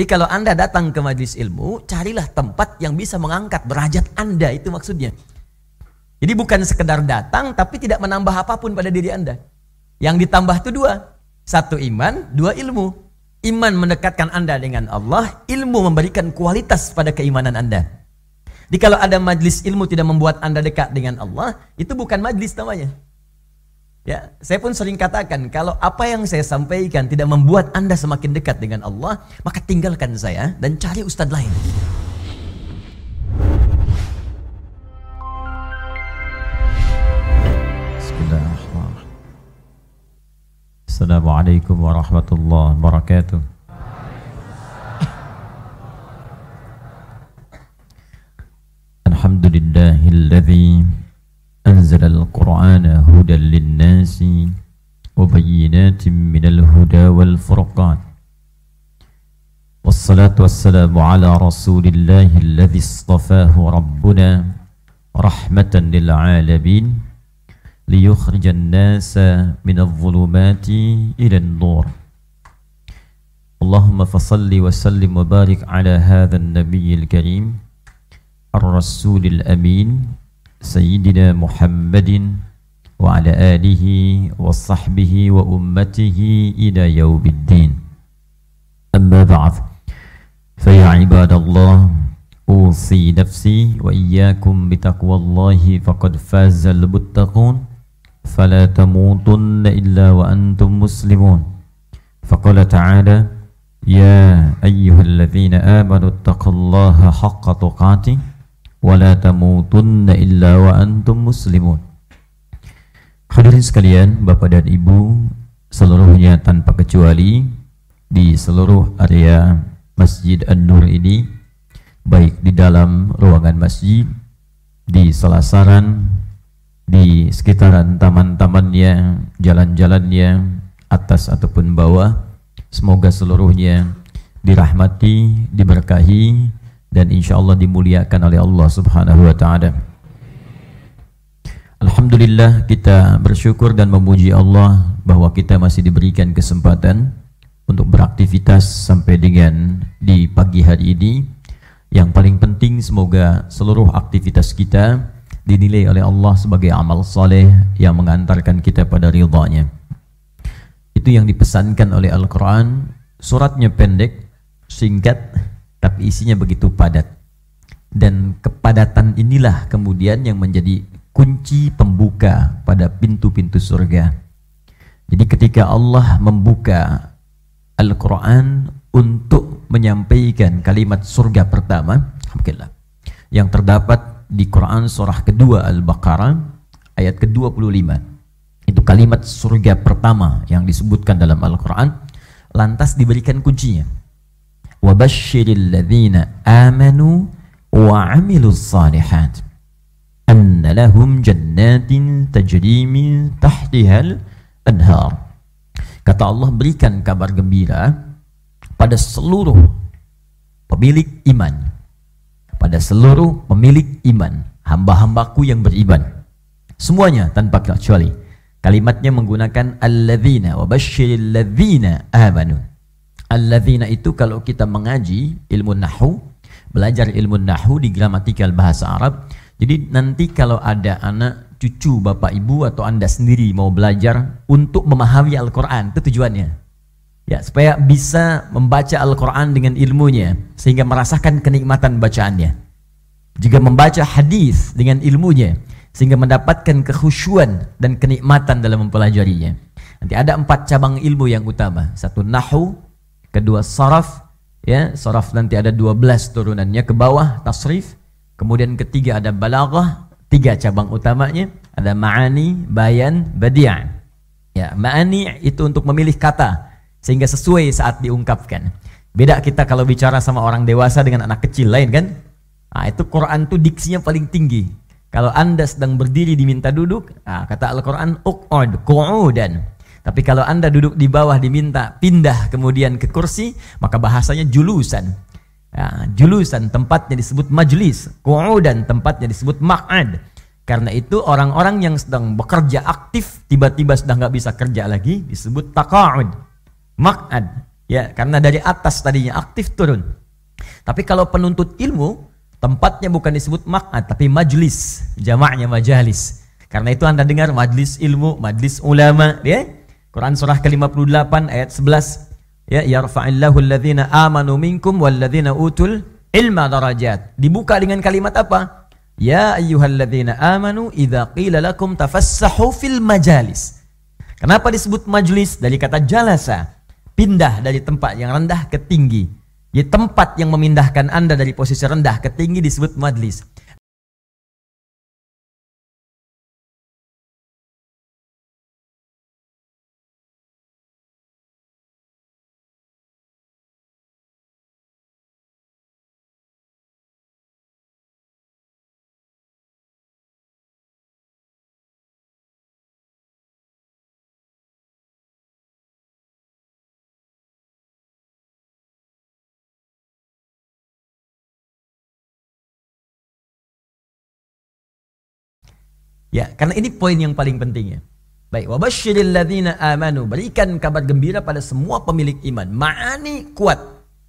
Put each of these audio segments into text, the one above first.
Jadi kalau Anda datang ke majelis ilmu, carilah tempat yang bisa mengangkat derajat Anda itu maksudnya. Jadi bukan sekedar datang tapi tidak menambah apapun pada diri Anda. Yang ditambah itu dua. Satu iman, dua ilmu. Iman mendekatkan Anda dengan Allah, ilmu memberikan kualitas pada keimanan Anda. Jadi kalau ada majelis ilmu tidak membuat Anda dekat dengan Allah, itu bukan majelis namanya. Ya, saya pun sering katakan kalau apa yang saya sampaikan tidak membuat Anda semakin dekat dengan Allah, maka tinggalkan saya dan cari ustadz lain. Assalamualaikum warahmatullahi wabarakatuh. Alhamdulillahilladzi أنزل القرآن هدى للناس وبينات من الهدى والفرقان والصلاة والسلام على رسول الله الذي اصطفاه ربنا رحمة للعالمين ليخرج الناس من الظلمات إلى النور اللهم فصل وسلم وبارك على هذا النبي الكريم الرسول الأمين سيدنا محمد وعلى آله وصحبه وأمته إلى يوم الدين أما بعد فيا عباد الله أوصي نفسي وإياكم بتقوى الله فقد فاز المتقون فلا تموتن إلا وأنتم مسلمون فقال تعالى يا أيها الذين آمنوا اتقوا الله حق تقاته tamutunna illa wa antum muslimun. Hadirin sekalian, Bapak dan Ibu seluruhnya tanpa kecuali di seluruh area Masjid An-Nur ini baik di dalam ruangan masjid, di selasaran, di sekitaran taman-tamannya, jalan-jalannya, atas ataupun bawah, semoga seluruhnya dirahmati, diberkahi, dan insya Allah dimuliakan oleh Allah Subhanahu wa taala. Alhamdulillah kita bersyukur dan memuji Allah bahwa kita masih diberikan kesempatan untuk beraktivitas sampai dengan di pagi hari ini. Yang paling penting semoga seluruh aktivitas kita dinilai oleh Allah sebagai amal soleh yang mengantarkan kita pada ridhanya. Itu yang dipesankan oleh Al-Quran. Suratnya pendek, singkat, tapi isinya begitu padat. Dan kepadatan inilah kemudian yang menjadi kunci pembuka pada pintu-pintu surga. Jadi ketika Allah membuka Al-Quran untuk menyampaikan kalimat surga pertama, Alhamdulillah, yang terdapat di Quran surah kedua Al-Baqarah ayat ke-25. Itu kalimat surga pertama yang disebutkan dalam Al-Quran, lantas diberikan kuncinya. وَبَشِّرِ الَّذِينَ آمَنُوا وَعَمِلُوا الصَّالِحَاتِ أَنَّ لَهُمْ جَنَّاتٍ تَجْرِي مِنْ تَحْتِهَا الأنهار Kata Allah berikan kabar gembira pada seluruh pemilik iman pada seluruh pemilik iman hamba-hambaku yang beriman semuanya tanpa kecuali kalimatnya menggunakan alladzina wa basyiril ladzina amanu Alladzina itu kalau kita mengaji ilmu nahu, belajar ilmu nahu di gramatikal bahasa Arab. Jadi nanti kalau ada anak cucu bapak ibu atau anda sendiri mau belajar untuk memahami Al-Quran itu tujuannya ya supaya bisa membaca Al-Quran dengan ilmunya sehingga merasakan kenikmatan bacaannya juga membaca hadis dengan ilmunya sehingga mendapatkan kekhusyuan dan kenikmatan dalam mempelajarinya nanti ada empat cabang ilmu yang utama satu nahu kedua saraf ya saraf nanti ada 12 turunannya ke bawah tasrif kemudian ketiga ada balaghah tiga cabang utamanya ada ma'ani bayan badi'a ya ma'ani itu untuk memilih kata sehingga sesuai saat diungkapkan beda kita kalau bicara sama orang dewasa dengan anak kecil lain kan nah, itu Quran tuh diksinya paling tinggi kalau anda sedang berdiri diminta duduk nah, kata Al-Quran uq'ud dan tapi kalau Anda duduk di bawah diminta pindah kemudian ke kursi, maka bahasanya julusan. Ya, julusan tempatnya disebut majlis, dan tempatnya disebut ma'ad. Karena itu orang-orang yang sedang bekerja aktif tiba-tiba sudah nggak bisa kerja lagi disebut taqa'ud. Ma'ad. Ya, karena dari atas tadinya aktif turun. Tapi kalau penuntut ilmu tempatnya bukan disebut ma'ad tapi majlis, jamaknya majalis. Karena itu Anda dengar majlis ilmu, majlis ulama, ya Quran surah ke-58 ayat 11 ya yarfa'illahu alladhina amanu minkum walladhina utul ilma darajat. Dibuka dengan kalimat apa? Ya ayyuhalladhina amanu idza qila lakum tafassahu fil majalis. Kenapa disebut majlis? Dari kata jalasa, pindah dari tempat yang rendah ke tinggi. Di tempat yang memindahkan Anda dari posisi rendah ke tinggi disebut majlis. Ya, karena ini poin yang paling penting ya. Baik, wabashirin ladzina amanu, berikan kabar gembira pada semua pemilik iman. Ma'ani kuat.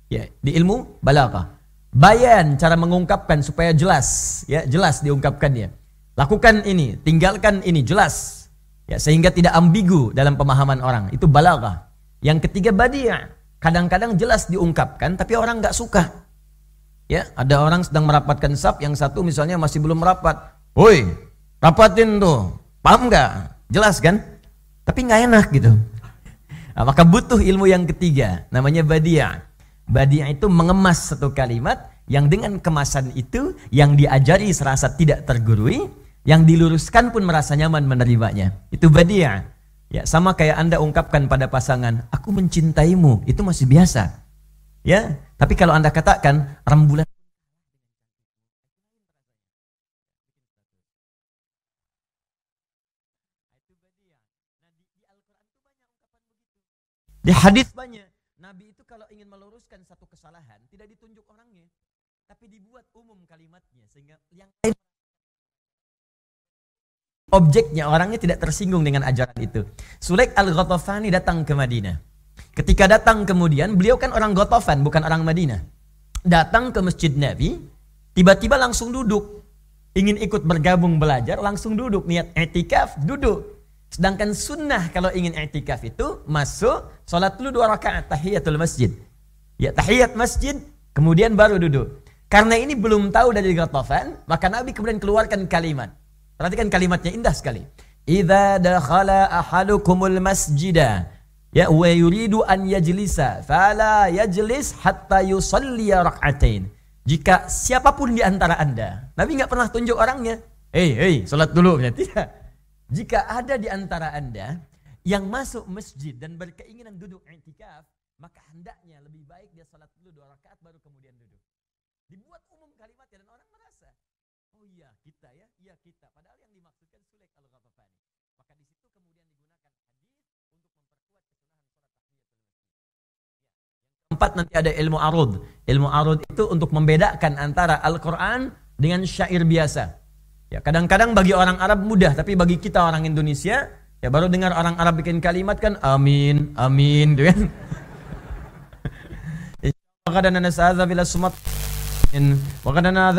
Ya, di ilmu balaghah. Bayan cara mengungkapkan supaya jelas, ya, jelas diungkapkannya. Lakukan ini, tinggalkan ini, jelas. Ya, sehingga tidak ambigu dalam pemahaman orang. Itu balaghah. Yang ketiga badia. Kadang-kadang jelas diungkapkan tapi orang nggak suka. Ya, ada orang sedang merapatkan sab yang satu misalnya masih belum merapat. Woi, Rapatin tuh. Paham nggak? Jelas kan? Tapi nggak enak gitu. Nah, maka butuh ilmu yang ketiga, namanya badia. Badia itu mengemas satu kalimat yang dengan kemasan itu yang diajari serasa tidak tergurui, yang diluruskan pun merasa nyaman menerimanya. Itu badia. Ya, sama kayak Anda ungkapkan pada pasangan, "Aku mencintaimu." Itu masih biasa. Ya, tapi kalau Anda katakan rembulan Di hadis banyak. Nabi itu kalau ingin meluruskan satu kesalahan tidak ditunjuk orangnya, tapi dibuat umum kalimatnya sehingga yang lain objeknya orangnya tidak tersinggung dengan ajaran itu. Sulaik al-Ghatafani datang ke Madinah. Ketika datang kemudian beliau kan orang Ghatafan bukan orang Madinah. Datang ke Masjid Nabi, tiba-tiba langsung duduk. Ingin ikut bergabung belajar langsung duduk niat etikaf duduk Sedangkan sunnah kalau ingin i'tikaf itu masuk sholat dulu dua rakaat tahiyatul masjid. Ya tahiyat masjid kemudian baru duduk. Karena ini belum tahu dari Ghatafan, maka Nabi kemudian keluarkan kalimat. Perhatikan kalimatnya indah sekali. Idza dakhala ahadukumul masjida ya wa yuridu an yajlisa fala yajlis hatta yusalli rak'atain. Jika siapapun di antara Anda, Nabi nggak pernah tunjuk orangnya. Hei, hei, salat dulu. Tidak. Jika ada di antara Anda yang masuk masjid dan berkeinginan duduk i'tikaf, maka hendaknya lebih baik dia salat dulu dua rakaat baru kemudian duduk. Dibuat umum kalimatnya dan orang merasa, oh iya kita ya, iya kita. Padahal yang dimaksudkan kalau al-Ghatafani. Maka di situ kemudian digunakan hadis untuk memperkuat kesunahan salat tahiyatul masjid. Ya. Empat nanti ada ilmu arud. Ilmu arud itu untuk membedakan antara Al-Qur'an dengan syair biasa. Ya, kadang-kadang bagi orang Arab mudah, tapi bagi kita orang Indonesia, ya baru dengar orang Arab bikin kalimat kan amin, amin gitu kan. Wakadana nasa'adha bila sumat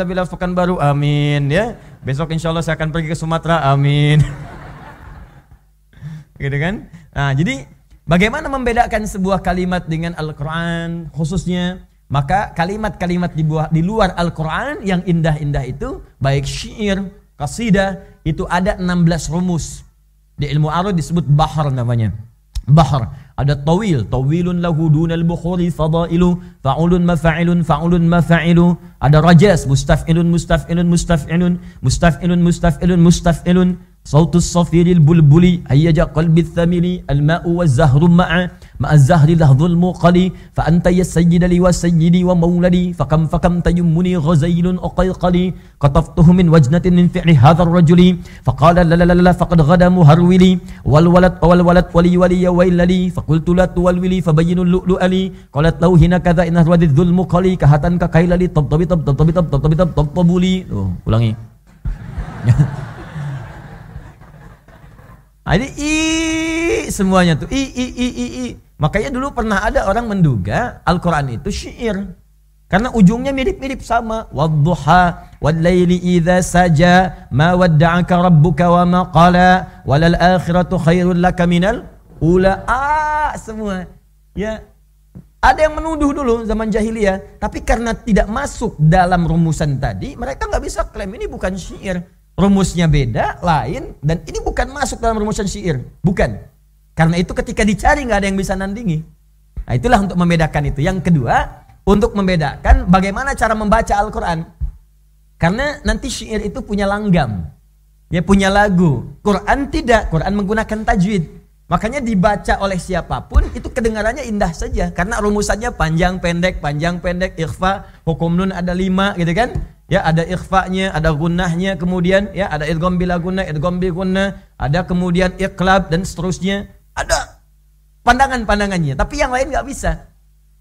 bila baru amin ya. Besok insya Allah saya akan pergi ke Sumatera amin. gitu kan? Nah, jadi bagaimana membedakan sebuah kalimat dengan Al-Quran khususnya maka kalimat-kalimat di, di luar Al-Quran yang indah-indah itu baik syair Qasidah itu ada 16 rumus. Di ilmu Arab disebut bahar namanya. Bahar. Ada tawil. Tawilun lahu dunal bukhuri fadailu. Fa'ulun mafa'ilun fa'ulun mafa'ilu. Ada rajas. Mustaf'ilun mustaf'ilun mustaf'ilun. Mustaf'ilun mustaf'ilun mustaf'ilun mustaf'ilun. صوت الصفير البلبلي هيج قلب الثمل الماء والزهر معا مع الزهر لهض المقلي فأنت يا السيد لي وسيدي ومولدي فكم فكم تيمني غزيل أقيقلي قطفته من وجنة من فعل هذا الرجل فقال لا لا لا, لا فقد غدا مهرولي والولد والولد ولي ولي ويل فقلت لا تولولي فبين اللؤلؤ لي قالت له هنا كذا إن هو ذو المقلي كهتن ككيل لي طب طب طب طب طب طب طب طب طب طب لي ulangi jadi i semuanya tuh i i i i i. Makanya dulu pernah ada orang menduga Al-Qur'an itu syair. Karena ujungnya mirip-mirip sama. Wadduha wallaili idza saja ma wadda'aka rabbuka wa ma qala walal akhiratu khairul laka minal ula. Ah, semua. Ya. Ada yang menuduh dulu zaman jahiliyah, tapi karena tidak masuk dalam rumusan tadi, mereka nggak bisa klaim ini bukan syair rumusnya beda, lain, dan ini bukan masuk dalam rumusan syair. Bukan. Karena itu ketika dicari nggak ada yang bisa nandingi. Nah itulah untuk membedakan itu. Yang kedua, untuk membedakan bagaimana cara membaca Al-Quran. Karena nanti syair itu punya langgam. Ya punya lagu. Quran tidak. Quran menggunakan tajwid. Makanya dibaca oleh siapapun itu kedengarannya indah saja. Karena rumusannya panjang pendek, panjang pendek, ikhfa, hukum nun ada lima gitu kan ya ada ikhfa'nya, ada gunahnya, kemudian ya ada idgham bila gunnah, idgham bi gunnah, ada kemudian iqlab dan seterusnya. Ada pandangan-pandangannya, tapi yang lain nggak bisa.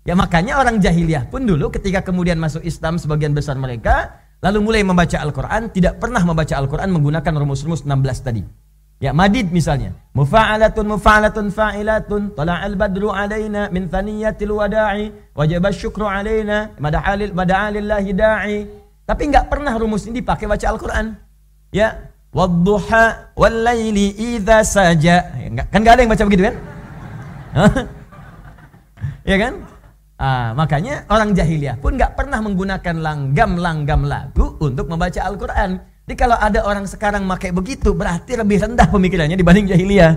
Ya makanya orang jahiliyah pun dulu ketika kemudian masuk Islam sebagian besar mereka lalu mulai membaca Al-Qur'an tidak pernah membaca Al-Qur'an menggunakan rumus-rumus 16 tadi. Ya madid misalnya. Mufa'alatun mufa'alatun fa'ilatun tala'al badru alaina min thaniyatil wada'i wajaba syukru alaina madahalil madahalillahi da'i tapi nggak pernah rumus ini dipakai baca Al-Quran. Ya, wadduha walaili idha saja. Ya, enggak, kan nggak ada yang baca begitu kan? ya kan? Ah, makanya orang jahiliyah pun nggak pernah menggunakan langgam-langgam lagu untuk membaca Al-Quran. Jadi kalau ada orang sekarang pakai begitu, berarti lebih rendah pemikirannya dibanding jahiliyah.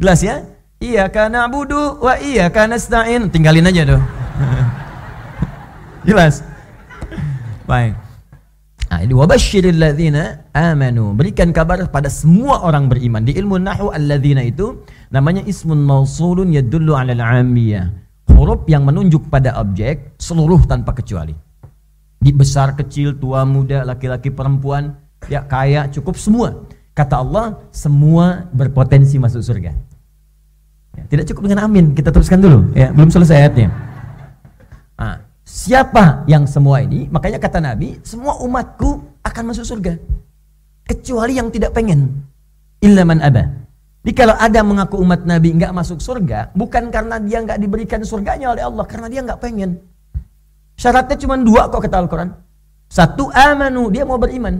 Jelas ya? Iya karena budu, wah iya karena stain. Tinggalin aja tuh. Jelas. Baik. Nah, ini wabashiril ladzina amanu. Berikan kabar pada semua orang beriman. Di ilmu nahwu alladzina itu namanya ismun mausulun yadullu al 'amiyah. Huruf yang menunjuk pada objek seluruh tanpa kecuali. Di besar, kecil, tua, muda, laki-laki, perempuan, ya kaya, cukup semua. Kata Allah, semua berpotensi masuk surga. Ya, tidak cukup dengan amin, kita teruskan dulu. Ya, belum selesai ayatnya. Siapa yang semua ini? Makanya kata Nabi, semua umatku akan masuk surga. Kecuali yang tidak pengen. man abah. Jadi kalau ada mengaku umat Nabi nggak masuk surga, bukan karena dia nggak diberikan surganya oleh Allah, karena dia nggak pengen. Syaratnya cuma dua kok kata Al-Quran. Satu amanu, dia mau beriman.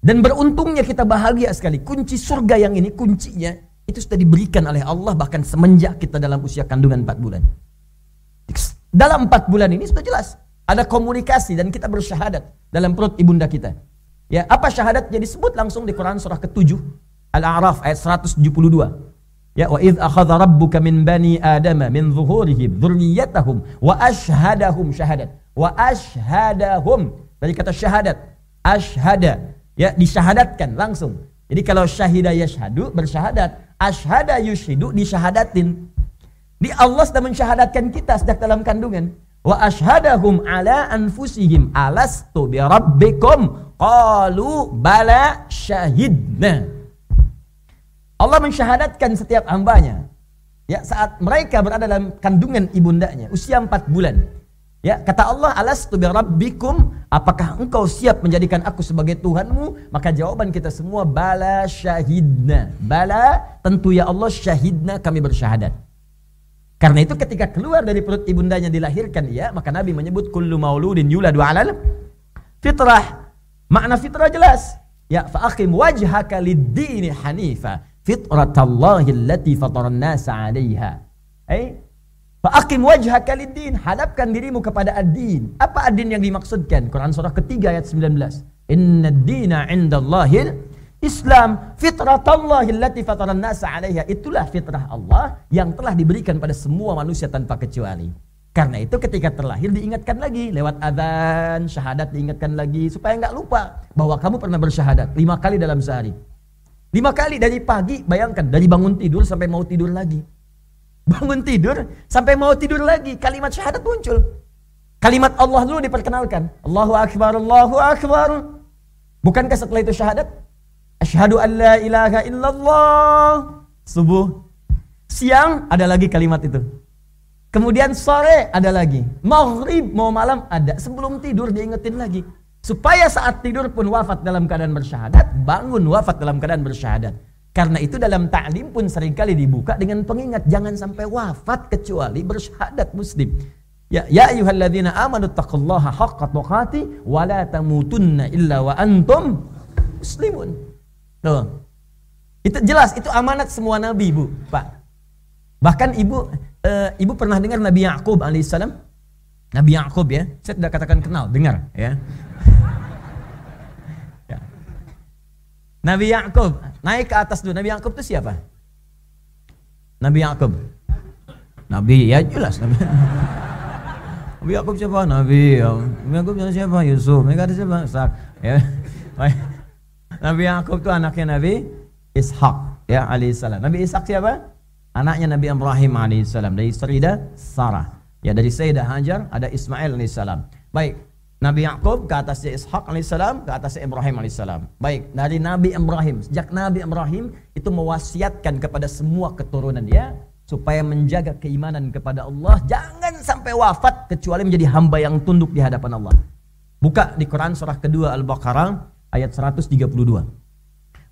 Dan beruntungnya kita bahagia sekali. Kunci surga yang ini, kuncinya, itu sudah diberikan oleh Allah bahkan semenjak kita dalam usia kandungan 4 bulan. Dalam empat bulan ini sudah jelas. Ada komunikasi dan kita bersyahadat dalam perut ibunda kita. Ya, apa Jadi sebut langsung di Quran surah ke-7 Al-A'raf ayat 172. Ya wa idh akhadha rabbuka min bani adama min zuhurihim dzurriyyatahum wa ashhadahum syahadat wa ashhadahum dari kata syahadat ashhada ya disyahadatkan langsung. Jadi kalau syahida yashhadu bersyahadat, ashhada yushhidu disyahadatin. Di Allah sudah mensyahadatkan kita sejak dalam kandungan. Wa ashadahum ala anfusihim alastu bi rabbikum qalu bala syahidna. Allah mensyahadatkan setiap hambanya. Ya, saat mereka berada dalam kandungan ibundanya usia 4 bulan. Ya, kata Allah alastu bi rabbikum, apakah engkau siap menjadikan aku sebagai Tuhanmu? Maka jawaban kita semua bala syahidna. Bala tentu ya Allah syahidna kami bersyahadat. Karena itu ketika keluar dari perut ibundanya dilahirkan dia, ya, maka Nabi menyebut kullu mauludin yuladu alal fitrah. Makna fitrah jelas. Ya fa'akhim wajhaka lid-dini hanifa fitratallahi allati fataran nasa 'alaiha. Eh, Fa'akim wajhaka lid-din. Hadapkan dirimu kepada ad-din. Apa ad-din yang dimaksudkan? Quran surah ketiga ayat 19. Inna ad-dina Allahil Islam fitrah allati fataran nasa Itulah fitrah Allah yang telah diberikan pada semua manusia tanpa kecuali. Karena itu ketika terlahir diingatkan lagi lewat adzan, syahadat diingatkan lagi supaya nggak lupa bahwa kamu pernah bersyahadat lima kali dalam sehari. Lima kali dari pagi, bayangkan dari bangun tidur sampai mau tidur lagi. Bangun tidur sampai mau tidur lagi, kalimat syahadat muncul. Kalimat Allah dulu diperkenalkan. Allahu Akbar, Allahu Akbar. Bukankah setelah itu syahadat? Asyhadu an la ilaha illallah. Subuh. Siang ada lagi kalimat itu. Kemudian sore ada lagi. Maghrib mau malam ada. Sebelum tidur diingetin lagi. Supaya saat tidur pun wafat dalam keadaan bersyahadat. Bangun wafat dalam keadaan bersyahadat. Karena itu dalam taklim pun seringkali dibuka dengan pengingat. Jangan sampai wafat kecuali bersyahadat muslim. Ya, ya ayuhalladzina amanu taqullaha haqqa tuqati wa la tamutunna illa wa antum muslimun. Tuh. Itu jelas itu amanat semua nabi, Bu, Pak. Bahkan Ibu e, Ibu pernah dengar Nabi Yakub alaihissalam? Nabi Yakub ya. Saya tidak katakan kenal, dengar ya. ya. nabi Nabi Yakub naik ke atas dulu. Nabi Yakub itu siapa? Nabi Yakub. Nabi ya jelas Nabi. Nabi Yakub siapa? Nabi. Ya. Nabi Yakub siapa? Yusuf. Mereka ada siapa? Sak. Ya. Nabi Yakub itu anaknya Nabi Ishak ya alaihissalam. Nabi Ishak siapa? Anaknya Nabi Ibrahim alaihissalam dari dia Sarah. Ya dari Sayyidah Hajar ada Ismail alaihissalam. Baik, Nabi Yakub ke atasnya Ishak alaihissalam, ke atasnya Ibrahim alaihissalam. Baik, dari Nabi Ibrahim. Sejak Nabi Ibrahim itu mewasiatkan kepada semua keturunan dia ya, supaya menjaga keimanan kepada Allah, jangan sampai wafat kecuali menjadi hamba yang tunduk di hadapan Allah. Buka di Quran surah kedua Al-Baqarah ayat 132.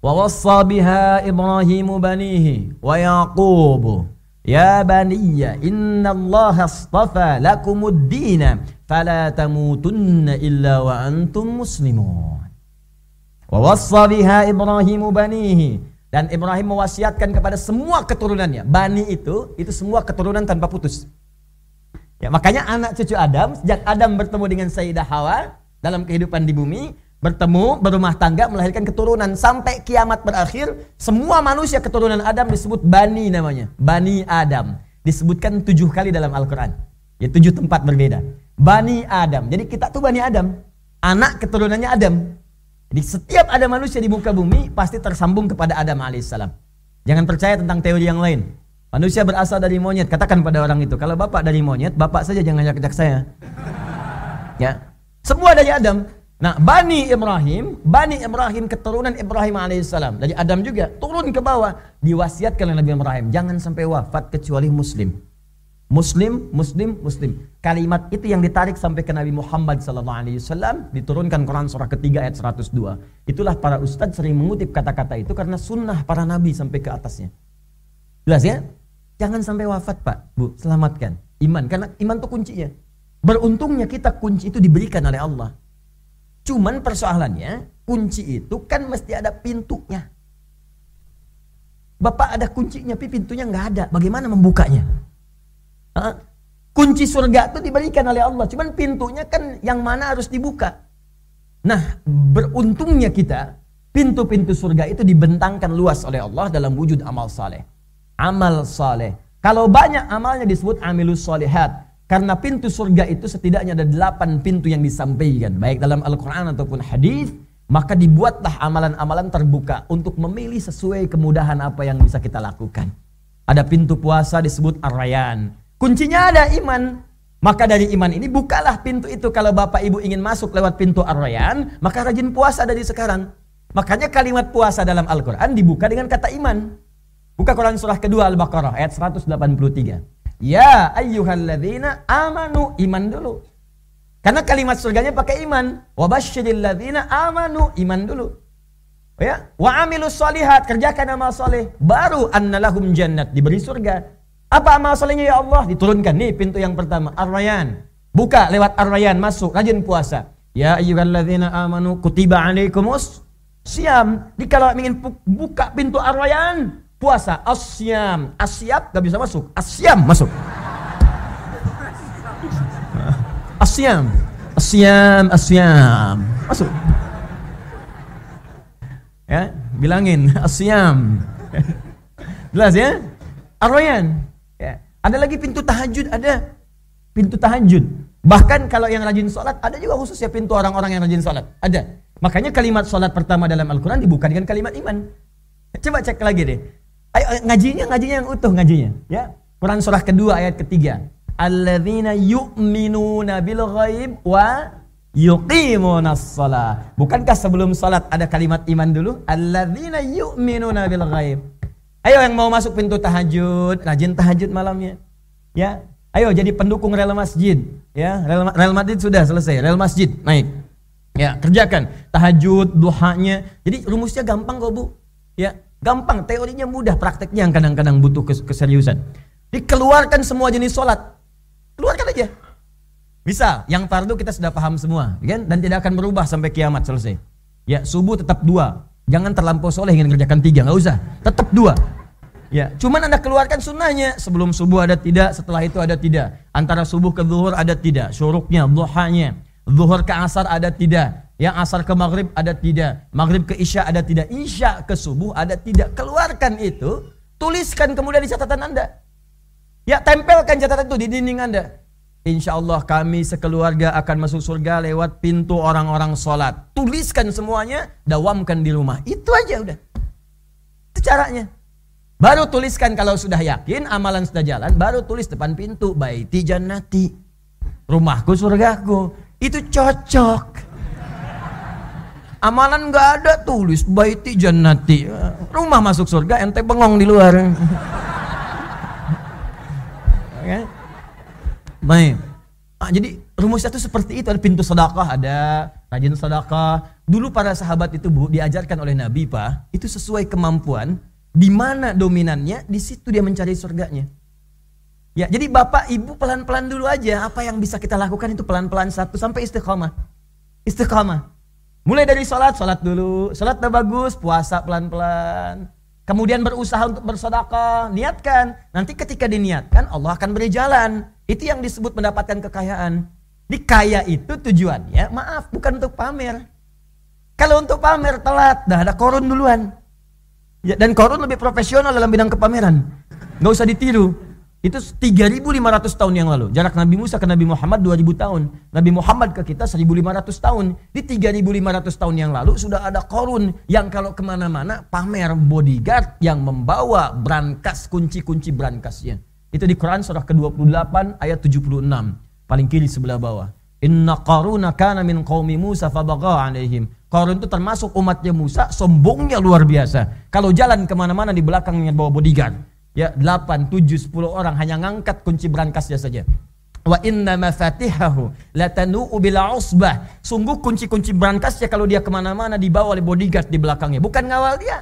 Wa wassa biha Ibrahimu banihi wa Yaqub ya baniya Allah astafa lakumud dina fala tamutunna illa wa antum muslimun. Wa wassa biha Ibrahimu banihi dan Ibrahim mewasiatkan kepada semua keturunannya. Bani itu, itu semua keturunan tanpa putus. Ya, makanya anak cucu Adam, sejak Adam bertemu dengan Sayyidah Hawa dalam kehidupan di bumi, bertemu, berumah tangga, melahirkan keturunan sampai kiamat berakhir, semua manusia keturunan Adam disebut Bani namanya. Bani Adam. Disebutkan tujuh kali dalam Al-Quran. Ya tujuh tempat berbeda. Bani Adam. Jadi kita tuh Bani Adam. Anak keturunannya Adam. Jadi setiap ada manusia di muka bumi pasti tersambung kepada Adam alaihissalam. Jangan percaya tentang teori yang lain. Manusia berasal dari monyet. Katakan pada orang itu, kalau bapak dari monyet, bapak saja jangan ajak-ajak saya. Ya. Semua dari Adam. Nah, Bani Ibrahim, Bani Ibrahim keturunan Ibrahim alaihissalam dari Adam juga turun ke bawah diwasiatkan oleh Nabi Ibrahim, jangan sampai wafat kecuali muslim. Muslim, muslim, muslim. Kalimat itu yang ditarik sampai ke Nabi Muhammad sallallahu alaihi wasallam diturunkan Quran surah ketiga ayat 102. Itulah para ustadz sering mengutip kata-kata itu karena sunnah para nabi sampai ke atasnya. Jelas ya? Jangan sampai wafat, Pak. Bu, selamatkan iman karena iman itu kuncinya. Beruntungnya kita kunci itu diberikan oleh Allah. Cuman persoalannya kunci itu kan mesti ada pintunya. Bapak ada kuncinya, tapi pintunya nggak ada. Bagaimana membukanya? Hah? Kunci surga itu diberikan oleh Allah. Cuman pintunya kan yang mana harus dibuka. Nah, beruntungnya kita, pintu-pintu surga itu dibentangkan luas oleh Allah dalam wujud amal saleh. Amal saleh. Kalau banyak amalnya disebut amilus solehat. Karena pintu surga itu setidaknya ada delapan pintu yang disampaikan. Baik dalam Al-Quran ataupun hadis. Maka dibuatlah amalan-amalan terbuka untuk memilih sesuai kemudahan apa yang bisa kita lakukan. Ada pintu puasa disebut arrayan. Kuncinya ada iman. Maka dari iman ini bukalah pintu itu kalau Bapak Ibu ingin masuk lewat pintu arrayan, maka rajin puasa dari sekarang. Makanya kalimat puasa dalam Al-Quran dibuka dengan kata iman. Buka Quran surah kedua Al-Baqarah ayat 183. Ya ayyuhalladzina amanu iman dulu. Karena kalimat surganya pakai iman. Wabashiril amanu iman dulu. Ya, wa amilus salihat kerjakan amal soleh baru annalahum jannat diberi surga. Apa amal solehnya ya Allah? Diturunkan nih pintu yang pertama ar Buka lewat ar masuk rajin puasa. Ya ayyuhalladzina amanu kutiba alaikumus siam. Jadi kalau ingin buka pintu ar puasa asyam asyab gak bisa masuk asyam masuk asyam asyam asyam masuk ya bilangin asyam jelas ya arroyan ya ada lagi pintu tahajud ada pintu tahajud bahkan kalau yang rajin sholat ada juga khusus ya pintu orang-orang yang rajin sholat ada makanya kalimat sholat pertama dalam Al-Quran dibuka dengan kalimat iman coba cek lagi deh Ayo eh, ngajinya, ngajinya yang utuh ngajinya, ya. Quran surah kedua ayat ketiga. Alladzina yu'minuna bil ghaib wa yuqimunas shalah. Bukankah sebelum salat ada kalimat iman dulu? Alladzina yu'minuna bil ghaib. Ayo yang mau masuk pintu tahajud, rajin tahajud malamnya. Ya. Ayo jadi pendukung rel masjid, ya. Rel, rel masjid sudah selesai, rel masjid naik. Ya, kerjakan tahajud, duhanya. Jadi rumusnya gampang kok, Bu. Ya, Gampang, teorinya mudah, prakteknya yang kadang-kadang butuh keseriusan. Dikeluarkan semua jenis sholat. Keluarkan aja. bisa yang fardu kita sudah paham semua, kan? Dan tidak akan berubah sampai kiamat selesai. Ya, subuh tetap dua. Jangan terlampau soleh ingin kerjakan tiga, nggak usah. Tetap dua. Ya, cuman anda keluarkan sunnahnya sebelum subuh ada tidak, setelah itu ada tidak. Antara subuh ke zuhur ada tidak, syuruknya, duhanya, zuhur ke asar ada tidak, yang asar ke maghrib ada tidak, maghrib ke isya ada tidak, isya ke subuh ada tidak. Keluarkan itu, tuliskan kemudian di catatan anda. Ya tempelkan catatan itu di dinding anda. Insya Allah kami sekeluarga akan masuk surga lewat pintu orang-orang sholat. Tuliskan semuanya, dawamkan di rumah. Itu aja udah. Itu caranya. Baru tuliskan kalau sudah yakin, amalan sudah jalan, baru tulis depan pintu. Baiti jannati. Rumahku surgaku. Itu cocok. Amalan nggak ada tulis baiti jannati. Rumah masuk surga ente bengong di luar. okay. Ya. Baik. Nah, jadi rumusnya itu seperti itu ada pintu sedekah ada rajin sedekah dulu para sahabat itu bu diajarkan oleh Nabi pak itu sesuai kemampuan di mana dominannya di situ dia mencari surganya ya jadi bapak ibu pelan pelan dulu aja apa yang bisa kita lakukan itu pelan pelan satu sampai istiqomah istiqomah Mulai dari sholat, sholat dulu. Sholat udah bagus, puasa pelan-pelan. Kemudian berusaha untuk bersodakoh, niatkan. Nanti ketika diniatkan, Allah akan beri jalan. Itu yang disebut mendapatkan kekayaan. Di kaya itu tujuannya, maaf, bukan untuk pamer. Kalau untuk pamer telat, dah ada korun duluan. Ya, dan korun lebih profesional dalam bidang kepameran. Nggak usah ditiru. Itu 3.500 tahun yang lalu. Jarak Nabi Musa ke Nabi Muhammad 2.000 tahun. Nabi Muhammad ke kita 1.500 tahun. Di 3.500 tahun yang lalu sudah ada korun yang kalau kemana-mana pamer bodyguard yang membawa brankas, kunci-kunci brankasnya. Itu di Quran surah ke-28 ayat 76. Paling kiri sebelah bawah. Inna qaruna kana min qawmi Musa fabaga alaihim. Korun itu termasuk umatnya Musa, sombongnya luar biasa. Kalau jalan kemana-mana di belakangnya bawa bodyguard ya 8, 7, 10 orang hanya ngangkat kunci brankasnya saja. Wa inna mafatihahu latanu'u bil usbah. Sungguh kunci-kunci brankasnya kalau dia kemana-mana dibawa oleh bodyguard di belakangnya. Bukan ngawal dia.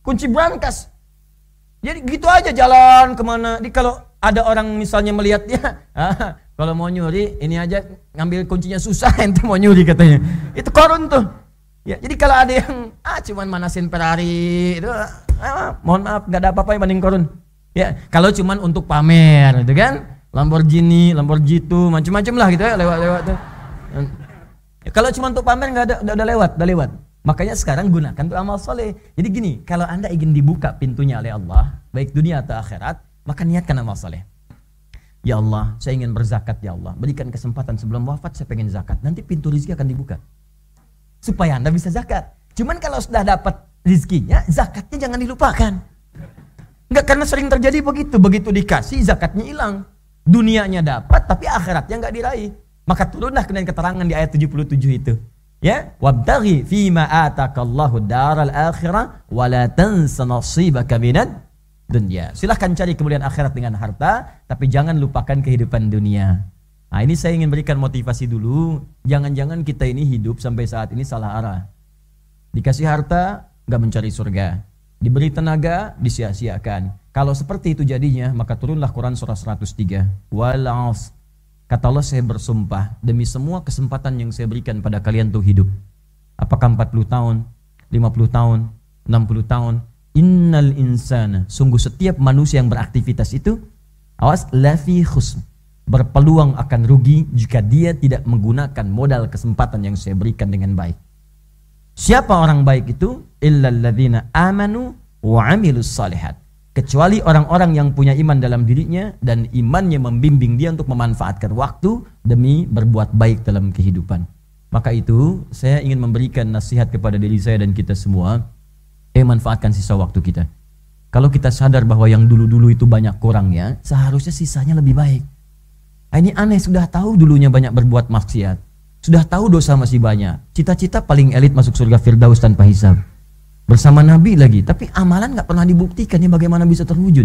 Kunci brankas Jadi gitu aja jalan kemana. Di kalau ada orang misalnya melihat dia, ah, kalau mau nyuri ini aja ngambil kuncinya susah ente mau nyuri katanya. Itu korun tuh. Ya, jadi kalau ada yang ah cuman manasin Ferrari itu ah, mohon maaf nggak ada apa-apa yang banding korun ya kalau cuman untuk pamer gitu kan Lamborghini Lamborghini itu macam-macam lah gitu ya lewat-lewat tuh hmm. ya, kalau cuman untuk pamer nggak ada udah, udah lewat udah lewat makanya sekarang gunakan tuh amal soleh jadi gini kalau anda ingin dibuka pintunya oleh Allah baik dunia atau akhirat maka niatkan amal soleh Ya Allah, saya ingin berzakat ya Allah. Berikan kesempatan sebelum wafat saya pengen zakat. Nanti pintu rezeki akan dibuka. Supaya Anda bisa zakat. Cuman kalau sudah dapat rizkinya, zakatnya jangan dilupakan. Enggak karena sering terjadi begitu. Begitu dikasih zakatnya hilang. Dunianya dapat tapi akhiratnya enggak diraih. Maka turunlah kemudian keterangan di ayat 77 itu. Ya, fi fima atakallahu daral akhirah wa la tansa nasibaka minad dunia. Silahkan cari kemuliaan akhirat dengan harta, tapi jangan lupakan kehidupan dunia. Nah, ini saya ingin berikan motivasi dulu. Jangan-jangan kita ini hidup sampai saat ini salah arah. Dikasih harta, nggak mencari surga. Diberi tenaga, disia-siakan. Kalau seperti itu jadinya, maka turunlah Quran surah 103. Walas, Kata Allah, saya bersumpah demi semua kesempatan yang saya berikan pada kalian tuh hidup. Apakah 40 tahun, 50 tahun, 60 tahun. Innal insana. Sungguh setiap manusia yang beraktivitas itu, awas, lafi khusn berpeluang akan rugi jika dia tidak menggunakan modal kesempatan yang saya berikan dengan baik. Siapa orang baik itu? Illalladzina amanu wa amilus salihat. Kecuali orang-orang yang punya iman dalam dirinya dan imannya membimbing dia untuk memanfaatkan waktu demi berbuat baik dalam kehidupan. Maka itu saya ingin memberikan nasihat kepada diri saya dan kita semua. Eh manfaatkan sisa waktu kita. Kalau kita sadar bahwa yang dulu-dulu itu banyak kurangnya, seharusnya sisanya lebih baik. Ah, ini aneh sudah tahu dulunya banyak berbuat maksiat sudah tahu dosa masih banyak. Cita-cita paling elit masuk surga Firdaus tanpa hisab. Bersama Nabi lagi. Tapi amalan nggak pernah dibuktikan ya bagaimana bisa terwujud.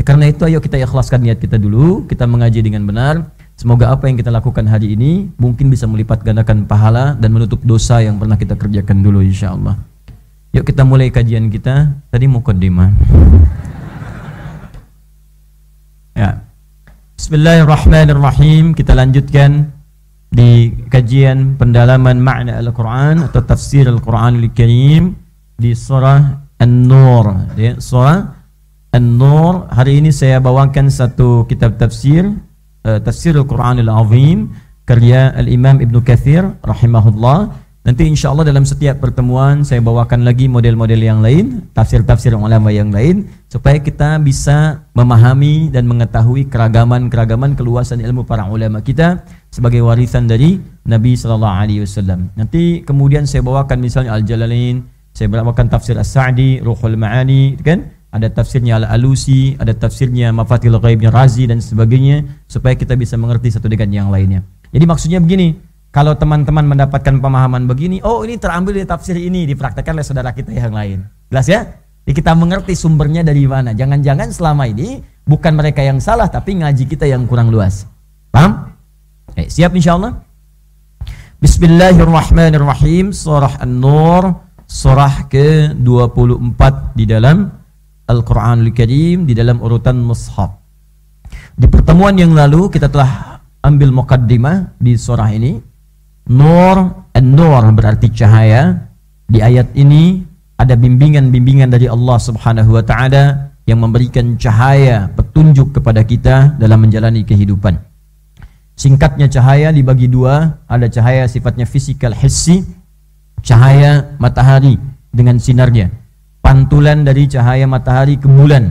Ya, karena itu ayo kita ikhlaskan niat kita dulu. Kita mengaji dengan benar. Semoga apa yang kita lakukan hari ini mungkin bisa melipat gandakan pahala dan menutup dosa yang pernah kita kerjakan dulu insya Allah. Yuk kita mulai kajian kita. Tadi mukaddimah. Ya. Bismillahirrahmanirrahim. Kita lanjutkan di kajian pendalaman makna Al-Quran atau tafsir Al-Quran Al-Karim di surah An-Nur ya, surah An-Nur hari ini saya bawakan satu kitab tafsir uh, tafsir Al-Quran Al-Azim karya Al-Imam Ibn Kathir rahimahullah Nanti insya Allah dalam setiap pertemuan saya bawakan lagi model-model yang lain, tafsir-tafsir ulama yang lain, supaya kita bisa memahami dan mengetahui keragaman-keragaman keluasan ilmu para ulama kita sebagai warisan dari Nabi Shallallahu Alaihi Wasallam. Nanti kemudian saya bawakan misalnya Al Jalalain, saya bawakan tafsir As Sa'di, Ruhul Maani, kan? ada tafsirnya Al-Alusi, ada tafsirnya Mafatil Ghaibnya Razi dan sebagainya supaya kita bisa mengerti satu dengan yang lainnya. Jadi maksudnya begini, kalau teman-teman mendapatkan pemahaman begini, oh ini terambil dari tafsir ini, dipraktekkan oleh saudara kita yang lain. Jelas ya? Jadi kita mengerti sumbernya dari mana. Jangan-jangan selama ini bukan mereka yang salah, tapi ngaji kita yang kurang luas. Paham? Eh, siap insya Allah? Bismillahirrahmanirrahim. Surah An-Nur, surah ke-24 di dalam Al-Quranul Karim, di dalam urutan Mushaf. Di pertemuan yang lalu kita telah ambil mukaddimah di surah ini Nur dan eh, nur berarti cahaya. Di ayat ini ada bimbingan-bimbingan dari Allah Subhanahu wa taala yang memberikan cahaya, petunjuk kepada kita dalam menjalani kehidupan. Singkatnya cahaya dibagi dua, ada cahaya sifatnya fisikal hissi, cahaya matahari dengan sinarnya, pantulan dari cahaya matahari ke bulan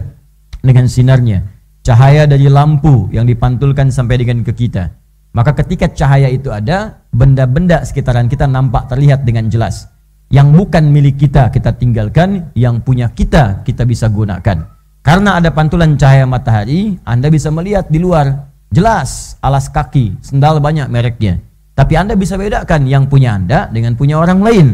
dengan sinarnya, cahaya dari lampu yang dipantulkan sampai dengan ke kita maka ketika cahaya itu ada, benda-benda sekitaran kita nampak terlihat dengan jelas. Yang bukan milik kita kita tinggalkan, yang punya kita kita bisa gunakan. Karena ada pantulan cahaya matahari, Anda bisa melihat di luar. Jelas alas kaki, sendal banyak mereknya. Tapi Anda bisa bedakan yang punya Anda dengan punya orang lain.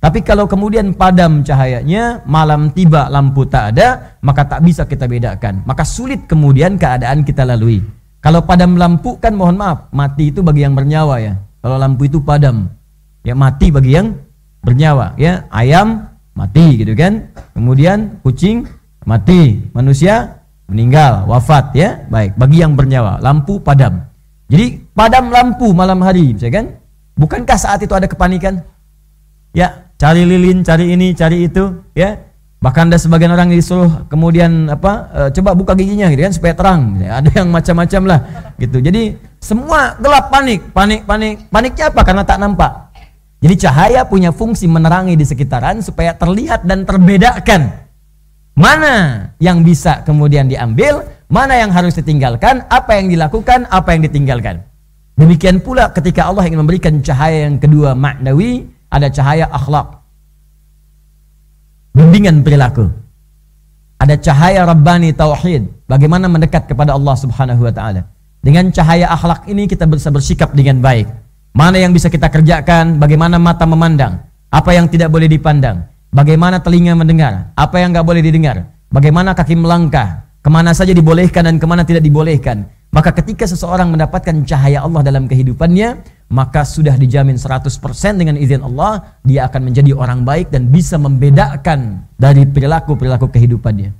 Tapi kalau kemudian padam cahayanya, malam tiba lampu tak ada, maka tak bisa kita bedakan. Maka sulit kemudian keadaan kita lalui. Kalau padam lampu kan mohon maaf, mati itu bagi yang bernyawa ya. Kalau lampu itu padam, ya mati bagi yang bernyawa ya. Ayam mati gitu kan. Kemudian kucing mati, manusia meninggal, wafat ya. Baik, bagi yang bernyawa, lampu padam. Jadi padam lampu malam hari, bisa kan? Bukankah saat itu ada kepanikan? Ya, cari lilin, cari ini, cari itu, ya Bahkan ada sebagian orang disuruh kemudian apa e, coba buka giginya gitu kan supaya terang. Ya, ada yang macam-macam lah gitu. Jadi semua gelap panik, panik, panik. Paniknya apa? Karena tak nampak. Jadi cahaya punya fungsi menerangi di sekitaran supaya terlihat dan terbedakan. Mana yang bisa kemudian diambil, mana yang harus ditinggalkan, apa yang dilakukan, apa yang ditinggalkan. Demikian pula ketika Allah ingin memberikan cahaya yang kedua maknawi, ada cahaya akhlak bimbingan perilaku. Ada cahaya Rabbani Tauhid, bagaimana mendekat kepada Allah Subhanahu wa taala. Dengan cahaya akhlak ini kita bisa bersikap dengan baik. Mana yang bisa kita kerjakan, bagaimana mata memandang, apa yang tidak boleh dipandang, bagaimana telinga mendengar, apa yang nggak boleh didengar, bagaimana kaki melangkah, kemana saja dibolehkan dan kemana tidak dibolehkan. Maka ketika seseorang mendapatkan cahaya Allah dalam kehidupannya, maka sudah dijamin 100% dengan izin Allah dia akan menjadi orang baik dan bisa membedakan dari perilaku-perilaku kehidupannya.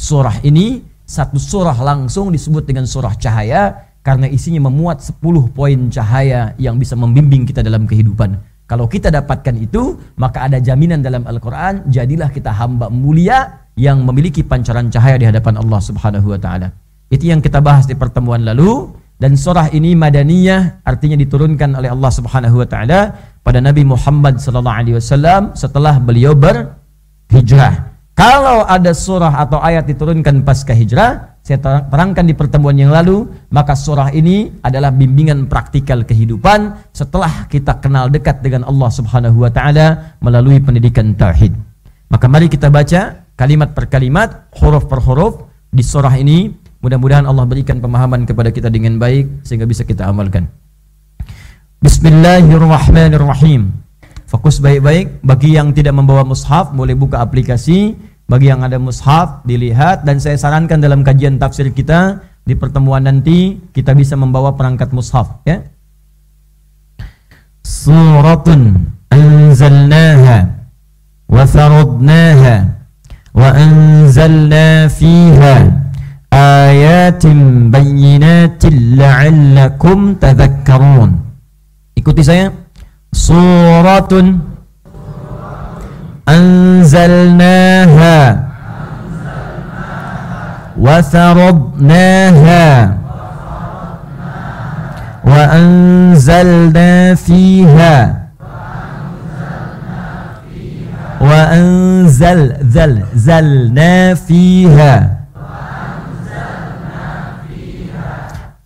Surah ini satu surah langsung disebut dengan surah cahaya karena isinya memuat 10 poin cahaya yang bisa membimbing kita dalam kehidupan. Kalau kita dapatkan itu, maka ada jaminan dalam Al-Qur'an, jadilah kita hamba mulia yang memiliki pancaran cahaya di hadapan Allah Subhanahu wa taala. Itu yang kita bahas di pertemuan lalu dan surah ini madaniyah artinya diturunkan oleh Allah Subhanahu wa taala pada Nabi Muhammad sallallahu alaihi wasallam setelah beliau berhijrah. Kalau ada surah atau ayat diturunkan pasca hijrah, saya terangkan di pertemuan yang lalu, maka surah ini adalah bimbingan praktikal kehidupan setelah kita kenal dekat dengan Allah Subhanahu wa taala melalui pendidikan tauhid. Maka mari kita baca kalimat per kalimat, huruf per huruf di surah ini Mudah-mudahan Allah berikan pemahaman kepada kita dengan baik sehingga bisa kita amalkan. Bismillahirrahmanirrahim. Fokus baik-baik bagi yang tidak membawa mushaf boleh buka aplikasi, bagi yang ada mushaf dilihat dan saya sarankan dalam kajian tafsir kita di pertemuan nanti kita bisa membawa perangkat mushaf ya. Suratun anzalnaha wa faradnaha wa anzalna fiha آيات بينات لعلكم تذكرون Ikuti saya Suratun Anzalnaha Wasaradnaha Wa anzalna fiha wa وأنزل زل زلنا فيها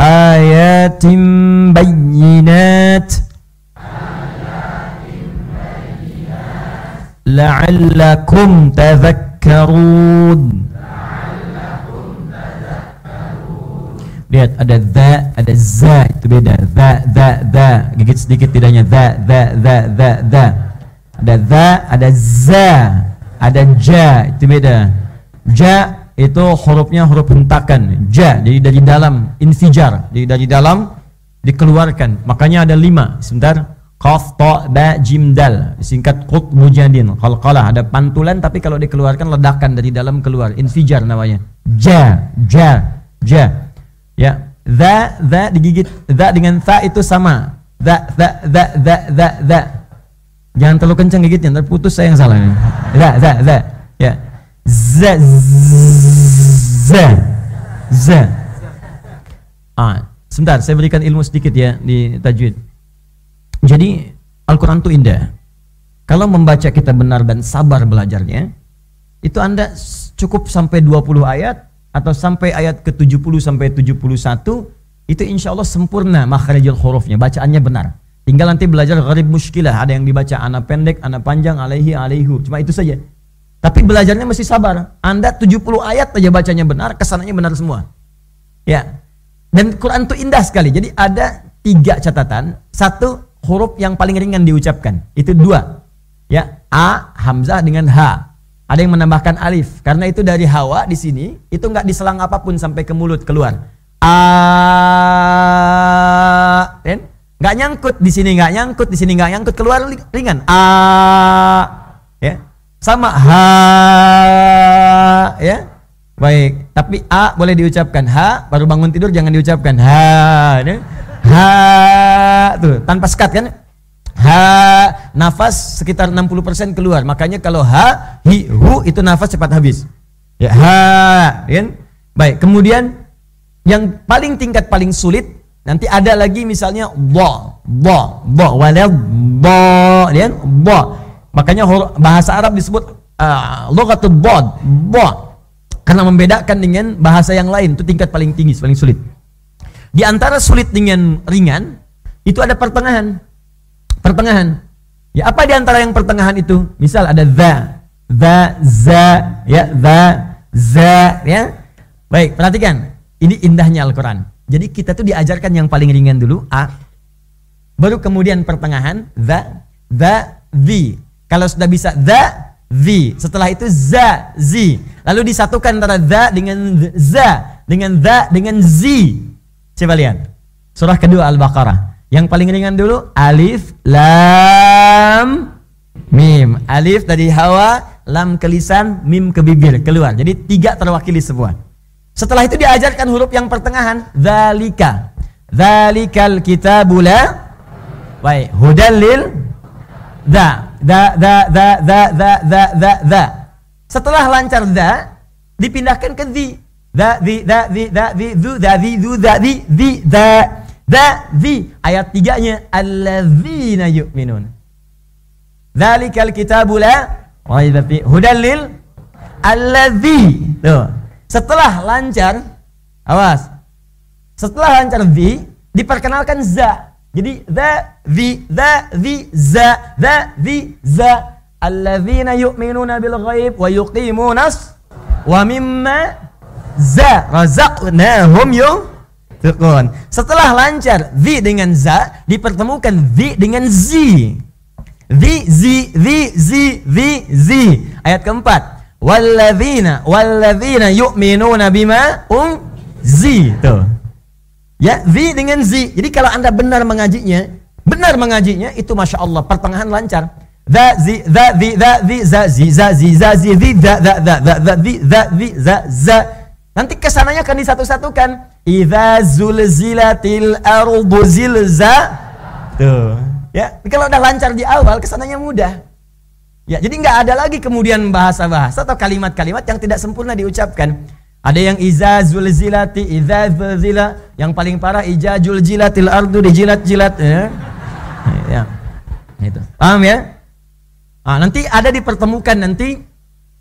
آيات بينات لعلكم تذكرون Lihat ada za, ada za itu beda. Za, za, za. Gigit sedikit tidaknya za, za, za, za, za. Ada za, ada za, ada ja itu beda. Ja itu hurufnya huruf hentakan ja jadi dari dalam infijar jadi dari dalam dikeluarkan makanya ada lima sebentar qaf ta ba jim dal singkat qut mujadin qalqalah ada pantulan tapi kalau dikeluarkan ledakan dari dalam keluar infijar namanya ja ja ja ya za za digigit za dengan ta itu sama za za za za za za jangan terlalu kencang gigitnya terputus saya yang salah ini za za za ya Z, Z, Z. Ah, sebentar, saya berikan ilmu sedikit ya di tajwid. Jadi Al-Quran itu indah. Kalau membaca kita benar dan sabar belajarnya, itu Anda cukup sampai 20 ayat atau sampai ayat ke-70 sampai 71, itu insya Allah sempurna makharijul hurufnya, bacaannya benar. Tinggal nanti belajar gharib muskilah, ada yang dibaca anak pendek, anak panjang, alaihi, alaihu. Cuma itu saja. Tapi belajarnya mesti sabar. Anda 70 ayat aja bacanya benar, kesannya benar semua. Ya. Dan Quran itu indah sekali. Jadi ada tiga catatan. Satu, huruf yang paling ringan diucapkan. Itu dua. Ya, A, Hamzah dengan H. Ada yang menambahkan alif. Karena itu dari hawa di sini, itu nggak diselang apapun sampai ke mulut keluar. A, kan? nggak nyangkut di sini, nggak nyangkut di sini, nggak nyangkut keluar ringan. A, sama ha ya baik tapi a boleh diucapkan ha baru bangun tidur jangan diucapkan ha ya. ha tuh tanpa sekat kan ha nafas sekitar 60% keluar makanya kalau ha hi hu itu nafas cepat habis ya ha ya kan baik kemudian yang paling tingkat paling sulit Nanti ada lagi misalnya bo, bo, bo, walau bo, lihat ya kan? bo. Makanya bahasa Arab disebut ah, logatul bod, bod. Karena membedakan dengan bahasa yang lain itu tingkat paling tinggi, paling sulit. Di antara sulit dengan ringan itu ada pertengahan. Pertengahan. Ya apa di antara yang pertengahan itu? Misal ada za, za, za, ya za, za, ya. Baik, perhatikan. Ini indahnya Al-Quran. Jadi kita tuh diajarkan yang paling ringan dulu, A. Baru kemudian pertengahan, za, za, v kalau sudah bisa the, the. Setelah itu za, zi. Lalu disatukan antara the dengan the, za, dengan the, dengan zi. Coba lihat. Surah kedua Al-Baqarah. Yang paling ringan dulu alif lam mim. Alif dari hawa, lam ke lisan, mim ke bibir keluar. Jadi tiga terwakili semua. Setelah itu diajarkan huruf yang pertengahan zalika. Zalikal kitabula baik Hudalil za da da da da da da da da. Setelah lancar da dipindahkan ke di. Da di da di da di du da di du da di di da da di ayat tiganya alladzina yu'minun. Dzalikal kitabu la raiba fi hudal lil alladzi. Tuh. Setelah lancar awas. Setelah lancar di diperkenalkan za jadi the the the the za the the za alladzina yu'minuna bil ghaib wa yuqimuna wa mimma za razaqnahum yunfiqun. Setelah lancar the dengan za dipertemukan the dengan zi. Zi zi zi zi zi zi. Ayat keempat. Walladzina walladzina yu'minuna bima unzila. Tuh. Ya, zi dengan zi. Jadi kalau Anda benar mengajinya, benar mengajinya itu Masya Allah pertengahan lancar. Za zi za zi za zi za zi za zi za zi zi za za za za za zi za zi za za Nanti kesananya akan disatu-satukan. zilatil arubu zil za. Tuh. Ya, kalau udah lancar di awal kesananya mudah. Ya, jadi nggak ada lagi kemudian bahasa-bahasa atau kalimat-kalimat yang tidak sempurna diucapkan. Ada yang iza zulzilati iza zila. Yang paling parah iza julzilatil ardu dijilat-jilat. Ya. ya. Itu. Paham ya? Ah, nanti ada dipertemukan nanti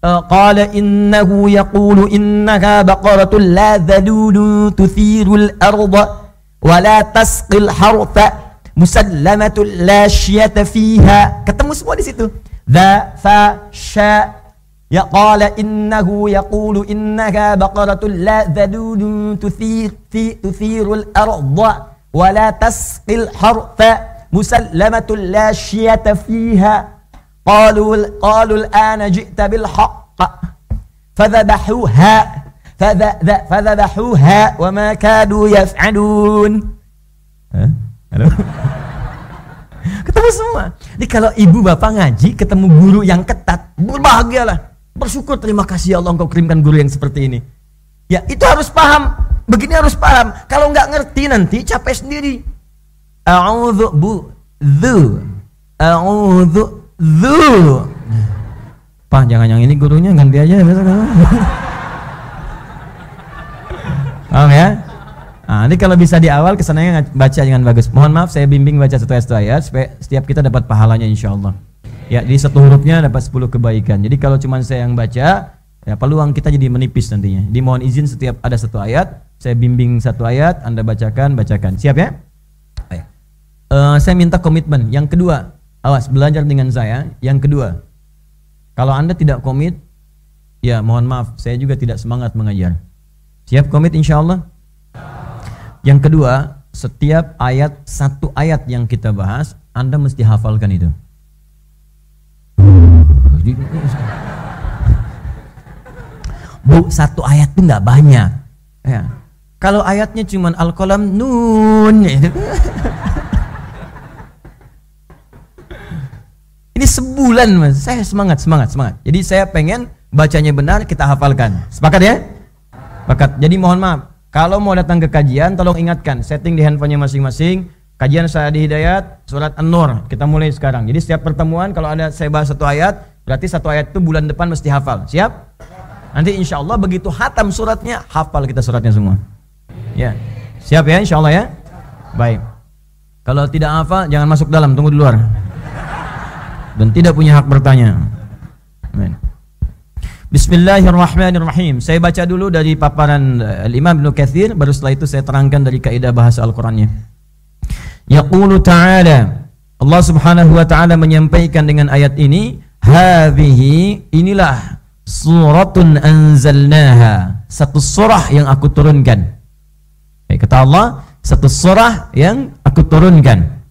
eh, qala innahu yaqulu innaha baqaratun la dhalulun tuthirul arda wa la tasqil hartha musallamatun la syiyata fiha ketemu semua di situ dha fa sya قال إنه يقول إنها بقرة لا ذلول تثير, تثير الأرض ولا تسقي الحرث مسلمة لا شية فيها قالوا قالوا الآن جئت بالحق فذبحوها فذبحوها وما كانوا يفعلون ketemu semua. Jadi kalau ibu bapak ngaji ketemu guru yang ketat, berbahagialah. Bersyukur terima kasih ya Allah engkau kirimkan guru yang seperti ini. Ya itu harus paham. Begini harus paham. Kalau nggak ngerti nanti capek sendiri. A'udhu bu dhu. A'udhu dhu. Pak jangan yang ini gurunya ganti aja ya, besok. Paham ya? Nah, ini kalau bisa di awal kesannya baca dengan bagus. Mohon maaf saya bimbing baca satu ayat supaya setiap kita dapat pahalanya insya Allah. Ya, jadi satu hurufnya dapat 10 kebaikan. Jadi kalau cuma saya yang baca, ya peluang kita jadi menipis nantinya. Jadi mohon izin setiap ada satu ayat, saya bimbing satu ayat, Anda bacakan, bacakan. Siap ya? Uh, saya minta komitmen. Yang kedua, awas belajar dengan saya. Yang kedua, kalau Anda tidak komit, ya mohon maaf, saya juga tidak semangat mengajar. Siap komit insya Allah? Yang kedua, setiap ayat, satu ayat yang kita bahas, Anda mesti hafalkan itu. Bu, satu ayat itu nggak banyak. Ya. Kalau ayatnya cuma Al-Qalam Nun. Ini sebulan mas, saya semangat, semangat, semangat. Jadi saya pengen bacanya benar, kita hafalkan. Sepakat ya? Sepakat. Jadi mohon maaf, kalau mau datang ke kajian, tolong ingatkan setting di handphonenya masing-masing kajian saya di Hidayat surat An-Nur. Kita mulai sekarang. Jadi setiap pertemuan kalau ada saya bahas satu ayat, berarti satu ayat itu bulan depan mesti hafal. Siap? Nanti insya Allah begitu hatam suratnya, hafal kita suratnya semua. Ya. Siap ya insya Allah ya? Baik. Kalau tidak hafal, jangan masuk dalam, tunggu di luar. Dan tidak punya hak bertanya. Amen. Bismillahirrahmanirrahim. Saya baca dulu dari paparan eh, Al-Imam Ibnu Katsir, baru setelah itu saya terangkan dari kaidah bahasa Al-Qur'annya. Yaqulu ta'ala Allah subhanahu wa ta'ala menyampaikan dengan ayat ini Hadihi inilah suratun anzalnaha Satu surah yang aku turunkan Baik, eh, Kata Allah Satu surah yang aku turunkan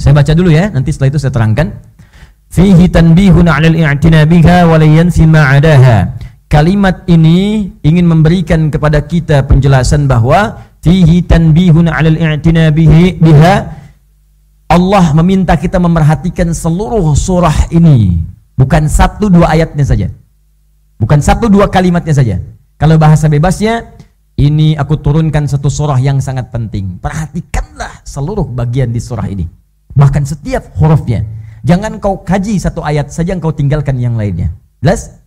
Saya baca dulu ya Nanti setelah itu saya terangkan Fihi tanbihun alal i'tinabiha walayansi ma'adaha Kalimat ini ingin memberikan kepada kita penjelasan bahwa fihi tanbihun 'alal i'tina bihi biha Allah meminta kita memerhatikan seluruh surah ini bukan satu dua ayatnya saja bukan satu dua kalimatnya saja kalau bahasa bebasnya ini aku turunkan satu surah yang sangat penting perhatikanlah seluruh bagian di surah ini bahkan setiap hurufnya jangan kau kaji satu ayat saja kau tinggalkan yang lainnya jelas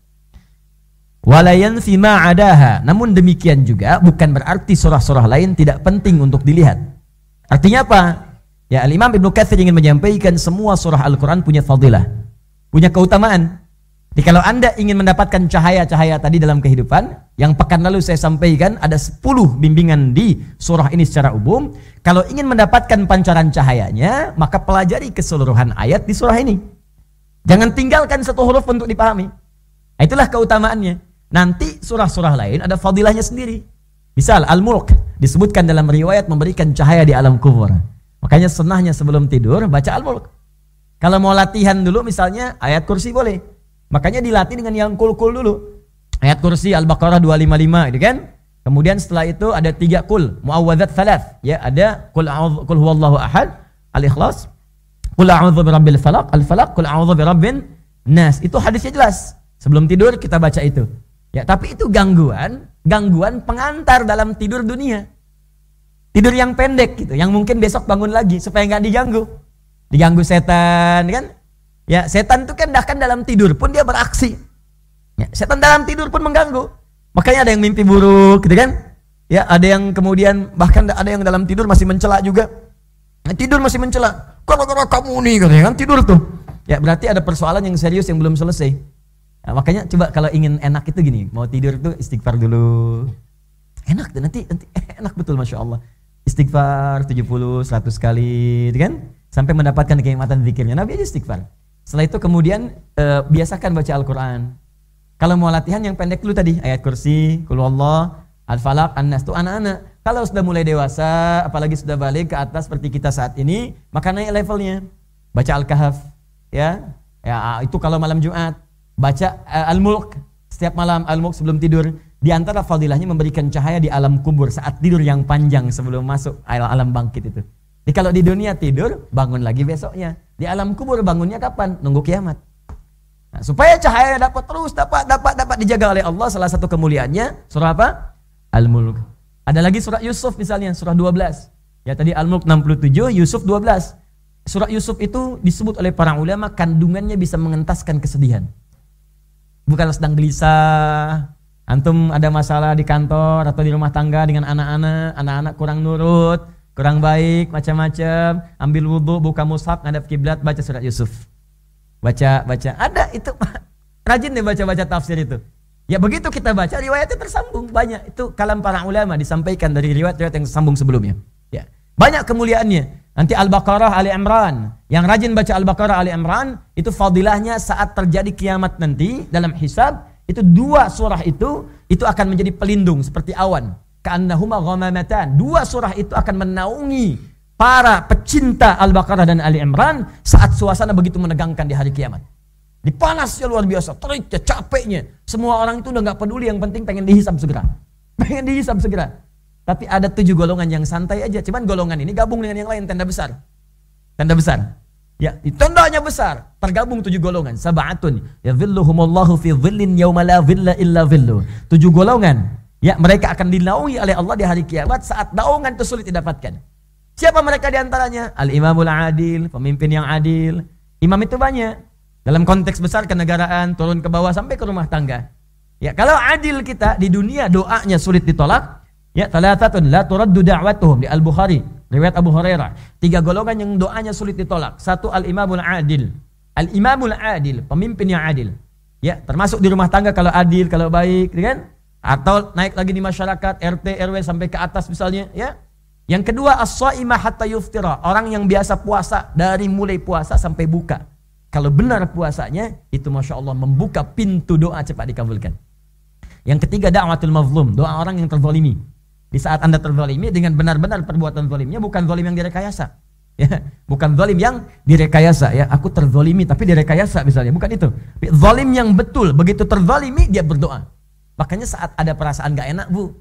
Walayan sima adaha. Namun demikian juga bukan berarti surah-surah lain tidak penting untuk dilihat. Artinya apa? Ya Al-Imam Ibnu Katsir ingin menyampaikan semua surah Al-Qur'an punya fadilah, punya keutamaan. Jadi kalau Anda ingin mendapatkan cahaya-cahaya tadi dalam kehidupan, yang pekan lalu saya sampaikan ada 10 bimbingan di surah ini secara umum. Kalau ingin mendapatkan pancaran cahayanya, maka pelajari keseluruhan ayat di surah ini. Jangan tinggalkan satu huruf untuk dipahami. Itulah keutamaannya. Nanti surah-surah lain ada fadilahnya sendiri. Misal Al-Mulk disebutkan dalam riwayat memberikan cahaya di alam kubur. Makanya senahnya sebelum tidur baca Al-Mulk. Kalau mau latihan dulu misalnya ayat kursi boleh. Makanya dilatih dengan yang kul-kul dulu. Ayat kursi Al-Baqarah 255 gitu kan? Kemudian setelah itu ada tiga kul, muawwadzat salat ya ada kul a'udzu kul huwallahu ahad, al-ikhlas, kul a'udzu birabbil falaq, al-falaq, kul a'udzu birabbin nas. Itu hadisnya jelas. Sebelum tidur kita baca itu. Ya, tapi itu gangguan, gangguan pengantar dalam tidur dunia. Tidur yang pendek gitu, yang mungkin besok bangun lagi supaya nggak diganggu. Diganggu setan kan? Ya, setan itu kan bahkan dalam tidur pun dia beraksi. Ya, setan dalam tidur pun mengganggu. Makanya ada yang mimpi buruk gitu kan? Ya, ada yang kemudian bahkan ada yang dalam tidur masih mencela juga. Ya, tidur masih mencela. Kalau kamu nih katanya kan tidur tuh. Ya, berarti ada persoalan yang serius yang belum selesai. Nah, makanya coba kalau ingin enak itu gini, mau tidur itu istighfar dulu. Enak tuh nanti, nanti eh, enak betul Masya Allah. Istighfar 70, 100 kali gitu kan? Sampai mendapatkan kenikmatan zikirnya. Nabi aja istighfar. Setelah itu kemudian e, biasakan baca Al-Quran. Kalau mau latihan yang pendek dulu tadi, ayat kursi, kulu Allah, Al-Falaq, An-Nas itu anak-anak. Kalau sudah mulai dewasa, apalagi sudah balik ke atas seperti kita saat ini, maka naik levelnya. Baca Al-Kahf, ya. ya. Itu kalau malam Jumat Baca eh, Al-Mulk setiap malam Al-Mulk sebelum tidur. Di antara fadilahnya memberikan cahaya di alam kubur saat tidur yang panjang sebelum masuk alam bangkit itu. Jadi kalau di dunia tidur, bangun lagi besoknya. Di alam kubur bangunnya kapan? Nunggu kiamat. Nah, supaya cahaya dapat terus, dapat, dapat, dapat dijaga oleh Allah. Salah satu kemuliaannya, surah apa? Al-Mulk. Ada lagi surah Yusuf misalnya, surah 12. Ya tadi Al-Mulk 67, Yusuf 12. Surah Yusuf itu disebut oleh para ulama kandungannya bisa mengentaskan kesedihan bukan sedang gelisah, antum ada masalah di kantor atau di rumah tangga dengan anak-anak, anak-anak kurang nurut, kurang baik, macam-macam, ambil wudhu, buka mushaf, ngadap kiblat, baca surat Yusuf. Baca, baca. Ada itu rajin nih baca-baca tafsir itu. Ya begitu kita baca riwayatnya tersambung banyak itu kalam para ulama disampaikan dari riwayat-riwayat yang sambung sebelumnya. Ya. Banyak kemuliaannya. Nanti Al-Baqarah, Ali Imran. Yang rajin baca Al-Baqarah, Ali Imran, itu fadilahnya saat terjadi kiamat nanti dalam hisab, itu dua surah itu, itu akan menjadi pelindung seperti awan. Dua surah itu akan menaungi para pecinta Al-Baqarah dan Ali Imran saat suasana begitu menegangkan di hari kiamat. Dipanasnya luar biasa, teriknya, capeknya. Semua orang itu udah gak peduli, yang penting pengen dihisab segera. Pengen dihisab segera. Tapi ada tujuh golongan yang santai aja. Cuman golongan ini gabung dengan yang lain tenda besar. Tenda besar. Ya, tendanya besar. Tergabung tujuh golongan. Sabatun. Ya zilluhumullahu fi zillin yawma la zilla illa zillu. Tujuh golongan. Ya, mereka akan dinaungi oleh Allah di hari kiamat saat naungan itu sulit didapatkan. Siapa mereka di antaranya? Al-imamul adil, pemimpin yang adil. Imam itu banyak. Dalam konteks besar kenegaraan, turun ke bawah sampai ke rumah tangga. Ya, kalau adil kita di dunia doanya sulit ditolak, Ya, talatatun la turaddu da'watuhum di Al-Bukhari, riwayat Abu Hurairah. Tiga golongan yang doanya sulit ditolak. Satu al-imamul adil. Al-imamul adil, pemimpin yang adil. Ya, termasuk di rumah tangga kalau adil, kalau baik, gitu kan? Atau naik lagi di masyarakat RT RW sampai ke atas misalnya, ya. Yang kedua as-shaima hatta yuftira, orang yang biasa puasa dari mulai puasa sampai buka. Kalau benar puasanya, itu Masya Allah membuka pintu doa cepat dikabulkan. Yang ketiga da'watul mazlum, doa orang yang terzalimi. Di saat Anda terzolimi dengan benar-benar perbuatan zolimnya bukan zolim yang direkayasa. Ya, bukan zolim yang direkayasa ya. Aku terzolimi tapi direkayasa misalnya, bukan itu. Zolim yang betul, begitu terzolimi dia berdoa. Makanya saat ada perasaan gak enak, Bu,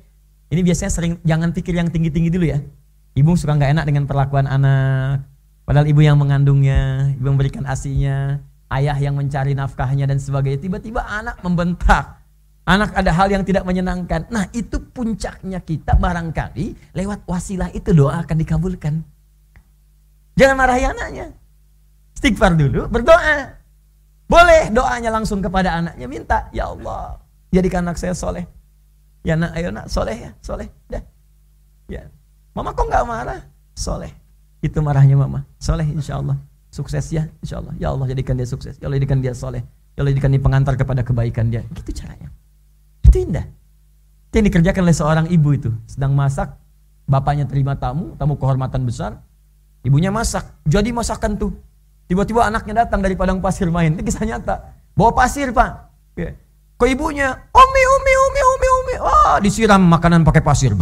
ini biasanya sering jangan pikir yang tinggi-tinggi dulu ya. Ibu suka gak enak dengan perlakuan anak, padahal ibu yang mengandungnya, ibu memberikan asinya, ayah yang mencari nafkahnya dan sebagainya. Tiba-tiba anak membentak, anak ada hal yang tidak menyenangkan. Nah, itu puncaknya kita barangkali lewat wasilah itu doa akan dikabulkan. Jangan marahi anaknya. Stigfar dulu, berdoa. Boleh doanya langsung kepada anaknya minta, ya Allah, jadikan anak saya soleh. Ya nak, ayo nak, soleh ya, soleh. Dah. Ya. Mama kok nggak marah? Soleh. Itu marahnya mama. Soleh insya Allah. Sukses ya, insya Allah. Ya Allah jadikan dia sukses. Ya Allah jadikan dia soleh. Ya Allah jadikan dia pengantar kepada kebaikan dia. Gitu caranya. Itu indah. Itu yang dikerjakan oleh seorang ibu itu. Sedang masak, bapaknya terima tamu, tamu kehormatan besar. Ibunya masak, jadi masakan tuh. Tiba-tiba anaknya datang dari padang pasir main. Ini kisah nyata. Bawa pasir, Pak. Ke ibunya, umi, umi, umi, umi, umi. Wah, disiram makanan pakai pasir.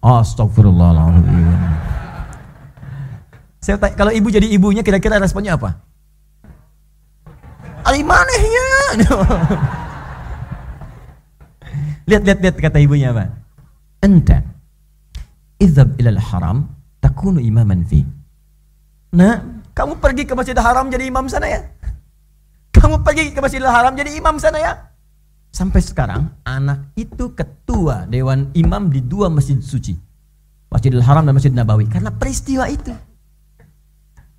Astagfirullahaladzim. Saya tanya, kalau ibu jadi ibunya kira-kira responnya apa? Alimanehnya. Lihat, lihat, lihat kata ibunya apa? Anta idzab ilal haram takunu imaman fi. Nah, kamu pergi ke masjid Haram jadi imam sana ya. Kamu pergi ke masjid Haram jadi imam sana ya. Sampai sekarang anak itu ketua dewan imam di dua masjid suci. masjid Haram dan Masjid Nabawi karena peristiwa itu.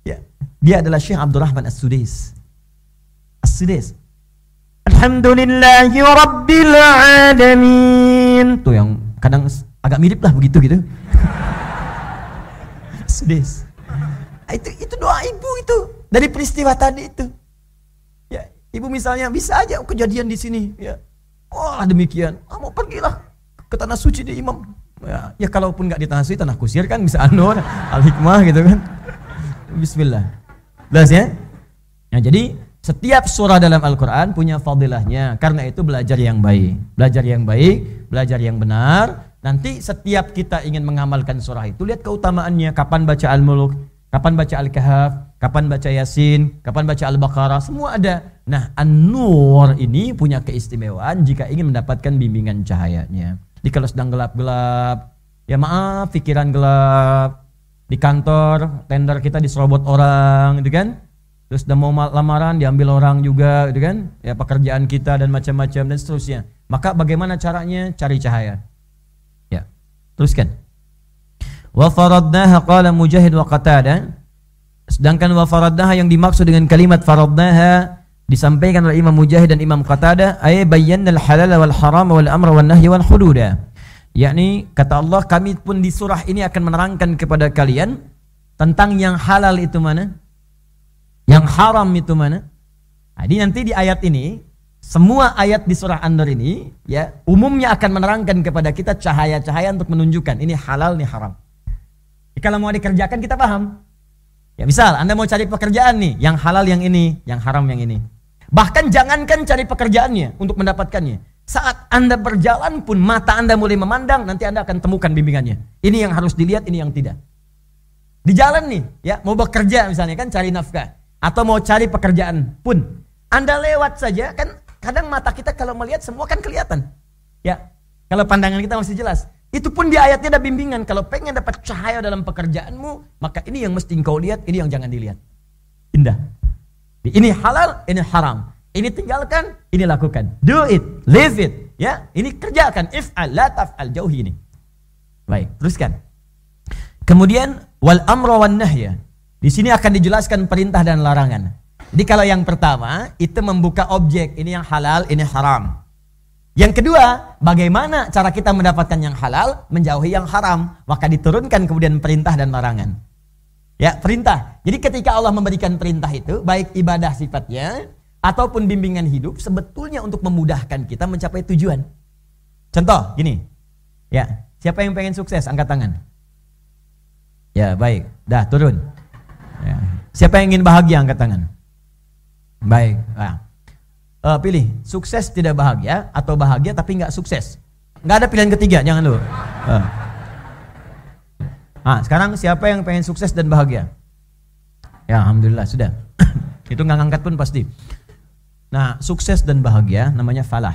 Ya, dia adalah Syekh Abdurrahman As-Sudais. As-Sudais Alhamdulillahi Rabbil Alamin tuh yang kadang agak mirip lah begitu gitu sedis ah, itu itu doa ibu itu dari peristiwa tadi itu ya ibu misalnya bisa aja kejadian di sini ya wah oh, demikian ah, mau pergilah ke tanah suci di imam ya, ya kalaupun nggak di tanah suci tanah kusir kan bisa anur al hikmah gitu kan Bismillah jelas ya nah jadi setiap surah dalam Al-Quran punya fadilahnya. Karena itu belajar yang baik. Belajar yang baik, belajar yang benar. Nanti setiap kita ingin mengamalkan surah itu, lihat keutamaannya. Kapan baca Al-Muluk, kapan baca Al-Kahf, kapan baca Yasin, kapan baca Al-Baqarah, semua ada. Nah, An-Nur ini punya keistimewaan jika ingin mendapatkan bimbingan cahayanya. Di kalau sedang gelap-gelap, ya maaf pikiran gelap, di kantor tender kita diserobot orang gitu kan terus udah mau lamaran diambil orang juga gitu kan ya pekerjaan kita dan macam-macam dan seterusnya maka bagaimana caranya cari cahaya ya teruskan wa faradnaha qala mujahid wa qatada sedangkan wa faradnaha yang dimaksud dengan kalimat faradnaha disampaikan oleh Imam Mujahid dan Imam Qatada ay bayyana al-halal wal haram wal amr wal nahy wal hududa yakni kata Allah kami pun di surah ini akan menerangkan kepada kalian tentang yang halal itu mana yang haram itu mana? Jadi nah, nanti di ayat ini semua ayat di surah An-Nur ini ya umumnya akan menerangkan kepada kita cahaya-cahaya untuk menunjukkan ini halal nih haram. Jadi kalau mau dikerjakan kita paham. Ya misal Anda mau cari pekerjaan nih, yang halal yang ini, yang haram yang ini. Bahkan jangankan cari pekerjaannya untuk mendapatkannya. Saat Anda berjalan pun mata Anda mulai memandang, nanti Anda akan temukan bimbingannya. Ini yang harus dilihat, ini yang tidak. Di jalan nih, ya mau bekerja misalnya kan cari nafkah atau mau cari pekerjaan pun Anda lewat saja kan kadang mata kita kalau melihat semua kan kelihatan ya kalau pandangan kita masih jelas itu pun di ayatnya ada bimbingan kalau pengen dapat cahaya dalam pekerjaanmu maka ini yang mesti engkau lihat ini yang jangan dilihat indah ini halal ini haram ini tinggalkan ini lakukan do it live it ya ini kerjakan If la taf'al jauhi ini baik teruskan kemudian wal amra wan nahya di sini akan dijelaskan perintah dan larangan. Jadi kalau yang pertama itu membuka objek, ini yang halal, ini haram. Yang kedua, bagaimana cara kita mendapatkan yang halal, menjauhi yang haram, maka diturunkan kemudian perintah dan larangan. Ya, perintah. Jadi ketika Allah memberikan perintah itu, baik ibadah sifatnya ataupun bimbingan hidup sebetulnya untuk memudahkan kita mencapai tujuan. Contoh gini. Ya, siapa yang pengen sukses angkat tangan? Ya, baik. Dah, turun. Ya. Siapa yang ingin bahagia angkat tangan? Baik. Nah. Uh, pilih sukses tidak bahagia atau bahagia tapi nggak sukses. Nggak ada pilihan ketiga, jangan dulu. Uh. Nah, sekarang siapa yang pengen sukses dan bahagia? Ya, alhamdulillah sudah. Itu nggak ngangkat pun pasti. Nah, sukses dan bahagia namanya falah.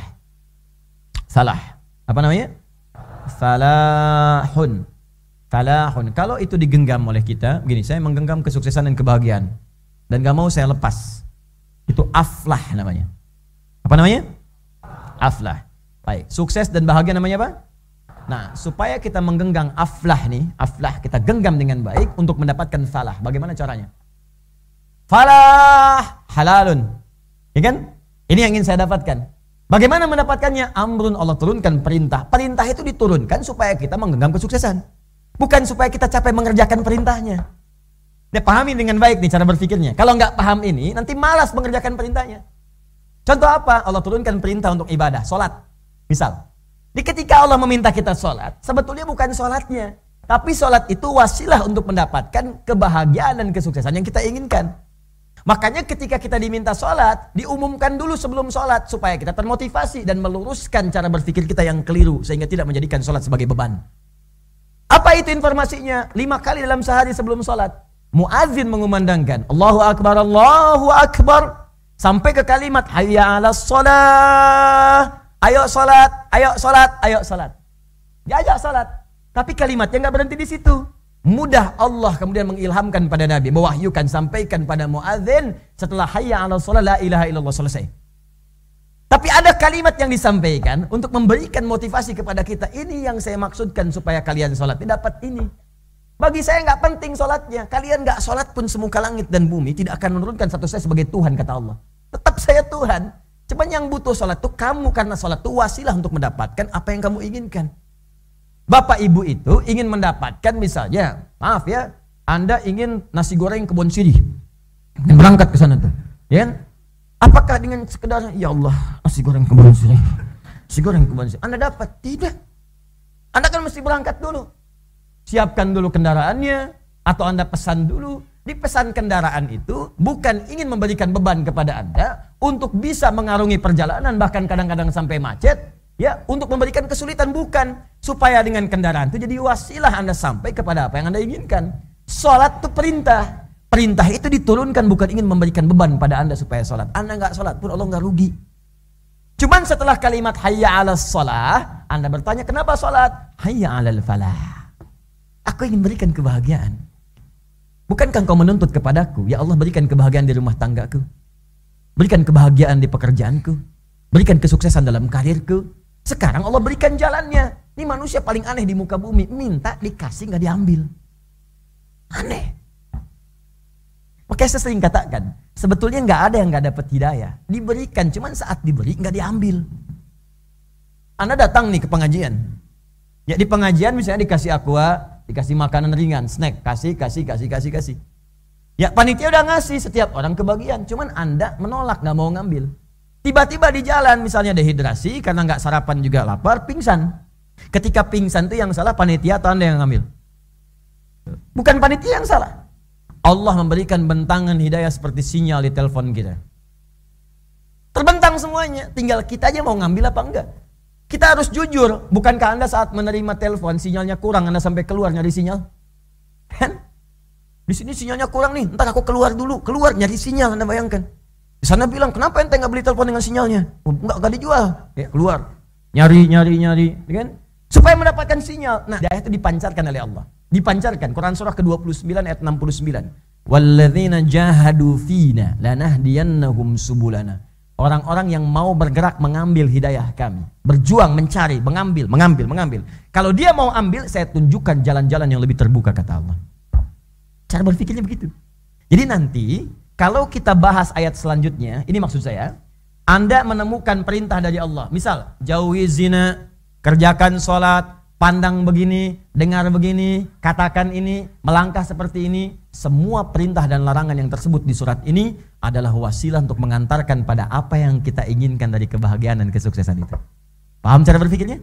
Salah. Apa namanya? Salahun. Talahun. Kalau itu digenggam oleh kita, begini, saya menggenggam kesuksesan dan kebahagiaan dan gak mau saya lepas. Itu aflah namanya. Apa namanya? Aflah. Baik, sukses dan bahagia namanya apa? Nah, supaya kita menggenggam aflah nih, aflah kita genggam dengan baik untuk mendapatkan falah. Bagaimana caranya? Falah halalun. Ya kan? Ini yang ingin saya dapatkan. Bagaimana mendapatkannya? Amrun Allah turunkan perintah. Perintah itu diturunkan supaya kita menggenggam kesuksesan. Bukan supaya kita capek mengerjakan perintahnya. Dia pahami dengan baik nih cara berpikirnya. Kalau nggak paham ini, nanti malas mengerjakan perintahnya. Contoh apa? Allah turunkan perintah untuk ibadah, sholat. Misal, di ketika Allah meminta kita sholat, sebetulnya bukan sholatnya. Tapi sholat itu wasilah untuk mendapatkan kebahagiaan dan kesuksesan yang kita inginkan. Makanya ketika kita diminta sholat, diumumkan dulu sebelum sholat supaya kita termotivasi dan meluruskan cara berpikir kita yang keliru sehingga tidak menjadikan sholat sebagai beban. Apa itu informasinya? Lima kali dalam sehari sebelum sholat. Muazin mengumandangkan. Allahu Akbar, Allahu Akbar. Sampai ke kalimat. Hayya ala sholat. Ayo sholat, ayo sholat, ayo sholat. Diajak sholat. Tapi kalimatnya nggak berhenti di situ. Mudah Allah kemudian mengilhamkan pada Nabi. Mewahyukan, sampaikan pada muazin. Setelah hayya ala sholat, la ilaha illallah selesai. Tapi ada kalimat yang disampaikan untuk memberikan motivasi kepada kita. Ini yang saya maksudkan supaya kalian sholat. Dapat ini. Bagi saya nggak penting sholatnya. Kalian nggak sholat pun semuka langit dan bumi tidak akan menurunkan satu saya sebagai Tuhan kata Allah. Tetap saya Tuhan. Cuman yang butuh sholat itu kamu karena sholat itu wasilah untuk mendapatkan apa yang kamu inginkan. Bapak ibu itu ingin mendapatkan misalnya, maaf ya, Anda ingin nasi goreng kebon sirih. Dan berangkat ke sana tuh. Ya kan? Apakah dengan sekedar ya Allah nasi goreng kembali sini, nasi goreng kembali sini. Anda dapat? Tidak. Anda kan mesti berangkat dulu. Siapkan dulu kendaraannya atau Anda pesan dulu. Di pesan kendaraan itu bukan ingin memberikan beban kepada Anda untuk bisa mengarungi perjalanan bahkan kadang-kadang sampai macet, ya untuk memberikan kesulitan bukan supaya dengan kendaraan itu jadi wasilah Anda sampai kepada apa yang Anda inginkan. Sholat itu perintah, Perintah itu diturunkan bukan ingin memberikan beban pada anda supaya sholat. Anda nggak sholat pun Allah nggak rugi. Cuman setelah kalimat hayya ala sholat, anda bertanya kenapa sholat? Hayya ala falah. Aku ingin berikan kebahagiaan. Bukankah engkau menuntut kepadaku? Ya Allah berikan kebahagiaan di rumah tanggaku. Berikan kebahagiaan di pekerjaanku. Berikan kesuksesan dalam karirku. Sekarang Allah berikan jalannya. Ini manusia paling aneh di muka bumi. Minta dikasih nggak diambil. Aneh. Oke saya sering katakan, sebetulnya nggak ada yang nggak dapat hidayah. Diberikan, cuman saat diberi nggak diambil. Anda datang nih ke pengajian. Ya di pengajian misalnya dikasih aqua, dikasih makanan ringan, snack, kasih, kasih, kasih, kasih, kasih. Ya panitia udah ngasih setiap orang kebagian, cuman Anda menolak nggak mau ngambil. Tiba-tiba di jalan misalnya dehidrasi karena nggak sarapan juga lapar, pingsan. Ketika pingsan tuh yang salah panitia atau Anda yang ngambil? Bukan panitia yang salah. Allah memberikan bentangan hidayah seperti sinyal di telepon kita. Terbentang semuanya, tinggal kita aja mau ngambil apa enggak. Kita harus jujur, bukankah Anda saat menerima telepon sinyalnya kurang, Anda sampai keluar nyari sinyal? Kan? Di sini sinyalnya kurang nih, ntar aku keluar dulu, keluar nyari sinyal, Anda bayangkan. Di sana bilang, kenapa ente nggak beli telepon dengan sinyalnya? Enggak, oh, enggak dijual. Ya, keluar. Nyari, nyari, nyari. Ya kan? Supaya mendapatkan sinyal. Nah, daya itu dipancarkan oleh Allah dipancarkan Quran surah ke-29 ayat 69 walladzina jahadu fina lanahdiyannahum subulana orang-orang yang mau bergerak mengambil hidayah kami berjuang mencari mengambil mengambil mengambil kalau dia mau ambil saya tunjukkan jalan-jalan yang lebih terbuka kata Allah cara berpikirnya begitu jadi nanti kalau kita bahas ayat selanjutnya ini maksud saya anda menemukan perintah dari Allah misal jauhi zina kerjakan sholat pandang begini, dengar begini, katakan ini, melangkah seperti ini. Semua perintah dan larangan yang tersebut di surat ini adalah wasilah untuk mengantarkan pada apa yang kita inginkan dari kebahagiaan dan kesuksesan itu. Paham cara berpikirnya?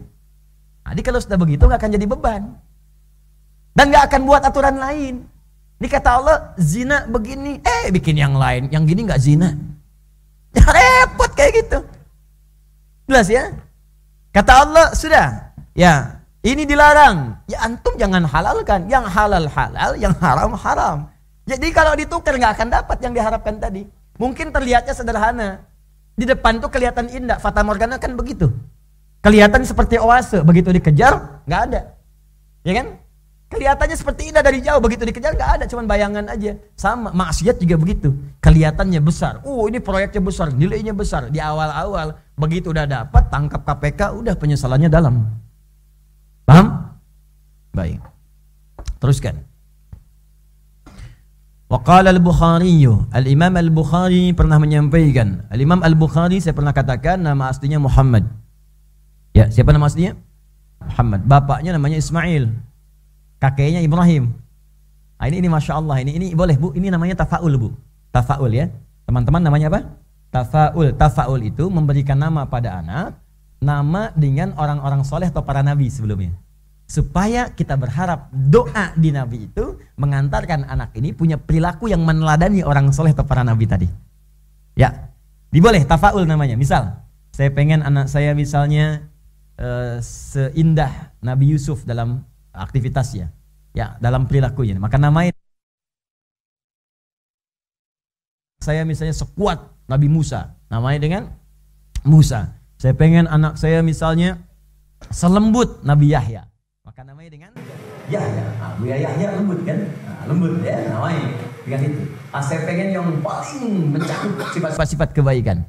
Nah, jadi kalau sudah begitu nggak akan jadi beban. Dan nggak akan buat aturan lain. Ini kata Allah, zina begini, eh bikin yang lain. Yang gini nggak zina. Ya repot kayak gitu. Jelas ya? Kata Allah, sudah. Ya, ini dilarang. Ya antum jangan halalkan. Yang halal halal, yang haram haram. Jadi kalau ditukar nggak akan dapat yang diharapkan tadi. Mungkin terlihatnya sederhana. Di depan tuh kelihatan indah. Fata Morgana kan begitu. Kelihatan seperti oase. Begitu dikejar, nggak ada. Ya kan? Kelihatannya seperti indah dari jauh, begitu dikejar nggak ada, cuman bayangan aja. Sama maksiat juga begitu. Kelihatannya besar. Uh, ini proyeknya besar, nilainya besar di awal-awal. Begitu udah dapat, tangkap KPK, udah penyesalannya dalam. Paham? Baik. Teruskan. Waqala al-Bukhari, al-Imam al-Bukhari pernah menyampaikan. Al-Imam al-Bukhari saya pernah katakan nama aslinya Muhammad. Ya, siapa nama aslinya? Muhammad. Bapaknya namanya Ismail. Kakeknya Ibrahim. Nah, ini ini masya Allah ini ini boleh bu ini namanya tafaul bu tafaul ya teman-teman namanya apa tafaul tafaul itu memberikan nama pada anak nama dengan orang-orang soleh atau para nabi sebelumnya. Supaya kita berharap doa di nabi itu mengantarkan anak ini punya perilaku yang meneladani orang soleh atau para nabi tadi. Ya, diboleh tafaul namanya. Misal, saya pengen anak saya misalnya uh, seindah Nabi Yusuf dalam aktivitasnya. Ya, dalam perilakunya. Maka namanya saya misalnya sekuat Nabi Musa. Namanya dengan Musa. Saya pengen anak saya misalnya selembut Nabi Yahya. Maka namanya dengan Yahya. Nabi ah, Buya Yahya lembut kan? Nah, lembut ya namanya dengan itu. Ah, saya pengen yang paling mencakup sifat-sifat kebaikan.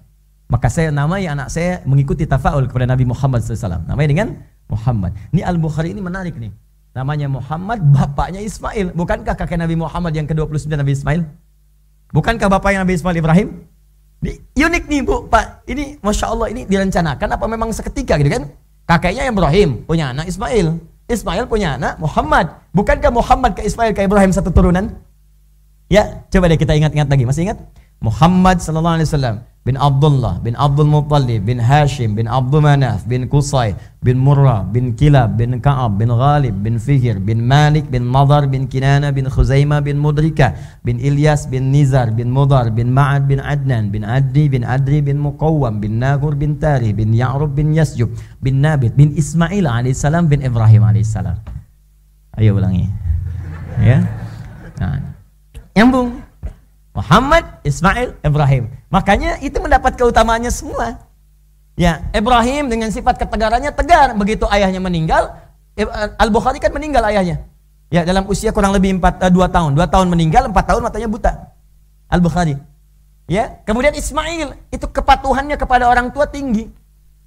Maka saya namai anak saya mengikuti tafaul kepada Nabi Muhammad SAW. Namanya dengan Muhammad. Ini Al-Bukhari ini menarik nih. Namanya Muhammad, bapaknya Ismail. Bukankah kakek Nabi Muhammad yang ke-29 Nabi Ismail? Bukankah bapaknya Nabi Ismail Ibrahim? unik nih bu pak ini masya allah ini direncanakan apa memang seketika gitu kan kakeknya yang Ibrahim punya anak Ismail Ismail punya anak Muhammad bukankah Muhammad ke Ismail ke Ibrahim satu turunan ya coba deh kita ingat-ingat lagi masih ingat محمد صلى الله عليه وسلم بن عبد الله بن عبد المطلب بن هاشم بن عبد مناف بن قصي بن مرة بن كلاب بن كعب بن غالب بن فهر بن مالك بن مضر بن كنانة بن خزيمة بن مدركة بن إلياس بن نزر بن مضر بن معد بن عدنان بن عدي بن عدري بن مقوم بن ناغر بن تاري بن يعرب بن يسجب بن نابت بن إسماعيل عليه السلام بن إبراهيم عليه السلام ayo ulangi ya nah. nyambung Muhammad, Ismail, Ibrahim. Makanya itu mendapat keutamaannya semua. Ya, Ibrahim dengan sifat ketegarannya tegar begitu ayahnya meninggal, eh, Al-Bukhari kan meninggal ayahnya. Ya, dalam usia kurang lebih 4 2 eh, tahun. 2 tahun meninggal, 4 tahun matanya buta. Al-Bukhari. Ya, kemudian Ismail itu kepatuhannya kepada orang tua tinggi.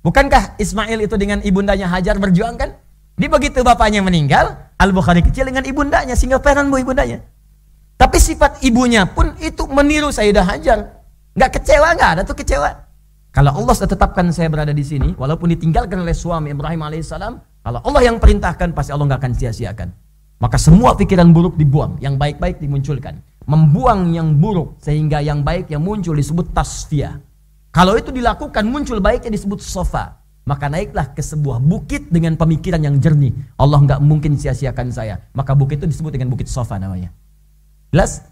Bukankah Ismail itu dengan ibundanya Hajar berjuang kan? Dia begitu bapaknya meninggal, Al-Bukhari kecil dengan ibundanya sehingga peran bu ibundanya. Tapi sifat ibunya pun itu meniru Sayyidah Hajar. Nggak kecewa nggak ada tuh kecewa. Kalau Allah sudah tetapkan saya berada di sini, walaupun ditinggalkan oleh suami Ibrahim alaihissalam, kalau Allah yang perintahkan pasti Allah nggak akan sia-siakan. Maka semua pikiran buruk dibuang, yang baik-baik dimunculkan. Membuang yang buruk sehingga yang baik yang muncul disebut tasfiyah. Kalau itu dilakukan muncul baiknya disebut sofa. Maka naiklah ke sebuah bukit dengan pemikiran yang jernih. Allah nggak mungkin sia-siakan saya. Maka bukit itu disebut dengan bukit sofa namanya. Jelas?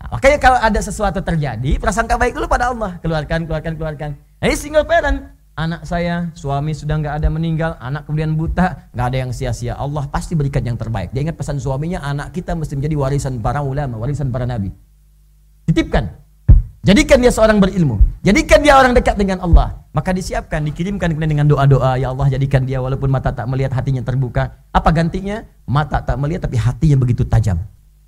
Nah, makanya kalau ada sesuatu terjadi, prasangka baik dulu pada Allah. Keluarkan, keluarkan, keluarkan. Nah, ini single parent. Anak saya, suami sudah nggak ada meninggal, anak kemudian buta, nggak ada yang sia-sia. Allah pasti berikan yang terbaik. Dia ingat pesan suaminya, anak kita mesti menjadi warisan para ulama, warisan para nabi. Titipkan. Jadikan dia seorang berilmu. Jadikan dia orang dekat dengan Allah. Maka disiapkan, dikirimkan kemudian dengan doa-doa. Ya Allah jadikan dia walaupun mata tak melihat hatinya terbuka. Apa gantinya? Mata tak melihat tapi hatinya begitu tajam.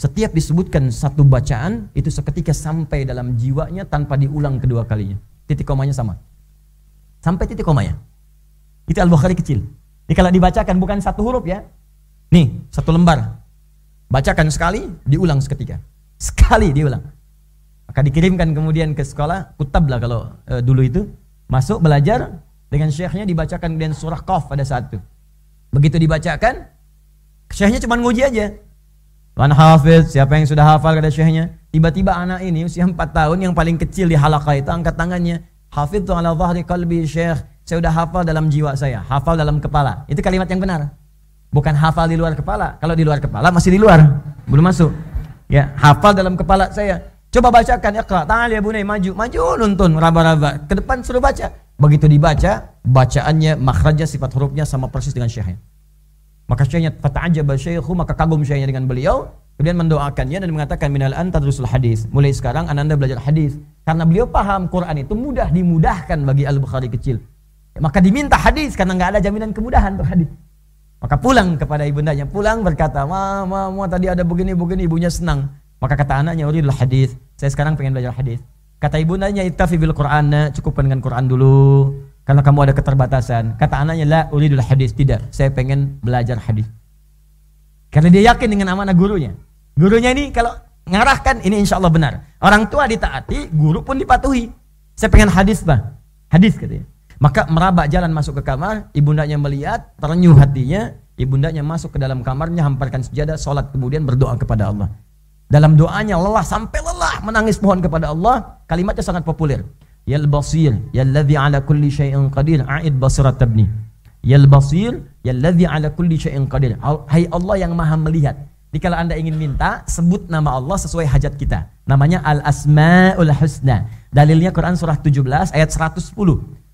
Setiap disebutkan satu bacaan itu seketika sampai dalam jiwanya tanpa diulang kedua kalinya. Titik komanya sama. Sampai titik komanya. Itu Al-Bukhari kecil. Jadi kalau dibacakan bukan satu huruf ya. Nih, satu lembar. Bacakan sekali, diulang seketika. Sekali diulang. Maka dikirimkan kemudian ke sekolah, kutab lah kalau e, dulu itu. Masuk belajar dengan syekhnya dibacakan dengan surah Qaf pada saat itu. Begitu dibacakan, syekhnya cuma nguji aja. Man hafiz, siapa yang sudah hafal kata syekhnya? Tiba-tiba anak ini usia 4 tahun yang paling kecil di halakah itu angkat tangannya. Hafiz ala zahri kalbi syekh. Saya sudah hafal dalam jiwa saya, hafal dalam kepala. Itu kalimat yang benar. Bukan hafal di luar kepala. Kalau di luar kepala masih di luar, belum masuk. Ya, hafal dalam kepala saya. Coba bacakan ya, Ta'al ya bunai maju. Maju nuntun raba-raba. Ke depan suruh baca. Begitu dibaca, bacaannya, makhrajnya, sifat hurufnya sama persis dengan syekhnya. Maka syekhnya fata'ajaba syekhu maka kagum syekhnya dengan beliau kemudian mendoakannya dan mengatakan minal anta tadrusul hadis. Mulai sekarang Ananda belajar hadis karena beliau paham Quran itu mudah dimudahkan bagi Al-Bukhari kecil. Maka diminta hadis karena nggak ada jaminan kemudahan untuk hadis. Maka pulang kepada ibundanya, pulang berkata, "Mama, mama tadi ada begini-begini." Ibunya senang. Maka kata anaknya, "Uridul hadis." Saya sekarang pengen belajar hadis. Kata ibundanya, itafi bil Qur'an." cukup dengan Quran dulu. Karena kamu ada keterbatasan. Kata anaknya, la uridul hadis. Tidak, saya pengen belajar hadis. Karena dia yakin dengan amanah gurunya. Gurunya ini kalau ngarahkan, ini insya Allah benar. Orang tua ditaati, guru pun dipatuhi. Saya pengen hadis, bah. Hadis katanya. Maka merabak jalan masuk ke kamar, ibundanya melihat, terenyuh hatinya, ibundanya masuk ke dalam kamarnya, hamparkan sejadah, sholat, kemudian berdoa kepada Allah. Dalam doanya lelah sampai lelah menangis mohon kepada Allah. Kalimatnya sangat populer yal basir yalladzi ala kulli syai'in qadir a'id basirat tabni yal basir yalladzi ala kulli syai'in qadir hai Allah yang maha melihat Dikala Anda ingin minta, sebut nama Allah sesuai hajat kita. Namanya Al-Asma'ul Husna. Dalilnya Quran surah 17 ayat 110.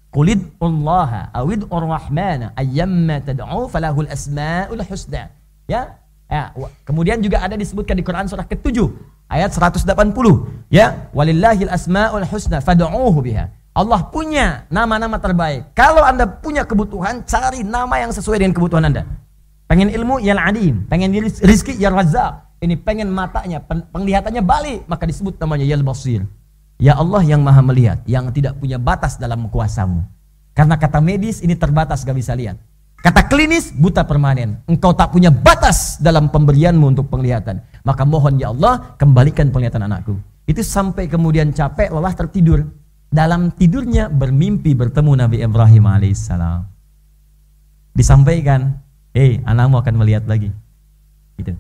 Kulid Allah awid ar-Rahmana ayyamma tad'u falahul asma'ul husna. Ya. ya. Kemudian juga ada disebutkan di Quran surah ke-7 ayat 180 ya walillahil asmaul husna fad'uuhu biha Allah punya nama-nama terbaik kalau Anda punya kebutuhan cari nama yang sesuai dengan kebutuhan Anda pengen ilmu yang alim pengen rizki yang razzaq ini pengen matanya penglihatannya balik maka disebut namanya yal basir ya Allah yang maha melihat yang tidak punya batas dalam kuasamu karena kata medis ini terbatas gak bisa lihat Kata klinis buta permanen. Engkau tak punya batas dalam pemberianmu untuk penglihatan. Maka mohon ya Allah kembalikan penglihatan anakku. Itu sampai kemudian capek, lelah, tertidur. Dalam tidurnya bermimpi bertemu Nabi Ibrahim alaihissalam. Disampaikan, eh hey, anakmu akan melihat lagi. Gitu.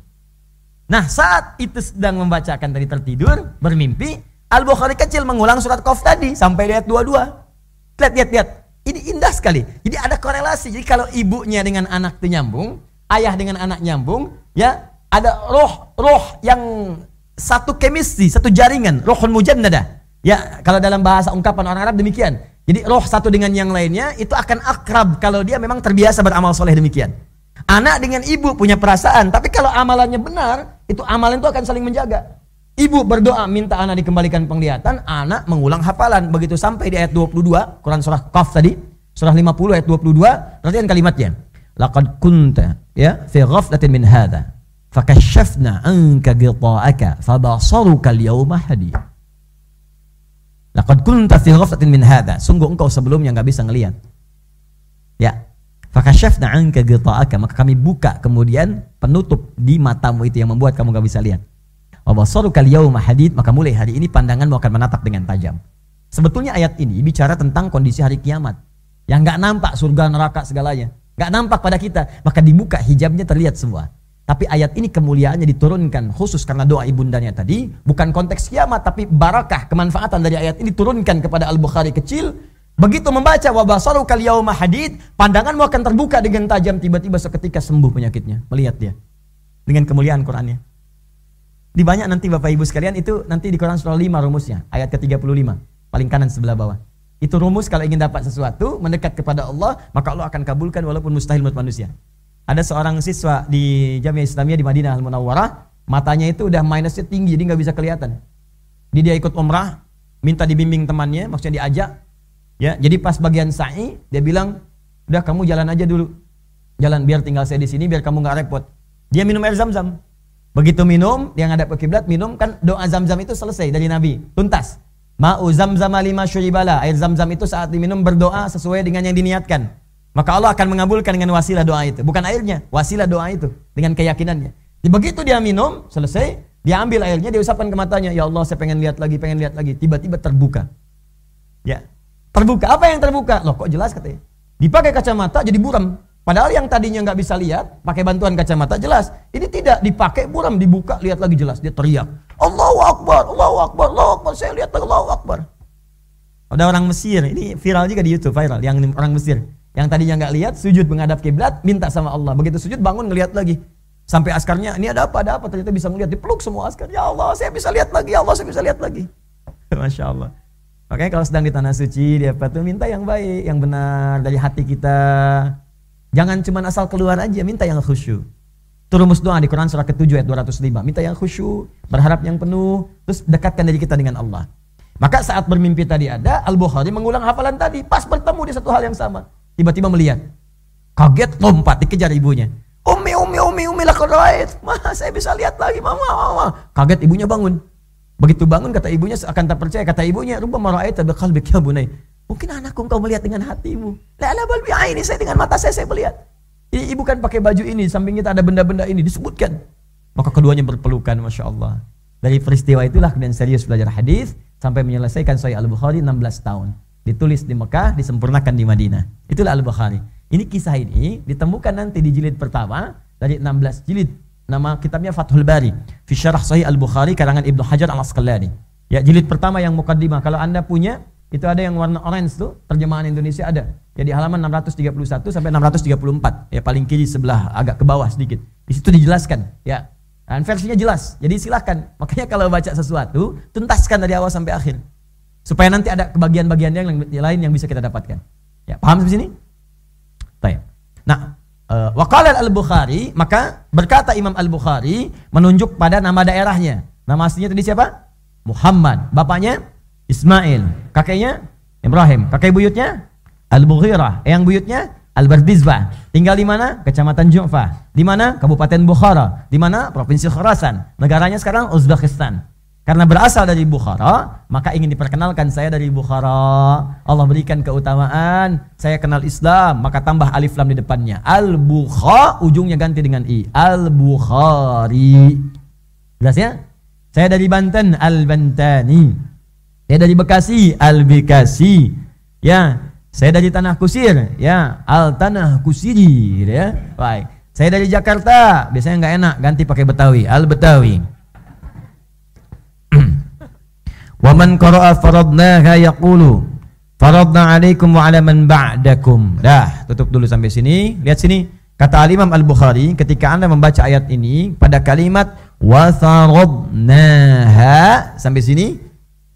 Nah saat itu sedang membacakan tadi tertidur, bermimpi, Al-Bukhari kecil mengulang surat Qaf tadi sampai lihat dua-dua. Lihat, lihat, lihat. Ini indah sekali. Jadi ada korelasi. Jadi kalau ibunya dengan anak itu nyambung, ayah dengan anak nyambung, ya ada roh roh yang satu chemistry, satu jaringan, rohul mujannada. Ya, kalau dalam bahasa ungkapan orang Arab demikian. Jadi roh satu dengan yang lainnya itu akan akrab kalau dia memang terbiasa beramal soleh demikian. Anak dengan ibu punya perasaan, tapi kalau amalannya benar, itu amalan itu akan saling menjaga. Ibu berdoa minta anak dikembalikan penglihatan, anak mengulang hafalan. Begitu sampai di ayat 22, Quran surah Qaf tadi, surah 50 ayat 22, perhatikan kalimatnya. Laqad kunta ya fi ghaflatin min hadza fakashafna anka ghita'aka fabasaruka al-yawma hadid. Laqad kunta fi ghaflatin min hadza. Sungguh engkau sebelumnya nggak bisa ngelihat. Ya. Fakashafna anka ghita'aka, maka kami buka kemudian penutup di matamu itu yang membuat kamu nggak bisa lihat. Wabasaruka yauma hadid, maka mulai hari ini pandanganmu akan menatap dengan tajam. Sebetulnya ayat ini bicara tentang kondisi hari kiamat. Yang gak nampak surga neraka segalanya. gak nampak pada kita. Maka dibuka hijabnya terlihat semua. Tapi ayat ini kemuliaannya diturunkan khusus karena doa ibundanya tadi. Bukan konteks kiamat tapi barakah kemanfaatan dari ayat ini turunkan kepada Al-Bukhari kecil. Begitu membaca wabasaru yauma hadid, pandanganmu akan terbuka dengan tajam tiba-tiba seketika sembuh penyakitnya. Melihat dia dengan kemuliaan Qur'annya. Di banyak nanti Bapak Ibu sekalian itu nanti di Quran surah 5 rumusnya, ayat ke-35, paling kanan sebelah bawah. Itu rumus kalau ingin dapat sesuatu, mendekat kepada Allah, maka Allah akan kabulkan walaupun mustahil menurut manusia. Ada seorang siswa di Jamiah Islamiyah di Madinah Al-Munawwarah, matanya itu udah minusnya tinggi, jadi nggak bisa kelihatan. Jadi dia ikut umrah, minta dibimbing temannya, maksudnya diajak. Ya, jadi pas bagian sa'i, dia bilang, udah kamu jalan aja dulu. Jalan biar tinggal saya di sini biar kamu nggak repot. Dia minum air zam-zam. Begitu minum, dia ngadap ke kiblat, minum kan doa zam-zam itu selesai dari Nabi, tuntas. Ma'u zam-zam lima syuribala. Air zam-zam itu saat diminum berdoa sesuai dengan yang diniatkan. Maka Allah akan mengabulkan dengan wasilah doa itu. Bukan airnya, wasilah doa itu. Dengan keyakinannya. Begitu dia minum, selesai, dia ambil airnya, dia usapkan ke matanya. Ya Allah, saya pengen lihat lagi, pengen lihat lagi. Tiba-tiba terbuka. Ya, terbuka. Apa yang terbuka? Loh kok jelas katanya. Dipakai kacamata jadi buram. Padahal yang tadinya nggak bisa lihat, pakai bantuan kacamata jelas. Ini tidak dipakai buram, dibuka, lihat lagi jelas. Dia teriak, Allahu Akbar, Allahu Akbar, Allahu Akbar, saya lihat Allahu Akbar. Ada orang Mesir, ini viral juga di Youtube, viral, yang orang Mesir. Yang tadinya nggak lihat, sujud menghadap kiblat, minta sama Allah. Begitu sujud, bangun ngelihat lagi. Sampai askarnya, ini ada apa, ada apa, ternyata bisa ngelihat. Dipeluk semua askar, ya Allah, saya bisa lihat lagi, ya Allah, saya bisa lihat lagi. Masya Allah. Makanya kalau sedang di tanah suci, dia tuh minta yang baik, yang benar, dari hati kita Jangan cuma asal keluar aja, minta yang khusyuk. Turumus doa di Quran surah ke-7 ayat 205. Minta yang khusyuk, berharap yang penuh, terus dekatkan diri kita dengan Allah. Maka saat bermimpi tadi ada, Al-Bukhari mengulang hafalan tadi. Pas bertemu di satu hal yang sama. Tiba-tiba melihat. Kaget, lompat, dikejar ibunya. Umi, umi, umi, umi lakorait. Mah, saya bisa lihat lagi, mama, mama. Kaget ibunya bangun. Begitu bangun kata ibunya akan tak percaya. Kata ibunya, rupa maraait tabi qalbik ya bunai. Mungkin anakku engkau melihat dengan hatimu. Lala balbi ini saya dengan mata saya saya melihat. Ini ibu kan pakai baju ini, samping kita ada benda-benda ini disebutkan. Maka keduanya berpelukan, masya Allah. Dari peristiwa itulah kemudian serius belajar hadis sampai menyelesaikan Sahih Al Bukhari 16 tahun. Ditulis di Mekah, disempurnakan di Madinah. Itulah Al Bukhari. Ini kisah ini ditemukan nanti di jilid pertama dari 16 jilid. Nama kitabnya Fathul Bari, fi Syarah Sahih Al Bukhari karangan Ibnu Hajar Al Asqalani. Ya, jilid pertama yang mukadimah. Kalau Anda punya itu ada yang warna orange tuh, terjemahan Indonesia ada. jadi ya, halaman 631 sampai 634, ya paling kiri sebelah agak ke bawah sedikit. Di situ dijelaskan, ya. Dan versinya jelas. Jadi silahkan. Makanya kalau baca sesuatu, tuntaskan dari awal sampai akhir. Supaya nanti ada kebagian-bagian yang lain yang bisa kita dapatkan. Ya, paham di sini? Baik. Nah, eh, waqala al-Bukhari, maka berkata Imam Al-Bukhari menunjuk pada nama daerahnya. Nama aslinya tadi siapa? Muhammad. Bapaknya Ismail. Kakeknya Ibrahim. Kakek buyutnya al Bukhira, Yang buyutnya Al-Bardizbah. Tinggal di mana? Kecamatan Jufah. Di mana? Kabupaten Bukhara. Di mana? Provinsi Khurasan. Negaranya sekarang Uzbekistan. Karena berasal dari Bukhara, maka ingin diperkenalkan saya dari Bukhara. Allah berikan keutamaan, saya kenal Islam, maka tambah alif lam di depannya. Al-Bukha, ujungnya ganti dengan i. Al-Bukhari. Jelas ya? Saya dari Banten, Al-Bantani. Saya dari Bekasi, Al Bekasi. Ya, saya dari Tanah Kusir, ya, Al Tanah Kusiri, ya. Baik. Saya dari Jakarta, biasanya nggak enak ganti pakai Betawi, Al Betawi. Waman qara'a faradnaha yaqulu faradna 'alaikum wa 'ala man ba'dakum. Dah, tutup dulu sampai sini. Lihat sini. Kata Al Imam Al Bukhari ketika Anda membaca ayat ini pada kalimat wa faradnaha sampai sini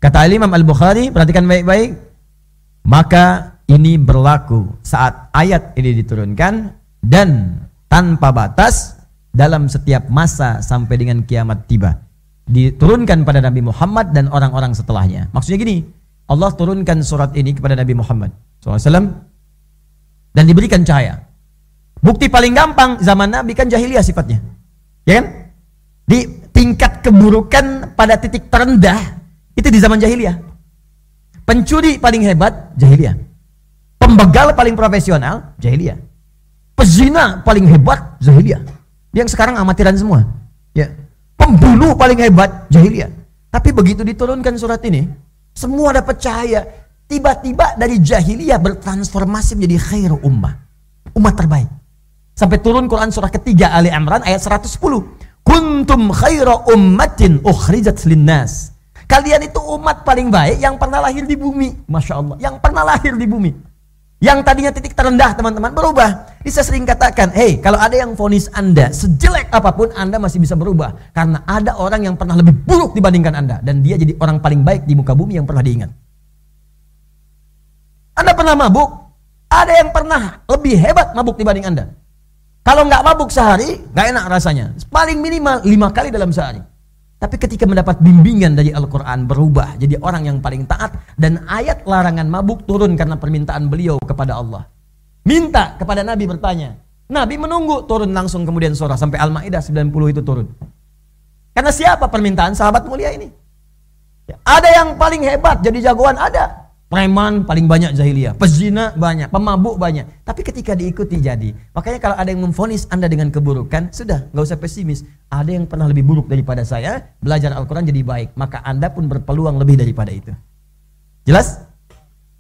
Kata Imam Al-Bukhari, perhatikan baik-baik. Maka ini berlaku saat ayat ini diturunkan dan tanpa batas dalam setiap masa sampai dengan kiamat tiba. Diturunkan pada Nabi Muhammad dan orang-orang setelahnya. Maksudnya gini, Allah turunkan surat ini kepada Nabi Muhammad SAW dan diberikan cahaya. Bukti paling gampang zaman Nabi kan jahiliyah sifatnya. Ya kan? Di tingkat keburukan pada titik terendah itu di zaman jahiliyah. Pencuri paling hebat jahiliyah. Pembegal paling profesional jahiliyah. Pezina paling hebat jahiliyah. Yang sekarang amatiran semua. Ya. Pembunuh paling hebat jahiliyah. Tapi begitu diturunkan surat ini, semua dapat cahaya. Tiba-tiba dari jahiliyah bertransformasi menjadi khairu ummah. Umat terbaik. Sampai turun Quran surah ketiga Ali Imran ayat 110. Kuntum khaira ummatin ukhrijat linnas Kalian itu umat paling baik yang pernah lahir di bumi. Masya Allah. Yang pernah lahir di bumi. Yang tadinya titik terendah teman-teman berubah. Bisa sering katakan, hey kalau ada yang vonis Anda sejelek apapun Anda masih bisa berubah. Karena ada orang yang pernah lebih buruk dibandingkan Anda. Dan dia jadi orang paling baik di muka bumi yang pernah diingat. Anda pernah mabuk? Ada yang pernah lebih hebat mabuk dibanding Anda. Kalau nggak mabuk sehari, nggak enak rasanya. Paling minimal lima kali dalam sehari. Tapi ketika mendapat bimbingan dari Al-Quran berubah jadi orang yang paling taat dan ayat larangan mabuk turun karena permintaan beliau kepada Allah. Minta kepada Nabi bertanya. Nabi menunggu turun langsung kemudian surah sampai Al-Ma'idah 90 itu turun. Karena siapa permintaan sahabat mulia ini? Ya, ada yang paling hebat jadi jagoan ada. Preman paling banyak jahiliyah, pezina banyak, pemabuk banyak. Tapi ketika diikuti jadi. Makanya kalau ada yang memfonis Anda dengan keburukan, sudah, nggak usah pesimis. Ada yang pernah lebih buruk daripada saya, belajar Al-Quran jadi baik. Maka Anda pun berpeluang lebih daripada itu. Jelas?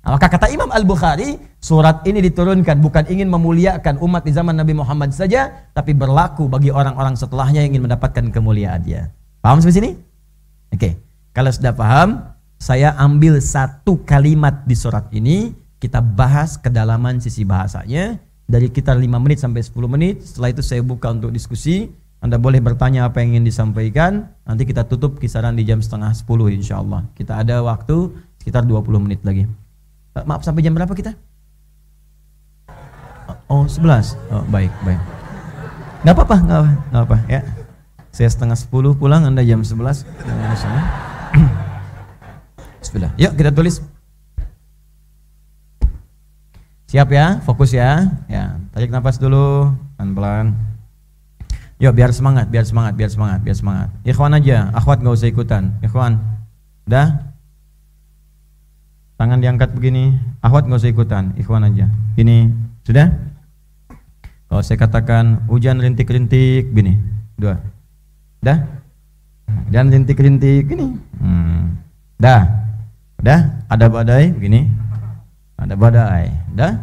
maka kata Imam Al-Bukhari, surat ini diturunkan bukan ingin memuliakan umat di zaman Nabi Muhammad saja, tapi berlaku bagi orang-orang setelahnya yang ingin mendapatkan kemuliaan dia. Paham sampai sini? Oke. Okay. Kalau sudah paham, saya ambil satu kalimat di surat ini, kita bahas kedalaman sisi bahasanya dari kita 5 menit sampai 10 menit. Setelah itu saya buka untuk diskusi. Anda boleh bertanya apa yang ingin disampaikan. Nanti kita tutup kisaran di jam setengah 10 insya Allah. Kita ada waktu sekitar 20 menit lagi. Eh, maaf sampai jam berapa kita? Oh 11. Oh, baik, baik. Gak apa-apa, gak apa ya. Saya setengah 10 pulang, Anda jam 11. Bismillah. Yuk kita tulis. Siap ya, fokus ya. Ya, tarik nafas dulu, pelan-pelan. Yuk biar semangat, biar semangat, biar semangat, biar semangat. Ikhwan aja, akhwat nggak usah ikutan. Ikhwan, dah, Tangan diangkat begini, akhwat nggak usah ikutan. Ikhwan aja. Ini sudah? Kalau saya katakan hujan rintik-rintik, gini, dua, dah? Dan rintik-rintik gini, hmm. dah. Dah, ada badai begini. Ada badai. Dah.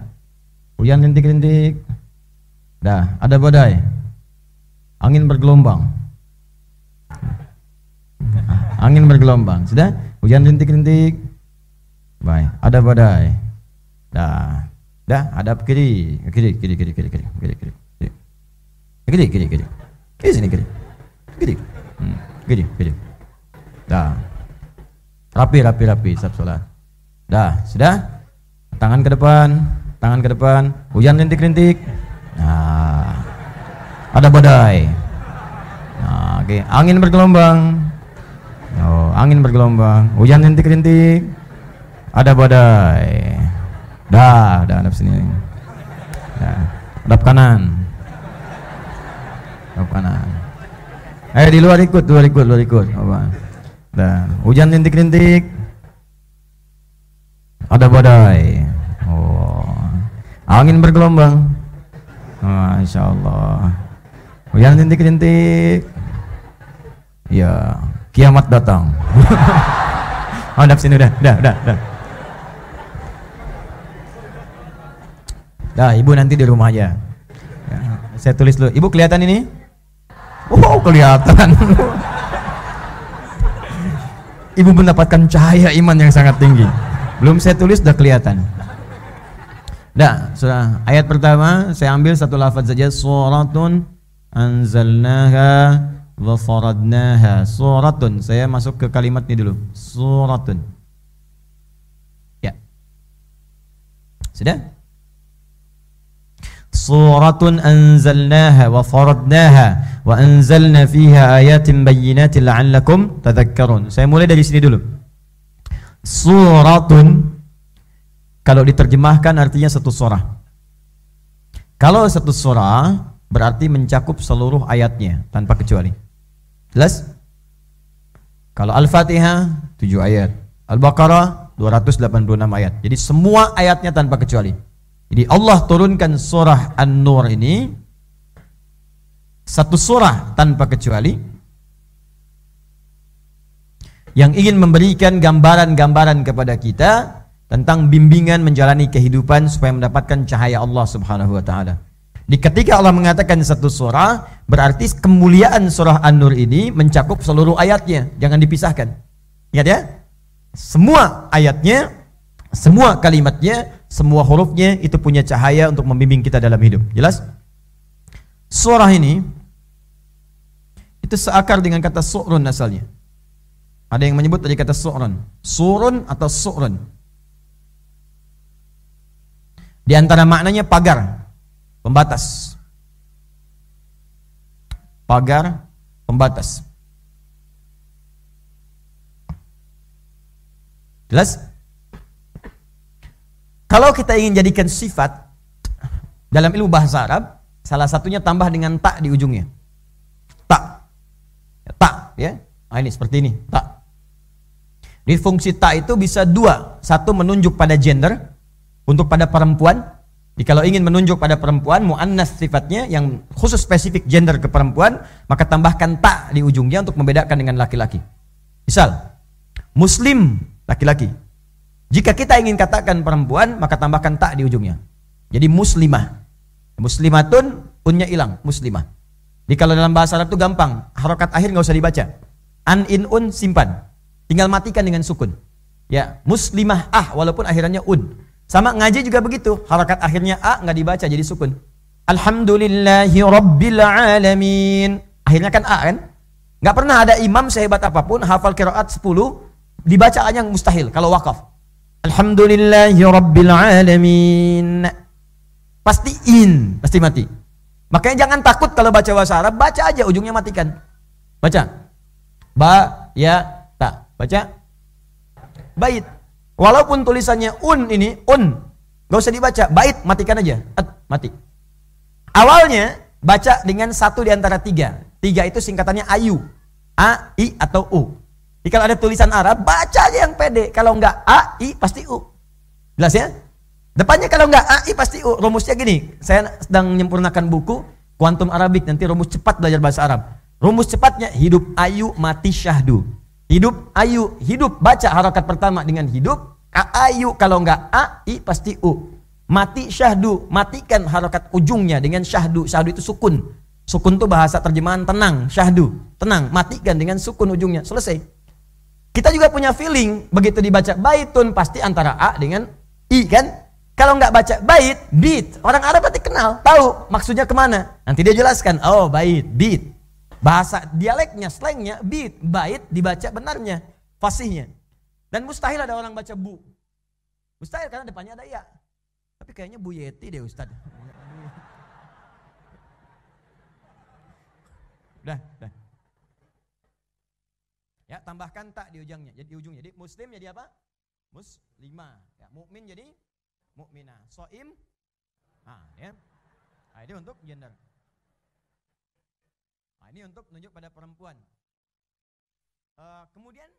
Hujan rintik-rintik. Dah, ada badai. Angin bergelombang. Angin bergelombang. Sudah? Hujan rintik-rintik. Baik, ada badai. Dah. Dah, ada kiri. kiri. kiri kiri, kiri, kiri, kiri, kiri, kiri, kiri. Kiri, kiri, kiri. Kiri sini, kiri. Kiri. Hmm. Kiri, kiri. Dah. Rapi, rapi, rapi setiap sholat. Dah, sudah? Tangan ke depan, tangan ke depan. Hujan rintik-rintik. Nah, ada badai. Nah, oke. Okay. Angin bergelombang. Oh, angin bergelombang. Hujan rintik-rintik. Ada badai. Dah, dah hadap sini. Hadap kanan. Hadap kanan. Eh di luar ikut, luar ikut, luar ikut. Apa? Nah, hujan rintik-rintik. Ada badai. Oh. Angin bergelombang. Masya Allah. Hujan rintik-rintik. Ya, kiamat datang. oh, udah sini udah, udah, udah, dah. Nah, ibu nanti di rumah aja. Ya, saya tulis dulu. Ibu kelihatan ini? Oh, kelihatan. ibu mendapatkan cahaya iman yang sangat tinggi. Belum saya tulis sudah kelihatan. Nah, sudah ayat pertama saya ambil satu lafaz saja suratun anzalnaha wa faradnaha. Suratun. Saya masuk ke kalimat ini dulu. Suratun. Ya. Sudah? suratun anzalnaha wa faradnaha wa anzalna fiha ayatin bayyinatin la'allakum tadhakkarun. Saya mulai dari sini dulu. Suratun kalau diterjemahkan artinya satu surah. Kalau satu surah berarti mencakup seluruh ayatnya tanpa kecuali. Jelas? Kalau Al-Fatihah 7 ayat, Al-Baqarah 286 ayat. Jadi semua ayatnya tanpa kecuali. Jadi Allah turunkan surah An-Nur ini satu surah tanpa kecuali yang ingin memberikan gambaran-gambaran kepada kita tentang bimbingan menjalani kehidupan supaya mendapatkan cahaya Allah Subhanahu wa taala. Di ketika Allah mengatakan satu surah, berarti kemuliaan surah An-Nur ini mencakup seluruh ayatnya, jangan dipisahkan. Ingat ya? Semua ayatnya, semua kalimatnya semua hurufnya itu punya cahaya untuk membimbing kita dalam hidup. Jelas? Suara ini itu seakar dengan kata su'run asalnya. Ada yang menyebut tadi kata su'run. Surun atau su'run. Di antara maknanya pagar, pembatas. Pagar, pembatas. Jelas? Kalau kita ingin jadikan sifat dalam ilmu bahasa Arab, salah satunya tambah dengan tak di ujungnya. Tak. Ya, tak, ya. Nah, ini seperti ini, tak. Di fungsi tak itu bisa dua. Satu menunjuk pada gender untuk pada perempuan. Jadi kalau ingin menunjuk pada perempuan muannas sifatnya yang khusus spesifik gender ke perempuan, maka tambahkan tak di ujungnya untuk membedakan dengan laki-laki. Misal, muslim laki-laki, jika kita ingin katakan perempuan, maka tambahkan tak di ujungnya. Jadi muslimah. Muslimatun unnya hilang, muslimah. Jadi kalau dalam bahasa Arab itu gampang, harokat akhir nggak usah dibaca. An in un simpan. Tinggal matikan dengan sukun. Ya, muslimah ah walaupun akhirannya un. Sama ngaji juga begitu, harokat akhirnya a nggak dibaca jadi sukun. Alhamdulillahi rabbil alamin. Akhirnya kan a kan? Nggak pernah ada imam sehebat apapun hafal kiraat 10 dibaca yang mustahil kalau wakaf. Alhamdulillahi Rabbil Alamin. Pasti in, pasti mati. Makanya jangan takut kalau baca bahasa Arab, baca aja ujungnya matikan. Baca. Ba, ya, ta. Baca. Bait. Walaupun tulisannya un ini, un. Gak usah dibaca. Bait, matikan aja. At, mati. Awalnya, baca dengan satu di antara tiga. Tiga itu singkatannya ayu. A, I, atau U. Jadi kalau ada tulisan Arab, baca aja yang pede. Kalau enggak A, I, pasti U. Jelas ya? Depannya kalau enggak A, I, pasti U. Rumusnya gini, saya sedang menyempurnakan buku Quantum Arabic. Nanti rumus cepat belajar bahasa Arab. Rumus cepatnya, hidup ayu, mati syahdu. Hidup ayu, hidup. Baca harokat pertama dengan hidup. A, ayu, kalau enggak A, I, pasti U. Mati syahdu, matikan harokat ujungnya dengan syahdu. Syahdu itu sukun. Sukun itu bahasa terjemahan tenang, syahdu. Tenang, matikan dengan sukun ujungnya. Selesai. Kita juga punya feeling begitu dibaca baitun pasti antara A dengan I kan? Kalau nggak baca bait, bit. Orang Arab pasti kenal, tahu maksudnya kemana. Nanti dia jelaskan, oh bait, bit. Bahasa dialeknya, slangnya, bit, bait dibaca benarnya, fasihnya. Dan mustahil ada orang baca bu. Mustahil karena depannya ada ya. Tapi kayaknya Bu Yeti deh Ustad. udah, udah. Ya, tambahkan tak di ujungnya. Jadi ujung Jadi muslim jadi apa? Muslimah. Ya, mukmin jadi mukminah. Soim ah ya. Nah, ini untuk gender. Nah, ini untuk menunjuk pada perempuan. Uh, kemudian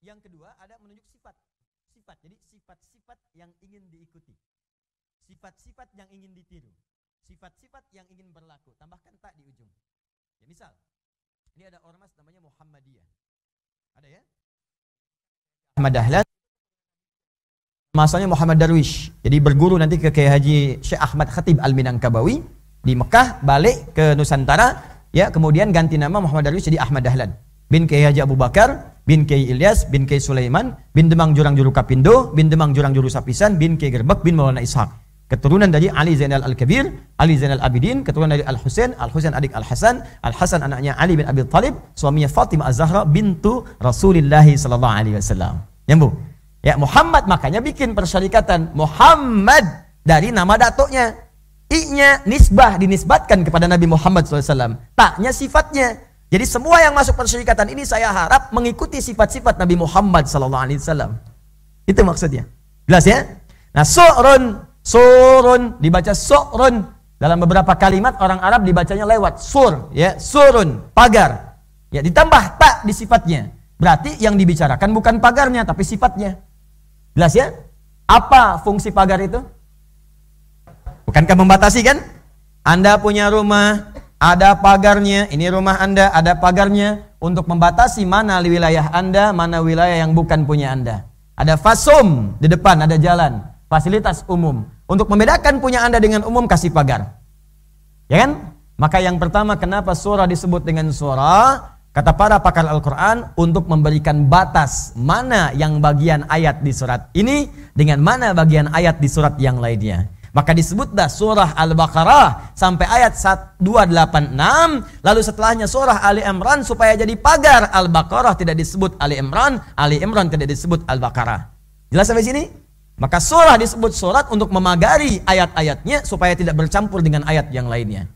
yang kedua ada menunjuk sifat. Sifat. Jadi sifat-sifat yang ingin diikuti. Sifat-sifat yang ingin ditiru. Sifat-sifat yang ingin berlaku. Tambahkan tak di ujung. Ya misal, ini ada ormas namanya Muhammadiyah. Ada ya? Ahmad Dahlan masanya Muhammad Darwish. Jadi berguru nanti ke Kiai Haji Syekh Ahmad Khatib Al Minangkabawi di Mekah, balik ke Nusantara, ya kemudian ganti nama Muhammad Darwish jadi Ahmad Dahlan bin Kiai Haji Abu Bakar bin Kiai Ilyas bin Kiai Sulaiman bin Demang Jurang Juru Kapindo bin Demang Jurang Juru Sapisan bin Kiai Gerbek bin Maulana Ishak keturunan dari Ali Zainal Al-Kabir, Ali Zainal Abidin, keturunan dari Al-Husain, Al-Husain adik Al-Hasan, Al-Hasan anaknya Ali bin Abi Thalib, suaminya Fatimah Az-Zahra bintu Rasulullah sallallahu alaihi wasallam. Nyambung. Ya Muhammad makanya bikin persyarikatan Muhammad dari nama datuknya. I-nya nisbah dinisbatkan kepada Nabi Muhammad SAW. Taknya sifatnya. Jadi semua yang masuk persyarikatan ini saya harap mengikuti sifat-sifat Nabi Muhammad SAW. Itu maksudnya. Jelas ya? Nah, su'run Surun dibaca surun. Dalam beberapa kalimat orang Arab dibacanya lewat sur, ya, surun, pagar. Ya, ditambah tak di sifatnya. Berarti yang dibicarakan bukan pagarnya tapi sifatnya. Jelas ya? Apa fungsi pagar itu? Bukankah membatasi kan? Anda punya rumah, ada pagarnya, ini rumah Anda ada pagarnya untuk membatasi mana wilayah Anda, mana wilayah yang bukan punya Anda. Ada fasum di depan, ada jalan fasilitas umum. Untuk membedakan punya Anda dengan umum kasih pagar. Ya kan? Maka yang pertama kenapa suara disebut dengan suara? Kata para pakar Al-Quran untuk memberikan batas mana yang bagian ayat di surat ini dengan mana bagian ayat di surat yang lainnya. Maka disebutlah surah Al-Baqarah sampai ayat 286. Lalu setelahnya surah Ali Imran supaya jadi pagar Al-Baqarah tidak disebut Ali Imran. Ali Imran tidak disebut Al-Baqarah. Jelas sampai sini? Maka surah disebut surat untuk memagari ayat-ayatnya supaya tidak bercampur dengan ayat yang lainnya.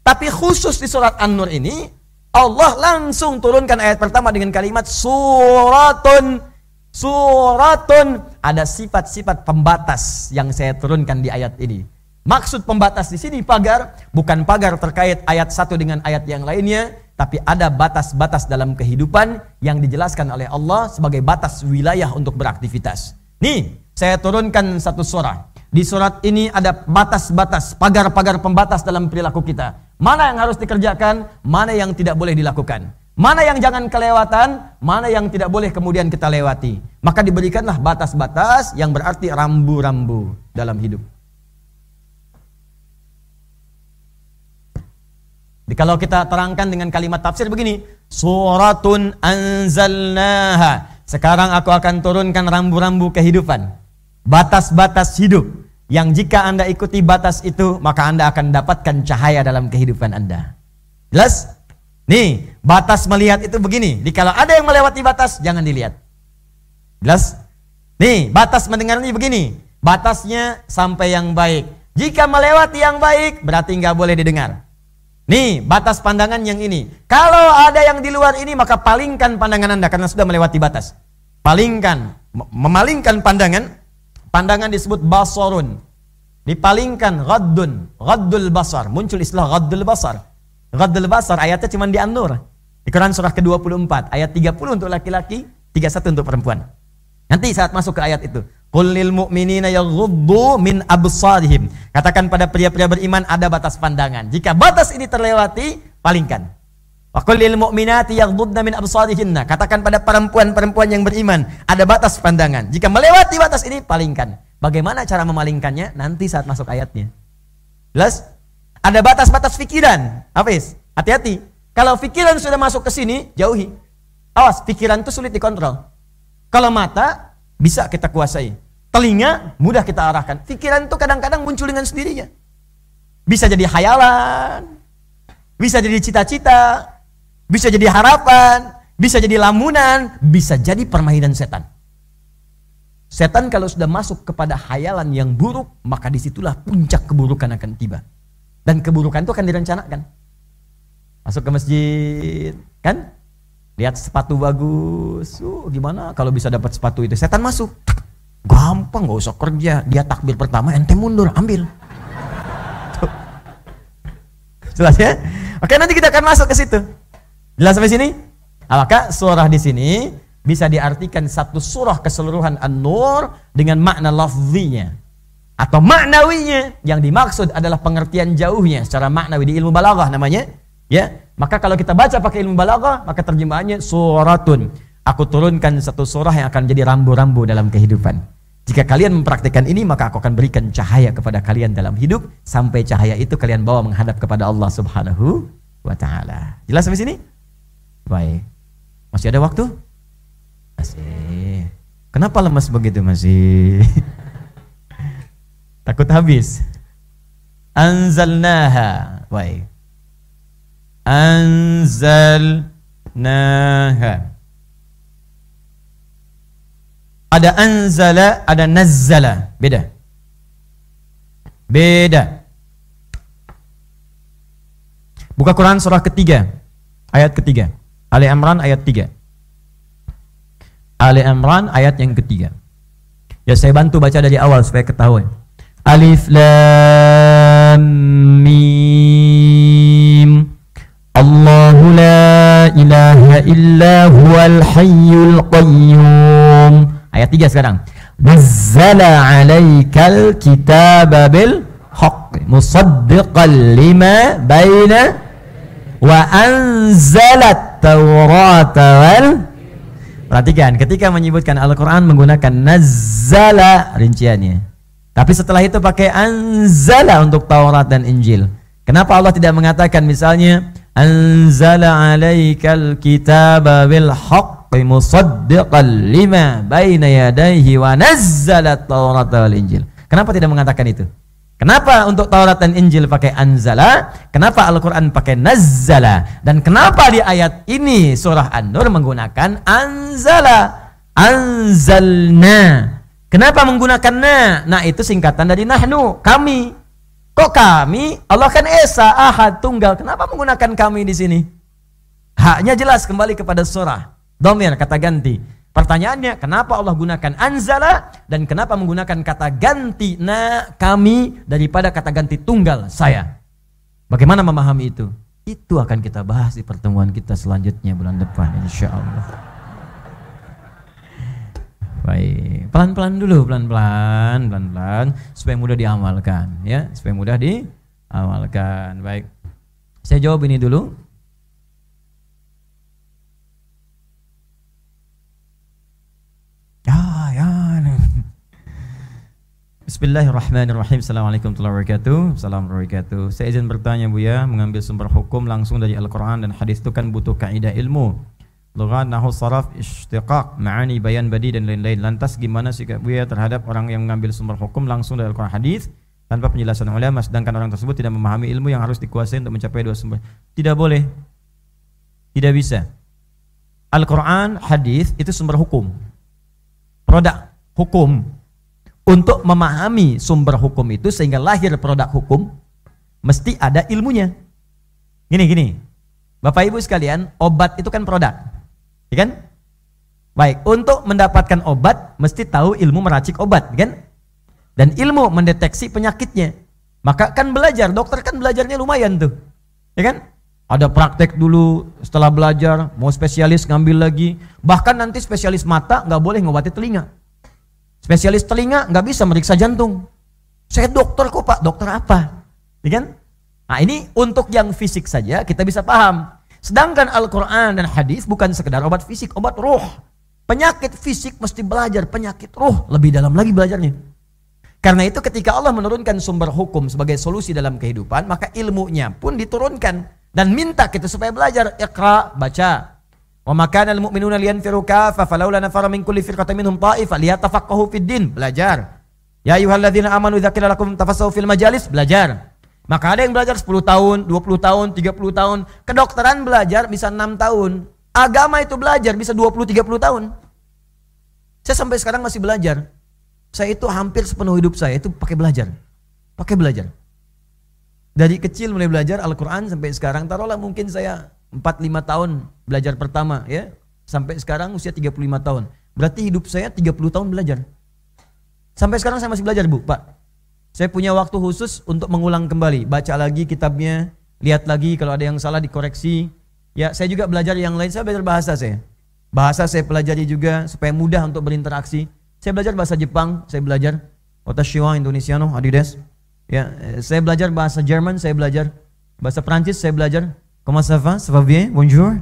Tapi khusus di surat An-Nur ini, Allah langsung turunkan ayat pertama dengan kalimat suratun. Suratun. Ada sifat-sifat pembatas yang saya turunkan di ayat ini. Maksud pembatas di sini pagar, bukan pagar terkait ayat satu dengan ayat yang lainnya, tapi ada batas-batas dalam kehidupan yang dijelaskan oleh Allah sebagai batas wilayah untuk beraktivitas. Nih, saya turunkan satu surat. Di surat ini ada batas-batas, pagar-pagar pembatas dalam perilaku kita. Mana yang harus dikerjakan, mana yang tidak boleh dilakukan. Mana yang jangan kelewatan, mana yang tidak boleh kemudian kita lewati. Maka diberikanlah batas-batas yang berarti rambu-rambu dalam hidup. Kalau kita terangkan dengan kalimat tafsir begini, suratun anzalnaha. Sekarang aku akan turunkan rambu-rambu kehidupan batas-batas hidup yang jika Anda ikuti batas itu maka Anda akan dapatkan cahaya dalam kehidupan Anda. Jelas? Nih, batas melihat itu begini. kalau ada yang melewati batas jangan dilihat. Jelas? Nih, batas mendengar ini begini. Batasnya sampai yang baik. Jika melewati yang baik berarti nggak boleh didengar. Nih, batas pandangan yang ini. Kalau ada yang di luar ini, maka palingkan pandangan Anda karena sudah melewati batas. Palingkan, memalingkan pandangan Pandangan disebut basorun. Dipalingkan radun, radul basar. Muncul istilah radul basar. Radul basar ayatnya cuma di An-Nur. Di Quran surah ke-24 ayat 30 untuk laki-laki, 31 untuk perempuan. Nanti saat masuk ke ayat itu, qul lil mu'minina yaghuddu min absarihim. Katakan pada pria-pria beriman ada batas pandangan. Jika batas ini terlewati, palingkan. Waqallil mu'minati yaghdudna min absarihinna. Katakan pada perempuan-perempuan yang beriman, ada batas pandangan. Jika melewati batas ini, palingkan. Bagaimana cara memalingkannya? Nanti saat masuk ayatnya. Jelas? Ada batas-batas pikiran. Hafiz, hati-hati. Kalau pikiran sudah masuk ke sini, jauhi. Awas, pikiran itu sulit dikontrol. Kalau mata, bisa kita kuasai. Telinga, mudah kita arahkan. Pikiran itu kadang-kadang muncul dengan sendirinya. Bisa jadi khayalan, bisa jadi cita-cita, bisa jadi harapan, bisa jadi lamunan, bisa jadi permainan setan. Setan kalau sudah masuk kepada hayalan yang buruk, maka disitulah puncak keburukan akan tiba. Dan keburukan itu akan direncanakan. Masuk ke masjid, kan? Lihat sepatu bagus. Uh, gimana kalau bisa dapat sepatu itu? Setan masuk. Gampang, gak usah kerja. Dia takbir pertama, ente mundur, ambil. Jelas ya? Oke, nanti kita akan masuk ke situ. Jelas sampai sini? Ah, maka surah di sini bisa diartikan satu surah keseluruhan An-Nur dengan makna lafzinya atau maknawinya yang dimaksud adalah pengertian jauhnya secara maknawi di ilmu balaghah namanya ya maka kalau kita baca pakai ilmu balaghah maka terjemahannya suratun aku turunkan satu surah yang akan jadi rambu-rambu dalam kehidupan jika kalian mempraktikkan ini maka aku akan berikan cahaya kepada kalian dalam hidup sampai cahaya itu kalian bawa menghadap kepada Allah Subhanahu wa taala jelas sampai sini Baik. Masih ada waktu? Masih. Kenapa lemas begitu masih? Takut habis. Anzalnaha. Baik. Anzalnaha. Ada anzala, ada nazzala. Beda. Beda. Buka Quran surah ketiga. Ayat ketiga. Ali Imran ayat 3. Ali Imran ayat yang ketiga. Ya saya bantu baca dari awal supaya ketahui. Alif Lam Mim Allahu la ilaha illa huwal hayyul qayyum Ayat 3 sekarang Nazzala alaikal kitaba bil haqq musaddiqan lima baina wa anzalat at-taurat wal Perhatikan, ketika menyebutkan Al-Quran menggunakan nazala rinciannya. Tapi setelah itu pakai anzala untuk Taurat dan Injil. Kenapa Allah tidak mengatakan misalnya anzala alaikal kitaba bil haqqi musaddiqal lima baina yadayhi wa nazzala Taurat wal Injil. Kenapa tidak mengatakan itu? Kenapa untuk Taurat dan Injil pakai anzala? Kenapa Al-Quran pakai nazzala? Dan kenapa di ayat ini surah An-Nur menggunakan anzala? Anzalna. Kenapa menggunakan na? Nah itu singkatan dari nahnu, kami. Kok kami? Allah kan Esa, Ahad, Tunggal. Kenapa menggunakan kami di sini? Haknya jelas kembali kepada surah. Domir, kata ganti. Pertanyaannya, kenapa Allah gunakan anzala dan kenapa menggunakan kata ganti na kami daripada kata ganti tunggal saya? Bagaimana memahami itu? Itu akan kita bahas di pertemuan kita selanjutnya bulan depan insya Allah. Baik, pelan-pelan dulu, pelan-pelan, pelan-pelan supaya mudah diamalkan ya, supaya mudah diamalkan. Baik. Saya jawab ini dulu. Ya, ya. Bismillahirrahmanirrahim. Assalamualaikum warahmatullahi wabarakatuh. Assalamualaikum warahmatullahi wabarakatuh. Saya izin bertanya Bu ya, mengambil sumber hukum langsung dari Al-Qur'an dan hadis itu kan butuh kaidah ilmu. Lughat, nahu, saraf, istiqaq, ma'ani, bayan, badi dan lain-lain. Lantas gimana sikap Buya terhadap orang yang mengambil sumber hukum langsung dari Al-Qur'an hadis tanpa penjelasan ulama sedangkan orang tersebut tidak memahami ilmu yang harus dikuasai untuk mencapai dua sumber? Tidak boleh. Tidak bisa. Al-Qur'an, hadis itu sumber hukum produk hukum. Untuk memahami sumber hukum itu sehingga lahir produk hukum, mesti ada ilmunya. Gini gini. Bapak Ibu sekalian, obat itu kan produk. Ya kan? Baik, untuk mendapatkan obat mesti tahu ilmu meracik obat, ya kan? Dan ilmu mendeteksi penyakitnya. Maka kan belajar, dokter kan belajarnya lumayan tuh. Ya kan? Ada praktek dulu setelah belajar, mau spesialis ngambil lagi. Bahkan nanti spesialis mata nggak boleh ngobati telinga. Spesialis telinga nggak bisa meriksa jantung. Saya dokter kok pak, dokter apa? Ya kan? Nah ini untuk yang fisik saja kita bisa paham. Sedangkan Al-Quran dan hadis bukan sekedar obat fisik, obat ruh. Penyakit fisik mesti belajar, penyakit ruh lebih dalam lagi belajarnya. Karena itu ketika Allah menurunkan sumber hukum sebagai solusi dalam kehidupan, maka ilmunya pun diturunkan dan minta kita supaya belajar ikra baca. Wa makana al-mu'minuna liyanfiru kafa falaula nafara min kulli firqatin minhum ta'ifah liyatafaqahu fid din, belajar. Ya ayyuhalladzina amanu qila lakum tafassahu fil majalis, belajar. Maka ada yang belajar 10 tahun, 20 tahun, 30 tahun. Kedokteran belajar bisa 6 tahun. Agama itu belajar bisa 20 30 tahun. Saya sampai sekarang masih belajar. Saya itu hampir sepenuh hidup saya itu pakai belajar. Pakai belajar. Dari kecil mulai belajar Al-Quran sampai sekarang, taruhlah mungkin saya 4-5 tahun belajar pertama ya. Sampai sekarang usia 35 tahun. Berarti hidup saya 30 tahun belajar. Sampai sekarang saya masih belajar Bu, Pak. Saya punya waktu khusus untuk mengulang kembali. Baca lagi kitabnya, lihat lagi kalau ada yang salah dikoreksi. Ya, saya juga belajar yang lain. Saya belajar bahasa saya. Bahasa saya pelajari juga supaya mudah untuk berinteraksi. Saya belajar bahasa Jepang, saya belajar Indonesia, Indonesiano, Adidas. Ya, saya belajar bahasa Jerman, saya belajar bahasa Prancis, saya belajar comment ça va, ça va bien, bonjour.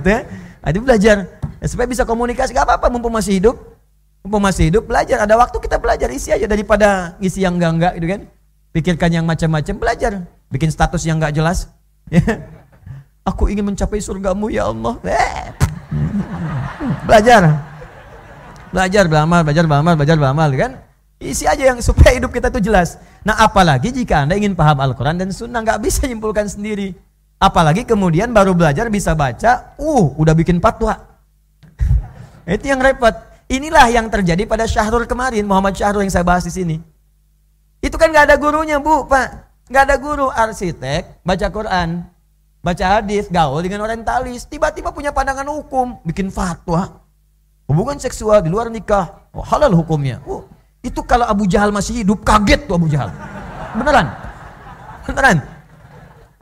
itu ya. Itu belajar supaya bisa komunikasi, gak apa-apa mumpung masih hidup. Mumpung masih hidup belajar, ada waktu kita belajar isi aja daripada isi yang enggak-enggak gitu kan. Pikirkan yang macam-macam, belajar. Bikin status yang enggak jelas. Aku ingin mencapai surgamu ya Allah. belajar. Belajar beramal, belajar beramal, belajar beramal kan. Isi aja yang supaya hidup kita itu jelas. Nah apalagi jika Anda ingin paham Al-Quran dan Sunnah, nggak bisa nyimpulkan sendiri. Apalagi kemudian baru belajar bisa baca, uh udah bikin patwa. itu yang repot. Inilah yang terjadi pada Syahrul kemarin, Muhammad Syahrul yang saya bahas di sini. Itu kan nggak ada gurunya bu, pak. Nggak ada guru arsitek, baca Quran, baca hadis, gaul dengan orientalis. Tiba-tiba punya pandangan hukum, bikin fatwa. Hubungan seksual di luar nikah, oh, halal hukumnya. Uh, itu kalau Abu Jahal masih hidup, kaget tuh Abu Jahal. Beneran. Beneran.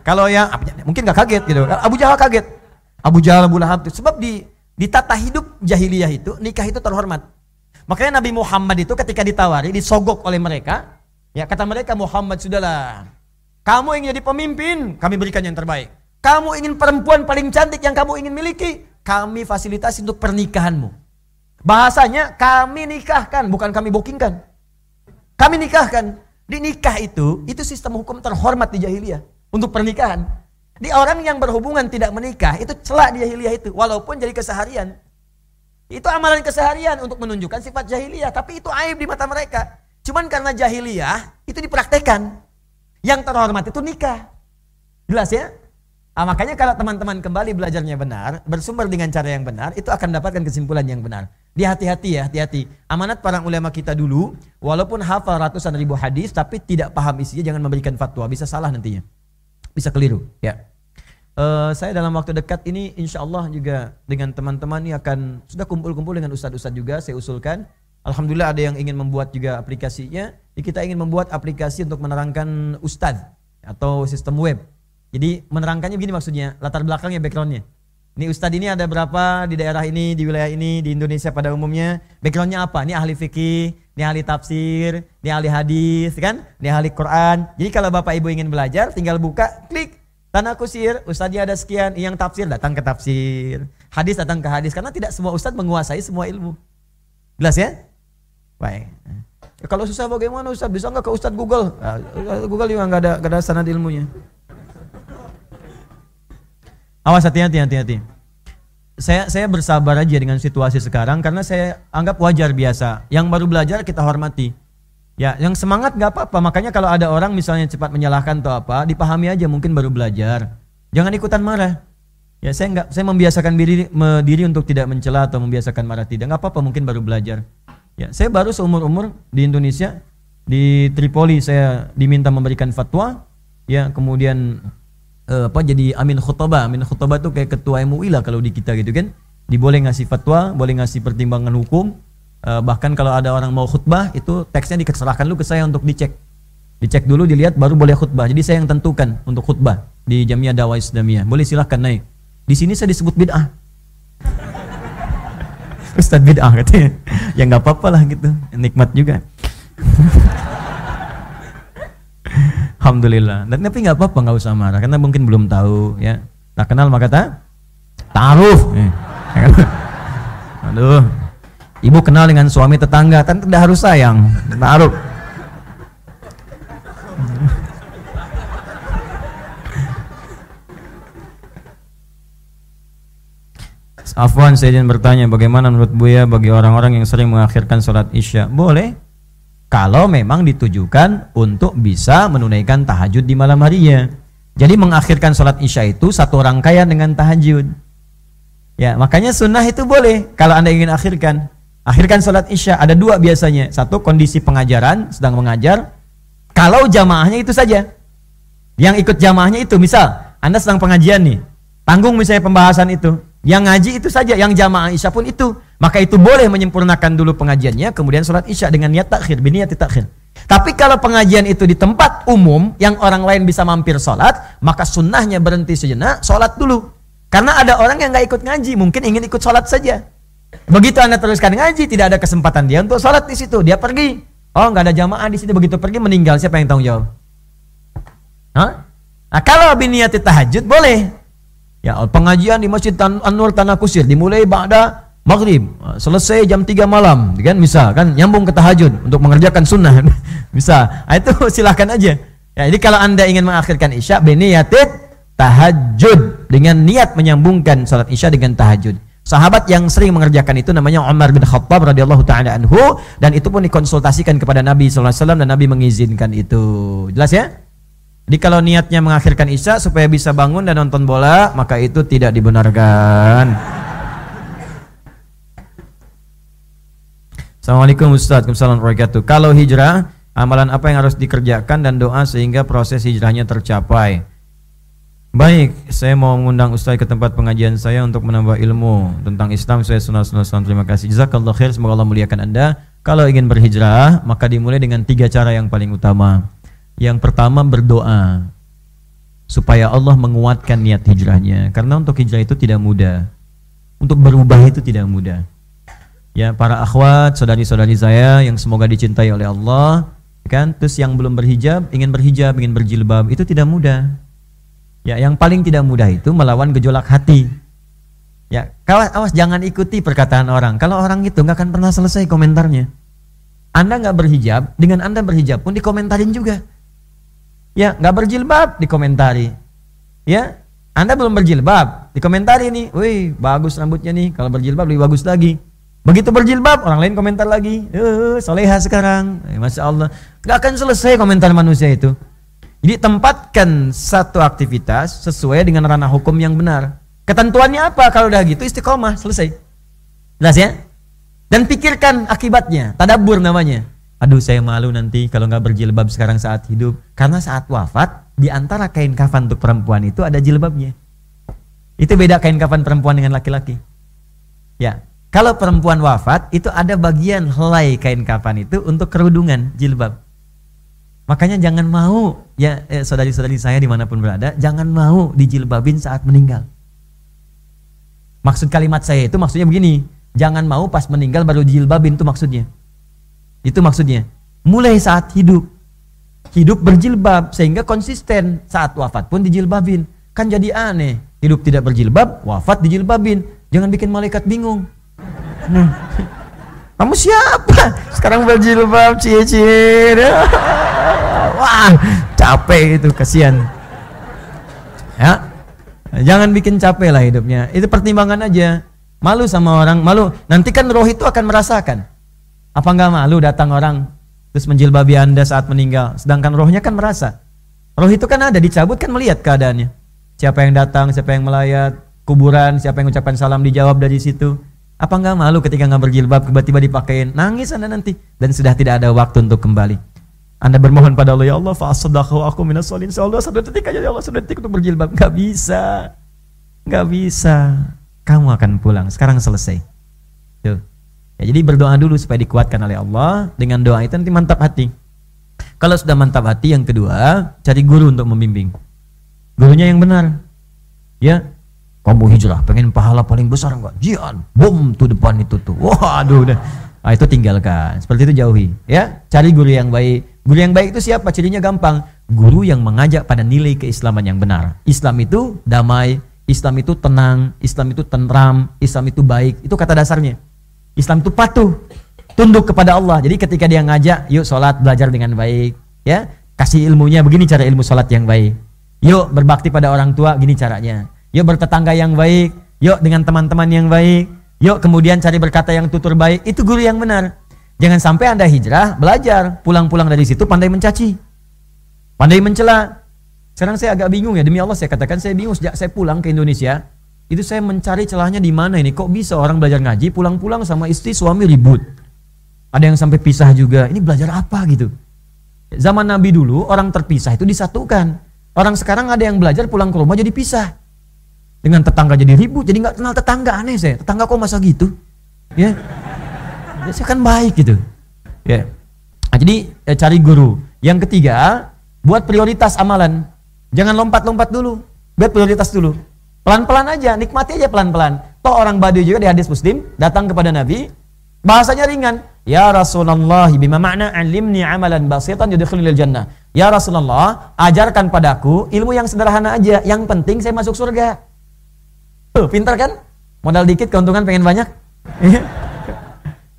Kalau yang mungkin gak kaget gitu. Abu Jahal kaget. Abu Jahal Abu Lahab itu sebab di di tata hidup jahiliyah itu nikah itu terhormat. Makanya Nabi Muhammad itu ketika ditawari disogok oleh mereka, ya kata mereka Muhammad sudahlah. Kamu ingin jadi pemimpin, kami berikan yang terbaik. Kamu ingin perempuan paling cantik yang kamu ingin miliki, kami fasilitasi untuk pernikahanmu. Bahasanya kami nikahkan, bukan kami bookingkan. Kami nikahkan. Di nikah itu, itu sistem hukum terhormat di jahiliyah. Untuk pernikahan. Di orang yang berhubungan tidak menikah, itu celak di jahiliyah itu. Walaupun jadi keseharian. Itu amalan keseharian untuk menunjukkan sifat jahiliyah. Tapi itu aib di mata mereka. Cuman karena jahiliyah, itu dipraktekan. Yang terhormat itu nikah. Jelas ya? Ah, makanya kalau teman-teman kembali belajarnya benar, bersumber dengan cara yang benar, itu akan dapatkan kesimpulan yang benar. Di hati-hati ya, hati-hati. Amanat para ulama kita dulu, walaupun hafal ratusan ribu hadis, tapi tidak paham isinya, jangan memberikan fatwa, bisa salah nantinya, bisa keliru. Ya. Uh, saya dalam waktu dekat ini, insya Allah juga dengan teman-teman ini akan sudah kumpul-kumpul dengan ustadz-ustadz juga, saya usulkan. Alhamdulillah ada yang ingin membuat juga aplikasinya. Kita ingin membuat aplikasi untuk menerangkan ustadz atau sistem web jadi menerangkannya begini maksudnya, latar belakangnya, backgroundnya. Ini Ustadz ini ada berapa di daerah ini, di wilayah ini, di Indonesia pada umumnya. Backgroundnya apa? Ini ahli fikih, ini ahli tafsir, ini ahli hadis, kan? Ini ahli Quran. Jadi kalau Bapak Ibu ingin belajar, tinggal buka, klik. Tanah kusir, Ustadz ada sekian. Yang tafsir datang ke tafsir. Hadis datang ke hadis. Karena tidak semua Ustadz menguasai semua ilmu. Jelas ya? Baik. Ya, kalau susah bagaimana Ustadz? Bisa nggak ke Ustadz Google? Ah, Google juga nggak ada, nggak ada sanad ilmunya. Awas hati-hati hati-hati. Saya saya bersabar aja dengan situasi sekarang karena saya anggap wajar biasa. Yang baru belajar kita hormati. Ya, yang semangat nggak apa-apa. Makanya kalau ada orang misalnya cepat menyalahkan atau apa, dipahami aja mungkin baru belajar. Jangan ikutan marah. Ya, saya nggak saya membiasakan diri untuk tidak mencela atau membiasakan marah tidak. Nggak apa-apa, mungkin baru belajar. Ya, saya baru seumur-umur di Indonesia di Tripoli saya diminta memberikan fatwa. Ya, kemudian uh, apa jadi amin khutbah amin khutbah itu kayak ketua MUI lah kalau di kita gitu kan diboleh ngasih fatwa boleh ngasih pertimbangan hukum uh, bahkan kalau ada orang mau khutbah itu teksnya diserahkan lu ke saya untuk dicek dicek dulu dilihat baru boleh khutbah jadi saya yang tentukan untuk khutbah di Jamiah dawah Islamiyah boleh silahkan naik di sini saya disebut bid'ah ustad bid'ah katanya ya nggak apa-apa lah gitu nikmat juga Alhamdulillah. Dan tapi nggak apa-apa nggak usah marah karena mungkin belum tahu ya. Tak kenal maka tak taruh. Eh, ya kan? Aduh. Ibu kenal dengan suami tetangga, kan tidak harus sayang. Taruh. Afwan ingin bertanya bagaimana menurut Buya bagi orang-orang yang sering mengakhirkan sholat isya boleh kalau memang ditujukan untuk bisa menunaikan tahajud di malam harinya. Jadi mengakhirkan sholat isya itu satu rangkaian dengan tahajud. Ya, makanya sunnah itu boleh kalau Anda ingin akhirkan. Akhirkan sholat isya ada dua biasanya. Satu kondisi pengajaran sedang mengajar. Kalau jamaahnya itu saja. Yang ikut jamaahnya itu misal Anda sedang pengajian nih. Tanggung misalnya pembahasan itu. Yang ngaji itu saja, yang jamaah isya pun itu. Maka itu boleh menyempurnakan dulu pengajiannya, kemudian sholat isya dengan niat takhir, biniat takhir. Tapi kalau pengajian itu di tempat umum yang orang lain bisa mampir sholat, maka sunnahnya berhenti sejenak, sholat dulu. Karena ada orang yang nggak ikut ngaji, mungkin ingin ikut sholat saja. Begitu anda teruskan ngaji, tidak ada kesempatan dia untuk sholat di situ, dia pergi. Oh nggak ada jamaah di situ, begitu pergi meninggal siapa yang tanggung jawab? Hah? Nah kalau biniati tahajud boleh. Ya pengajian di masjid An-Nur Tanah Kusir dimulai ba'da maghrib ah, selesai jam 3 malam kan bisa kan nyambung ke tahajud untuk mengerjakan sunnah bisa nah, itu silahkan aja ya, jadi kalau anda ingin mengakhirkan isya beniatit tahajud dengan niat menyambungkan salat isya dengan tahajud sahabat yang sering mengerjakan itu namanya Umar bin Khattab radhiyallahu taala anhu dan itu pun dikonsultasikan kepada Nabi SAW dan Nabi mengizinkan itu jelas ya jadi kalau niatnya mengakhirkan isya supaya bisa bangun dan nonton bola maka itu tidak dibenarkan Assalamualaikum Ustaz, Waalaikumsalam wabarakatuh. Kalau hijrah, amalan apa yang harus dikerjakan dan doa sehingga proses hijrahnya tercapai? Baik, saya mau mengundang Ustaz ke tempat pengajian saya untuk menambah ilmu tentang Islam. Saya sunnah sunnah sunnah. Terima kasih. Jazakallah khair. Semoga Allah muliakan Anda. Kalau ingin berhijrah, maka dimulai dengan tiga cara yang paling utama. Yang pertama berdoa supaya Allah menguatkan niat hijrahnya. Karena untuk hijrah itu tidak mudah. Untuk berubah itu tidak mudah ya para akhwat, saudari-saudari saya yang semoga dicintai oleh Allah, kan? Terus yang belum berhijab, ingin berhijab, ingin berjilbab, itu tidak mudah. Ya, yang paling tidak mudah itu melawan gejolak hati. Ya, awas, awas jangan ikuti perkataan orang. Kalau orang itu nggak akan pernah selesai komentarnya. Anda nggak berhijab, dengan Anda berhijab pun dikomentarin juga. Ya, nggak berjilbab dikomentari. Ya, Anda belum berjilbab dikomentari nih. Wih, bagus rambutnya nih. Kalau berjilbab lebih bagus lagi Begitu berjilbab, orang lain komentar lagi. Eh, soleha sekarang. Eh, Masya Allah. Gak akan selesai komentar manusia itu. Jadi tempatkan satu aktivitas sesuai dengan ranah hukum yang benar. Ketentuannya apa? Kalau udah gitu istiqomah, selesai. Jelas ya? Dan pikirkan akibatnya. Tadabur namanya. Aduh saya malu nanti kalau nggak berjilbab sekarang saat hidup. Karena saat wafat, di antara kain kafan untuk perempuan itu ada jilbabnya. Itu beda kain kafan perempuan dengan laki-laki. Ya, kalau perempuan wafat, itu ada bagian helai kain kapan itu untuk kerudungan, jilbab. Makanya jangan mau, ya eh, saudari-saudari saya dimanapun berada, jangan mau dijilbabin saat meninggal. Maksud kalimat saya itu maksudnya begini, jangan mau pas meninggal baru dijilbabin itu maksudnya. Itu maksudnya. Mulai saat hidup, hidup berjilbab sehingga konsisten saat wafat pun dijilbabin. Kan jadi aneh, hidup tidak berjilbab, wafat dijilbabin. Jangan bikin malaikat bingung. Hmm. Kamu siapa? Sekarang berjilbab, cie-cie. Wah, capek itu, kasihan. Ya. Jangan bikin capek lah hidupnya. Itu pertimbangan aja. Malu sama orang, malu. Nanti kan roh itu akan merasakan. Apa enggak malu datang orang terus menjilbabi Anda saat meninggal, sedangkan rohnya kan merasa. Roh itu kan ada dicabut kan melihat keadaannya. Siapa yang datang, siapa yang melayat, kuburan, siapa yang ucapkan salam dijawab dari situ apa nggak malu ketika nggak berjilbab tiba-tiba dipakai Nangis Anda nanti dan sudah tidak ada waktu untuk kembali. Anda bermohon pada Allah, ya Allah, fa'asaddaku aku minas solin. Allah, satu detik aja, ya Allah, satu detik untuk berjilbab. Nggak bisa. Nggak bisa. Kamu akan pulang. Sekarang selesai. Tuh. Ya, jadi berdoa dulu supaya dikuatkan oleh Allah. Dengan doa itu nanti mantap hati. Kalau sudah mantap hati, yang kedua, cari guru untuk membimbing. Gurunya yang benar. Ya, kamu hijrah pengen pahala paling besar enggak jian bom tuh depan itu tuh wah aduh. nah, ah, itu tinggalkan seperti itu jauhi ya cari guru yang baik guru yang baik itu siapa cirinya gampang guru yang mengajak pada nilai keislaman yang benar Islam itu damai Islam itu tenang Islam itu tentram Islam itu baik itu kata dasarnya Islam itu patuh tunduk kepada Allah jadi ketika dia ngajak yuk sholat belajar dengan baik ya kasih ilmunya begini cara ilmu sholat yang baik yuk berbakti pada orang tua gini caranya Yuk bertetangga yang baik, yuk dengan teman-teman yang baik, yuk kemudian cari berkata yang tutur baik. Itu guru yang benar. Jangan sampai Anda hijrah, belajar, pulang-pulang dari situ pandai mencaci. Pandai mencela. Sekarang saya agak bingung ya, demi Allah saya katakan saya bingung sejak saya pulang ke Indonesia. Itu saya mencari celahnya di mana ini? Kok bisa orang belajar ngaji, pulang-pulang sama istri suami ribut. Ada yang sampai pisah juga. Ini belajar apa gitu? Zaman Nabi dulu orang terpisah itu disatukan. Orang sekarang ada yang belajar pulang ke rumah jadi pisah dengan tetangga jadi ribut jadi nggak kenal tetangga aneh saya tetangga kok masa gitu ya yeah. saya kan baik gitu ya yeah. nah, jadi eh, cari guru yang ketiga buat prioritas amalan jangan lompat-lompat dulu buat prioritas dulu pelan-pelan aja nikmati aja pelan-pelan toh orang badui juga di hadis muslim datang kepada nabi bahasanya ringan Ya Rasulullah, bima makna alimni amalan basitan yudkhilnil jannah. Ya Rasulullah, ajarkan padaku ilmu yang sederhana aja, yang penting saya masuk surga. Tuh, pintar kan? Modal dikit, keuntungan pengen banyak.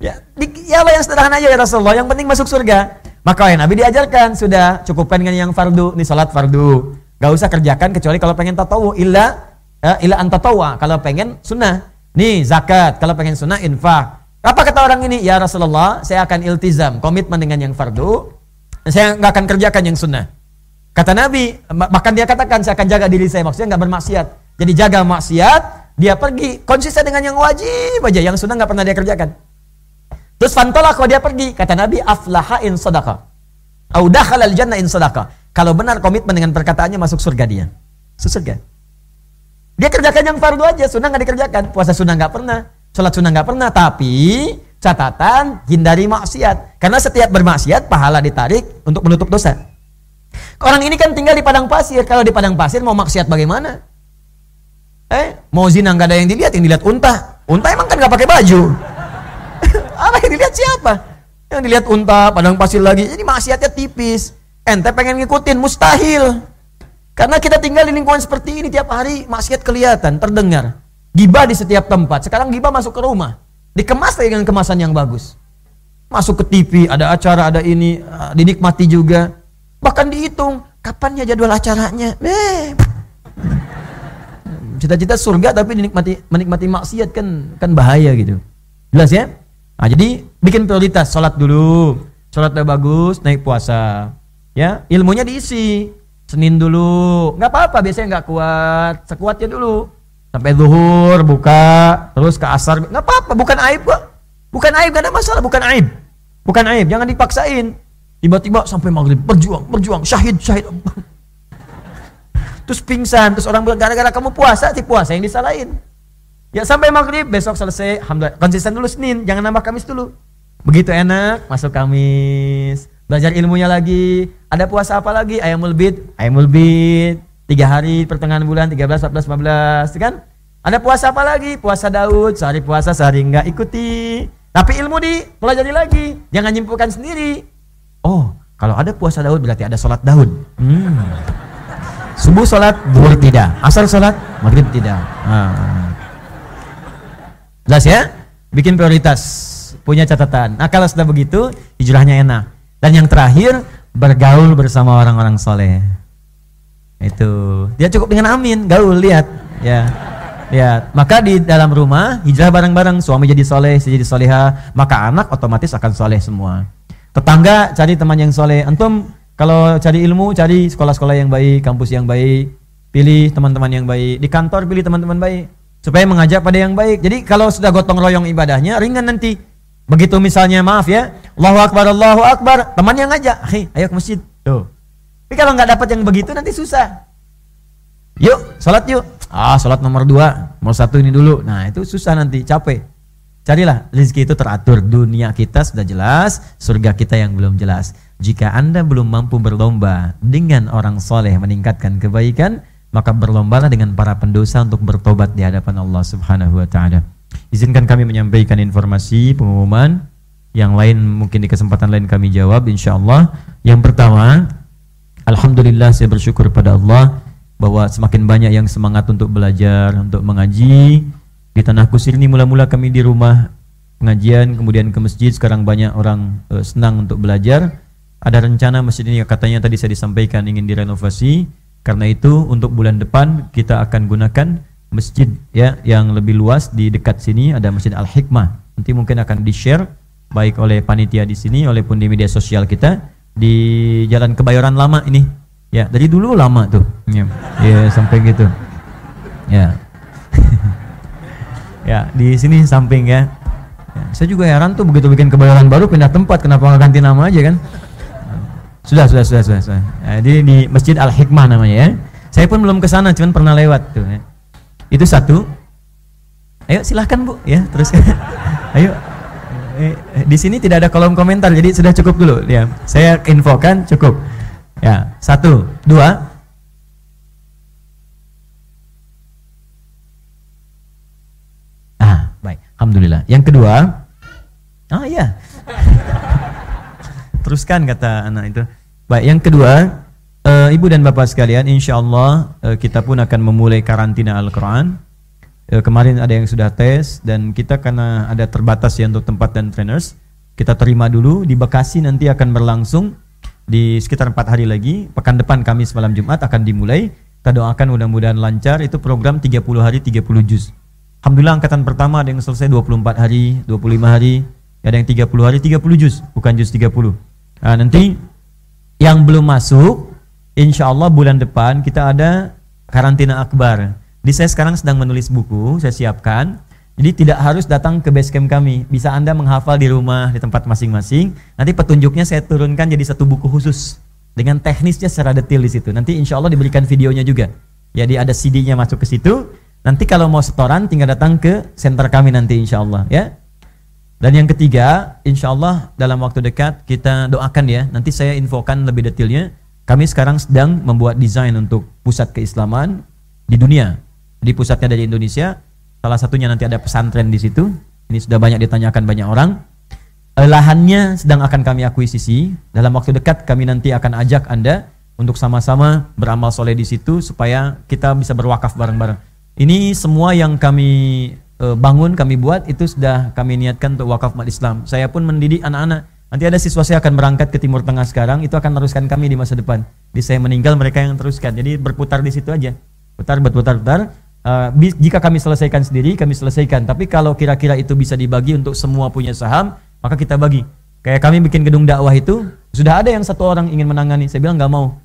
ya, di, ya apa yang sederhana aja ya Rasulullah. Yang penting masuk surga. Maka yang Nabi diajarkan sudah cukupkan dengan yang fardu. Nih salat fardu. Gak usah kerjakan kecuali kalau pengen tatawu illa eh, illa antatawa kalau pengen sunnah. Nih zakat kalau pengen sunnah infak. Apa kata orang ini? Ya Rasulullah, saya akan iltizam, komitmen dengan yang fardu. Saya nggak akan kerjakan yang sunnah. Kata Nabi, bahkan dia katakan saya akan jaga diri saya. Maksudnya nggak bermaksiat. Jadi jaga maksiat, dia pergi konsisten dengan yang wajib aja, yang sunnah nggak pernah dia kerjakan. Terus fantolah kalau dia pergi, kata Nabi, aflaha in sadaqah. Audah halal jannah in sadaqah. Kalau benar komitmen dengan perkataannya masuk surga dia. Surga. Dia kerjakan yang fardu aja, sunnah nggak dikerjakan. Puasa sunnah nggak pernah, sholat sunnah nggak pernah. Tapi catatan hindari maksiat. Karena setiap bermaksiat pahala ditarik untuk menutup dosa. Orang ini kan tinggal di padang pasir. Kalau di padang pasir mau maksiat bagaimana? Eh, mau zina nggak ada yang dilihat, yang dilihat unta. Unta emang kan nggak pakai baju. Apa yang dilihat siapa? Yang dilihat unta, padang pasir lagi. Jadi maksiatnya tipis. Ente pengen ngikutin, mustahil. Karena kita tinggal di lingkungan seperti ini tiap hari maksiat kelihatan, terdengar. giba di setiap tempat. Sekarang giba masuk ke rumah. Dikemas dengan kemasan yang bagus. Masuk ke TV, ada acara, ada ini, ah, dinikmati juga. Bahkan dihitung, kapannya jadwal acaranya. Eh, cita-cita surga tapi dinikmati menikmati maksiat kan kan bahaya gitu. Jelas ya? Nah, jadi bikin prioritas sholat dulu. Salatnya bagus, naik puasa. Ya, ilmunya diisi. Senin dulu, nggak apa-apa biasanya nggak kuat, sekuatnya dulu. Sampai zuhur buka, terus ke asar, nggak apa-apa, bukan aib kok. Bukan aib, gak ada masalah, bukan aib. Bukan aib, jangan dipaksain. Tiba-tiba sampai maghrib berjuang, berjuang, syahid, syahid terus pingsan, terus orang bilang gara-gara kamu puasa, si puasa yang disalahin. Ya sampai maghrib, besok selesai, alhamdulillah. Konsisten dulu Senin, jangan nambah Kamis dulu. Begitu enak, masuk Kamis. Belajar ilmunya lagi. Ada puasa apa lagi? ayam bid, ayam bid. Tiga hari pertengahan bulan, 13, 14, 15, kan? Ada puasa apa lagi? Puasa Daud, sehari puasa, sehari enggak ikuti. Tapi ilmu di pelajari lagi, jangan nyimpulkan sendiri. Oh, kalau ada puasa Daud berarti ada sholat Daud. Hmm. Subuh sholat, zuhur tidak. Asar sholat, maghrib tidak. Nah. Jelas ya? Bikin prioritas. Punya catatan. Nah kalau sudah begitu, hijrahnya enak. Dan yang terakhir, bergaul bersama orang-orang soleh. Itu. Dia cukup dengan amin, gaul, lihat. Ya. ya. Maka di dalam rumah, hijrah bareng-bareng. Suami jadi soleh, istri jadi soleha. Maka anak otomatis akan soleh semua. Tetangga cari teman yang soleh. Antum kalau cari ilmu, cari sekolah-sekolah yang baik, kampus yang baik, pilih teman-teman yang baik, di kantor pilih teman-teman baik supaya mengajak pada yang baik. Jadi kalau sudah gotong royong ibadahnya ringan nanti. Begitu misalnya maaf ya, Allahu Akbar, Allahu Akbar, teman yang ngajak, hei ayo ke masjid. Tuh. Tapi kalau nggak dapat yang begitu nanti susah. Yuk, sholat yuk. Ah, sholat nomor dua, nomor satu ini dulu. Nah itu susah nanti, capek. Carilah rezeki itu teratur. Dunia kita sudah jelas, surga kita yang belum jelas. Jika Anda belum mampu berlomba dengan orang soleh meningkatkan kebaikan, maka berlombalah dengan para pendosa untuk bertobat di hadapan Allah Subhanahu wa taala. Izinkan kami menyampaikan informasi pengumuman yang lain mungkin di kesempatan lain kami jawab insya Allah. Yang pertama, alhamdulillah saya bersyukur pada Allah bahwa semakin banyak yang semangat untuk belajar, untuk mengaji, di tanah kusir ini mula-mula kami di rumah pengajian kemudian ke masjid sekarang banyak orang e, senang untuk belajar ada rencana masjid ini katanya tadi saya disampaikan ingin direnovasi karena itu untuk bulan depan kita akan gunakan masjid ya yang lebih luas di dekat sini ada masjid Al Hikmah nanti mungkin akan di share baik oleh panitia di sini pun di media sosial kita di Jalan Kebayoran Lama ini ya dari dulu lama tuh ya, ya sampai gitu ya ya di sini samping ya. ya saya juga heran tuh begitu bikin kebayoran baru pindah tempat kenapa nggak ganti nama aja kan sudah sudah sudah sudah, sudah. Ya, jadi di masjid al hikmah namanya ya saya pun belum ke sana cuman pernah lewat tuh ya. itu satu ayo silahkan bu ya terus ayo eh, eh, di sini tidak ada kolom komentar jadi sudah cukup dulu ya saya infokan cukup ya satu dua Alhamdulillah. Yang kedua, ah iya. Teruskan kata anak itu. Baik, yang kedua, uh, ibu dan bapak sekalian, insya Allah uh, eh, kita pun akan memulai karantina Al-Quran. Uh, kemarin ada yang sudah tes dan kita karena ada terbatas ya untuk tempat dan trainers, kita terima dulu di Bekasi nanti akan berlangsung di sekitar empat hari lagi. Pekan depan Kamis malam Jumat akan dimulai. Kita doakan mudah-mudahan lancar. Itu program 30 hari 30 juz. Alhamdulillah angkatan pertama ada yang selesai 24 hari, 25 hari, ada yang 30 hari, 30 juz, bukan juz 30. Nah, nanti yang belum masuk, insya Allah bulan depan kita ada karantina akbar. Di saya sekarang sedang menulis buku, saya siapkan. Jadi tidak harus datang ke base camp kami. Bisa Anda menghafal di rumah, di tempat masing-masing. Nanti petunjuknya saya turunkan jadi satu buku khusus dengan teknisnya secara detail di situ. Nanti insya Allah diberikan videonya juga. Jadi ada CD-nya masuk ke situ. Nanti kalau mau setoran tinggal datang ke center kami nanti insya Allah ya. Dan yang ketiga, insya Allah dalam waktu dekat kita doakan ya. Nanti saya infokan lebih detailnya. Kami sekarang sedang membuat desain untuk pusat keislaman di dunia. Di pusatnya dari Indonesia. Salah satunya nanti ada pesantren di situ. Ini sudah banyak ditanyakan banyak orang. Eh, lahannya sedang akan kami akuisisi. Dalam waktu dekat kami nanti akan ajak Anda untuk sama-sama beramal soleh di situ supaya kita bisa berwakaf bareng-bareng ini semua yang kami e, bangun, kami buat itu sudah kami niatkan untuk wakaf umat Islam. Saya pun mendidik anak-anak. Nanti ada siswa saya akan berangkat ke Timur Tengah sekarang, itu akan teruskan kami di masa depan. Di saya meninggal mereka yang teruskan. Jadi berputar di situ aja. Putar, berputar, putar. Uh, jika kami selesaikan sendiri, kami selesaikan. Tapi kalau kira-kira itu bisa dibagi untuk semua punya saham, maka kita bagi. Kayak kami bikin gedung dakwah itu, sudah ada yang satu orang ingin menangani. Saya bilang nggak mau.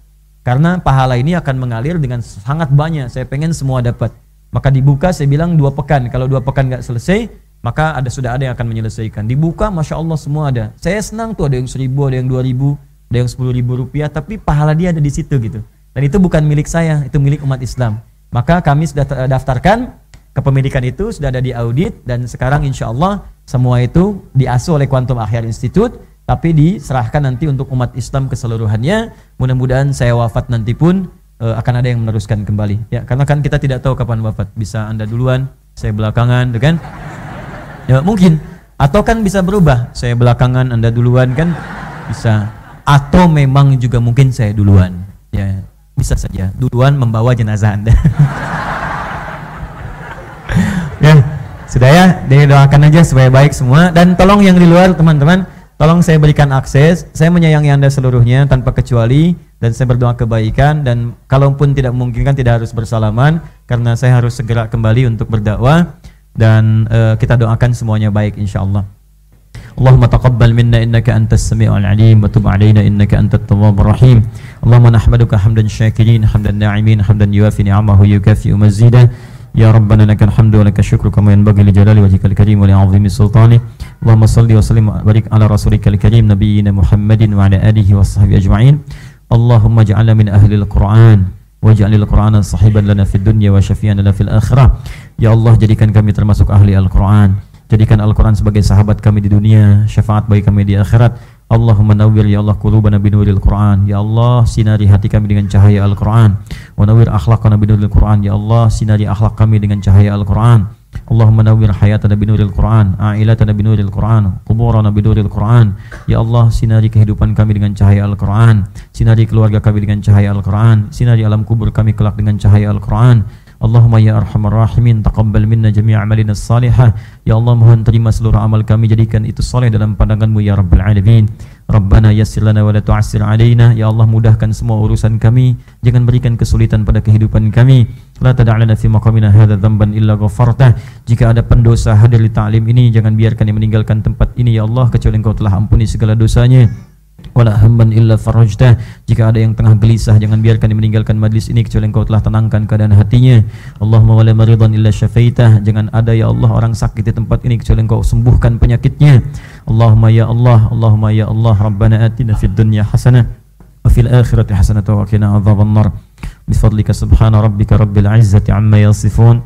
Karena pahala ini akan mengalir dengan sangat banyak. Saya pengen semua dapat. Maka dibuka saya bilang dua pekan. Kalau dua pekan nggak selesai, maka ada sudah ada yang akan menyelesaikan. Dibuka, masya Allah semua ada. Saya senang tuh ada yang seribu, ada yang dua ribu, ada yang sepuluh ribu rupiah. Tapi pahala dia ada di situ gitu. Dan itu bukan milik saya, itu milik umat Islam. Maka kami sudah daftarkan kepemilikan itu sudah ada di audit dan sekarang insya Allah semua itu diasuh oleh Quantum Akhir Institute tapi diserahkan nanti untuk umat Islam keseluruhannya. Mudah-mudahan saya wafat nanti pun uh, akan ada yang meneruskan kembali. Ya, karena kan kita tidak tahu kapan wafat. Bisa Anda duluan, saya belakangan, gitu kan? Ya, mungkin. Atau kan bisa berubah. Saya belakangan, Anda duluan kan? Bisa. Atau memang juga mungkin saya duluan. Ya, bisa saja. Duluan membawa jenazah Anda. ya, sudah ya, doakan aja supaya baik semua dan tolong yang di luar teman-teman, tolong saya berikan akses. Saya menyayangi Anda seluruhnya tanpa kecuali dan saya berdoa kebaikan dan kalaupun tidak memungkinkan tidak harus bersalaman karena saya harus segera kembali untuk berdakwah dan uh, kita doakan semuanya baik insyaallah اللهم تقبل منا انك انت السميع العليم وتب علينا انك انت التواب الرحيم اللهم نحمدك حمدا شاكرين حمدا ناعمين حمدا يوافي نعمه يكافئ مزيده يا ربنا لك الحمد ولك الشكر كما ينبغي لجلال وجهك الكريم ولعظيم سلطانه اللهم صل وسلم وبارك على رسولك الكريم نبينا محمد وعلى اله وصحبه اجمعين Allahumma ja'alna min ahlil Qur'an waj'alil Qur'ana sahiban lana fid dunya wa syafi'an lana fil akhirah. Ya Allah jadikan kami termasuk ahli Al-Qur'an. Jadikan Al-Qur'an sebagai sahabat kami di dunia, syafaat bagi kami di akhirat. Allahumma nawwir ya Allah qulubana bi nuril Qur'an. Ya Allah sinari hati kami dengan cahaya Al-Qur'an. Wa nawwir akhlaqana bi nuril Qur'an. Ya Allah sinari akhlak kami dengan cahaya Al-Qur'an. Allahumma nawwir hayatana Nuril Qur'an, a'ilatana Nuril Qur'an, kuburana Nuril Qur'an. Ya Allah, sinari kehidupan kami dengan cahaya Al-Qur'an, sinari keluarga kami dengan cahaya Al-Qur'an, sinari alam kubur kami kelak dengan cahaya Al-Qur'an. Allahumma ya arhamar rahimin taqabbal minna jamia amalina salihah ya Allah mohon terima seluruh amal kami jadikan itu saleh dalam pandanganmu ya rabbal alamin Rabbana yassir lana wa la tu'assir alaina ya Allah mudahkan semua urusan kami jangan berikan kesulitan pada kehidupan kami La tada'lana fi maqamina hadha dhanban illa ghafartah. Jika ada pendosa hadir di ta'lim ini, jangan biarkan dia meninggalkan tempat ini ya Allah kecuali Engkau telah ampuni segala dosanya. Wala hamban illa farajtah. Jika ada yang tengah gelisah, jangan biarkan dia meninggalkan majlis ini kecuali Engkau telah tenangkan keadaan hatinya. Allahumma wala maridan illa syafaitah. Jangan ada ya Allah orang sakit di tempat ini kecuali Engkau sembuhkan penyakitnya. Allahumma ya Allah, Allahumma ya Allah, Rabbana atina fid dunya hasanah wa fil akhirati hasanah wa qina adzabannar. بفضلك سبحان ربك رب العزة عما يصفون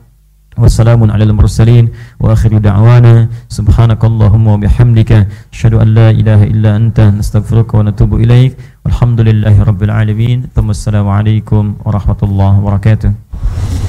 وسلام على المرسلين وآخر دعوانا سبحانك اللهم وبحمدك أشهد أن لا إله إلا أنت نستغفرك ونتوب إليك والحمد لله رب العالمين ثم السلام عليكم ورحمة الله وبركاته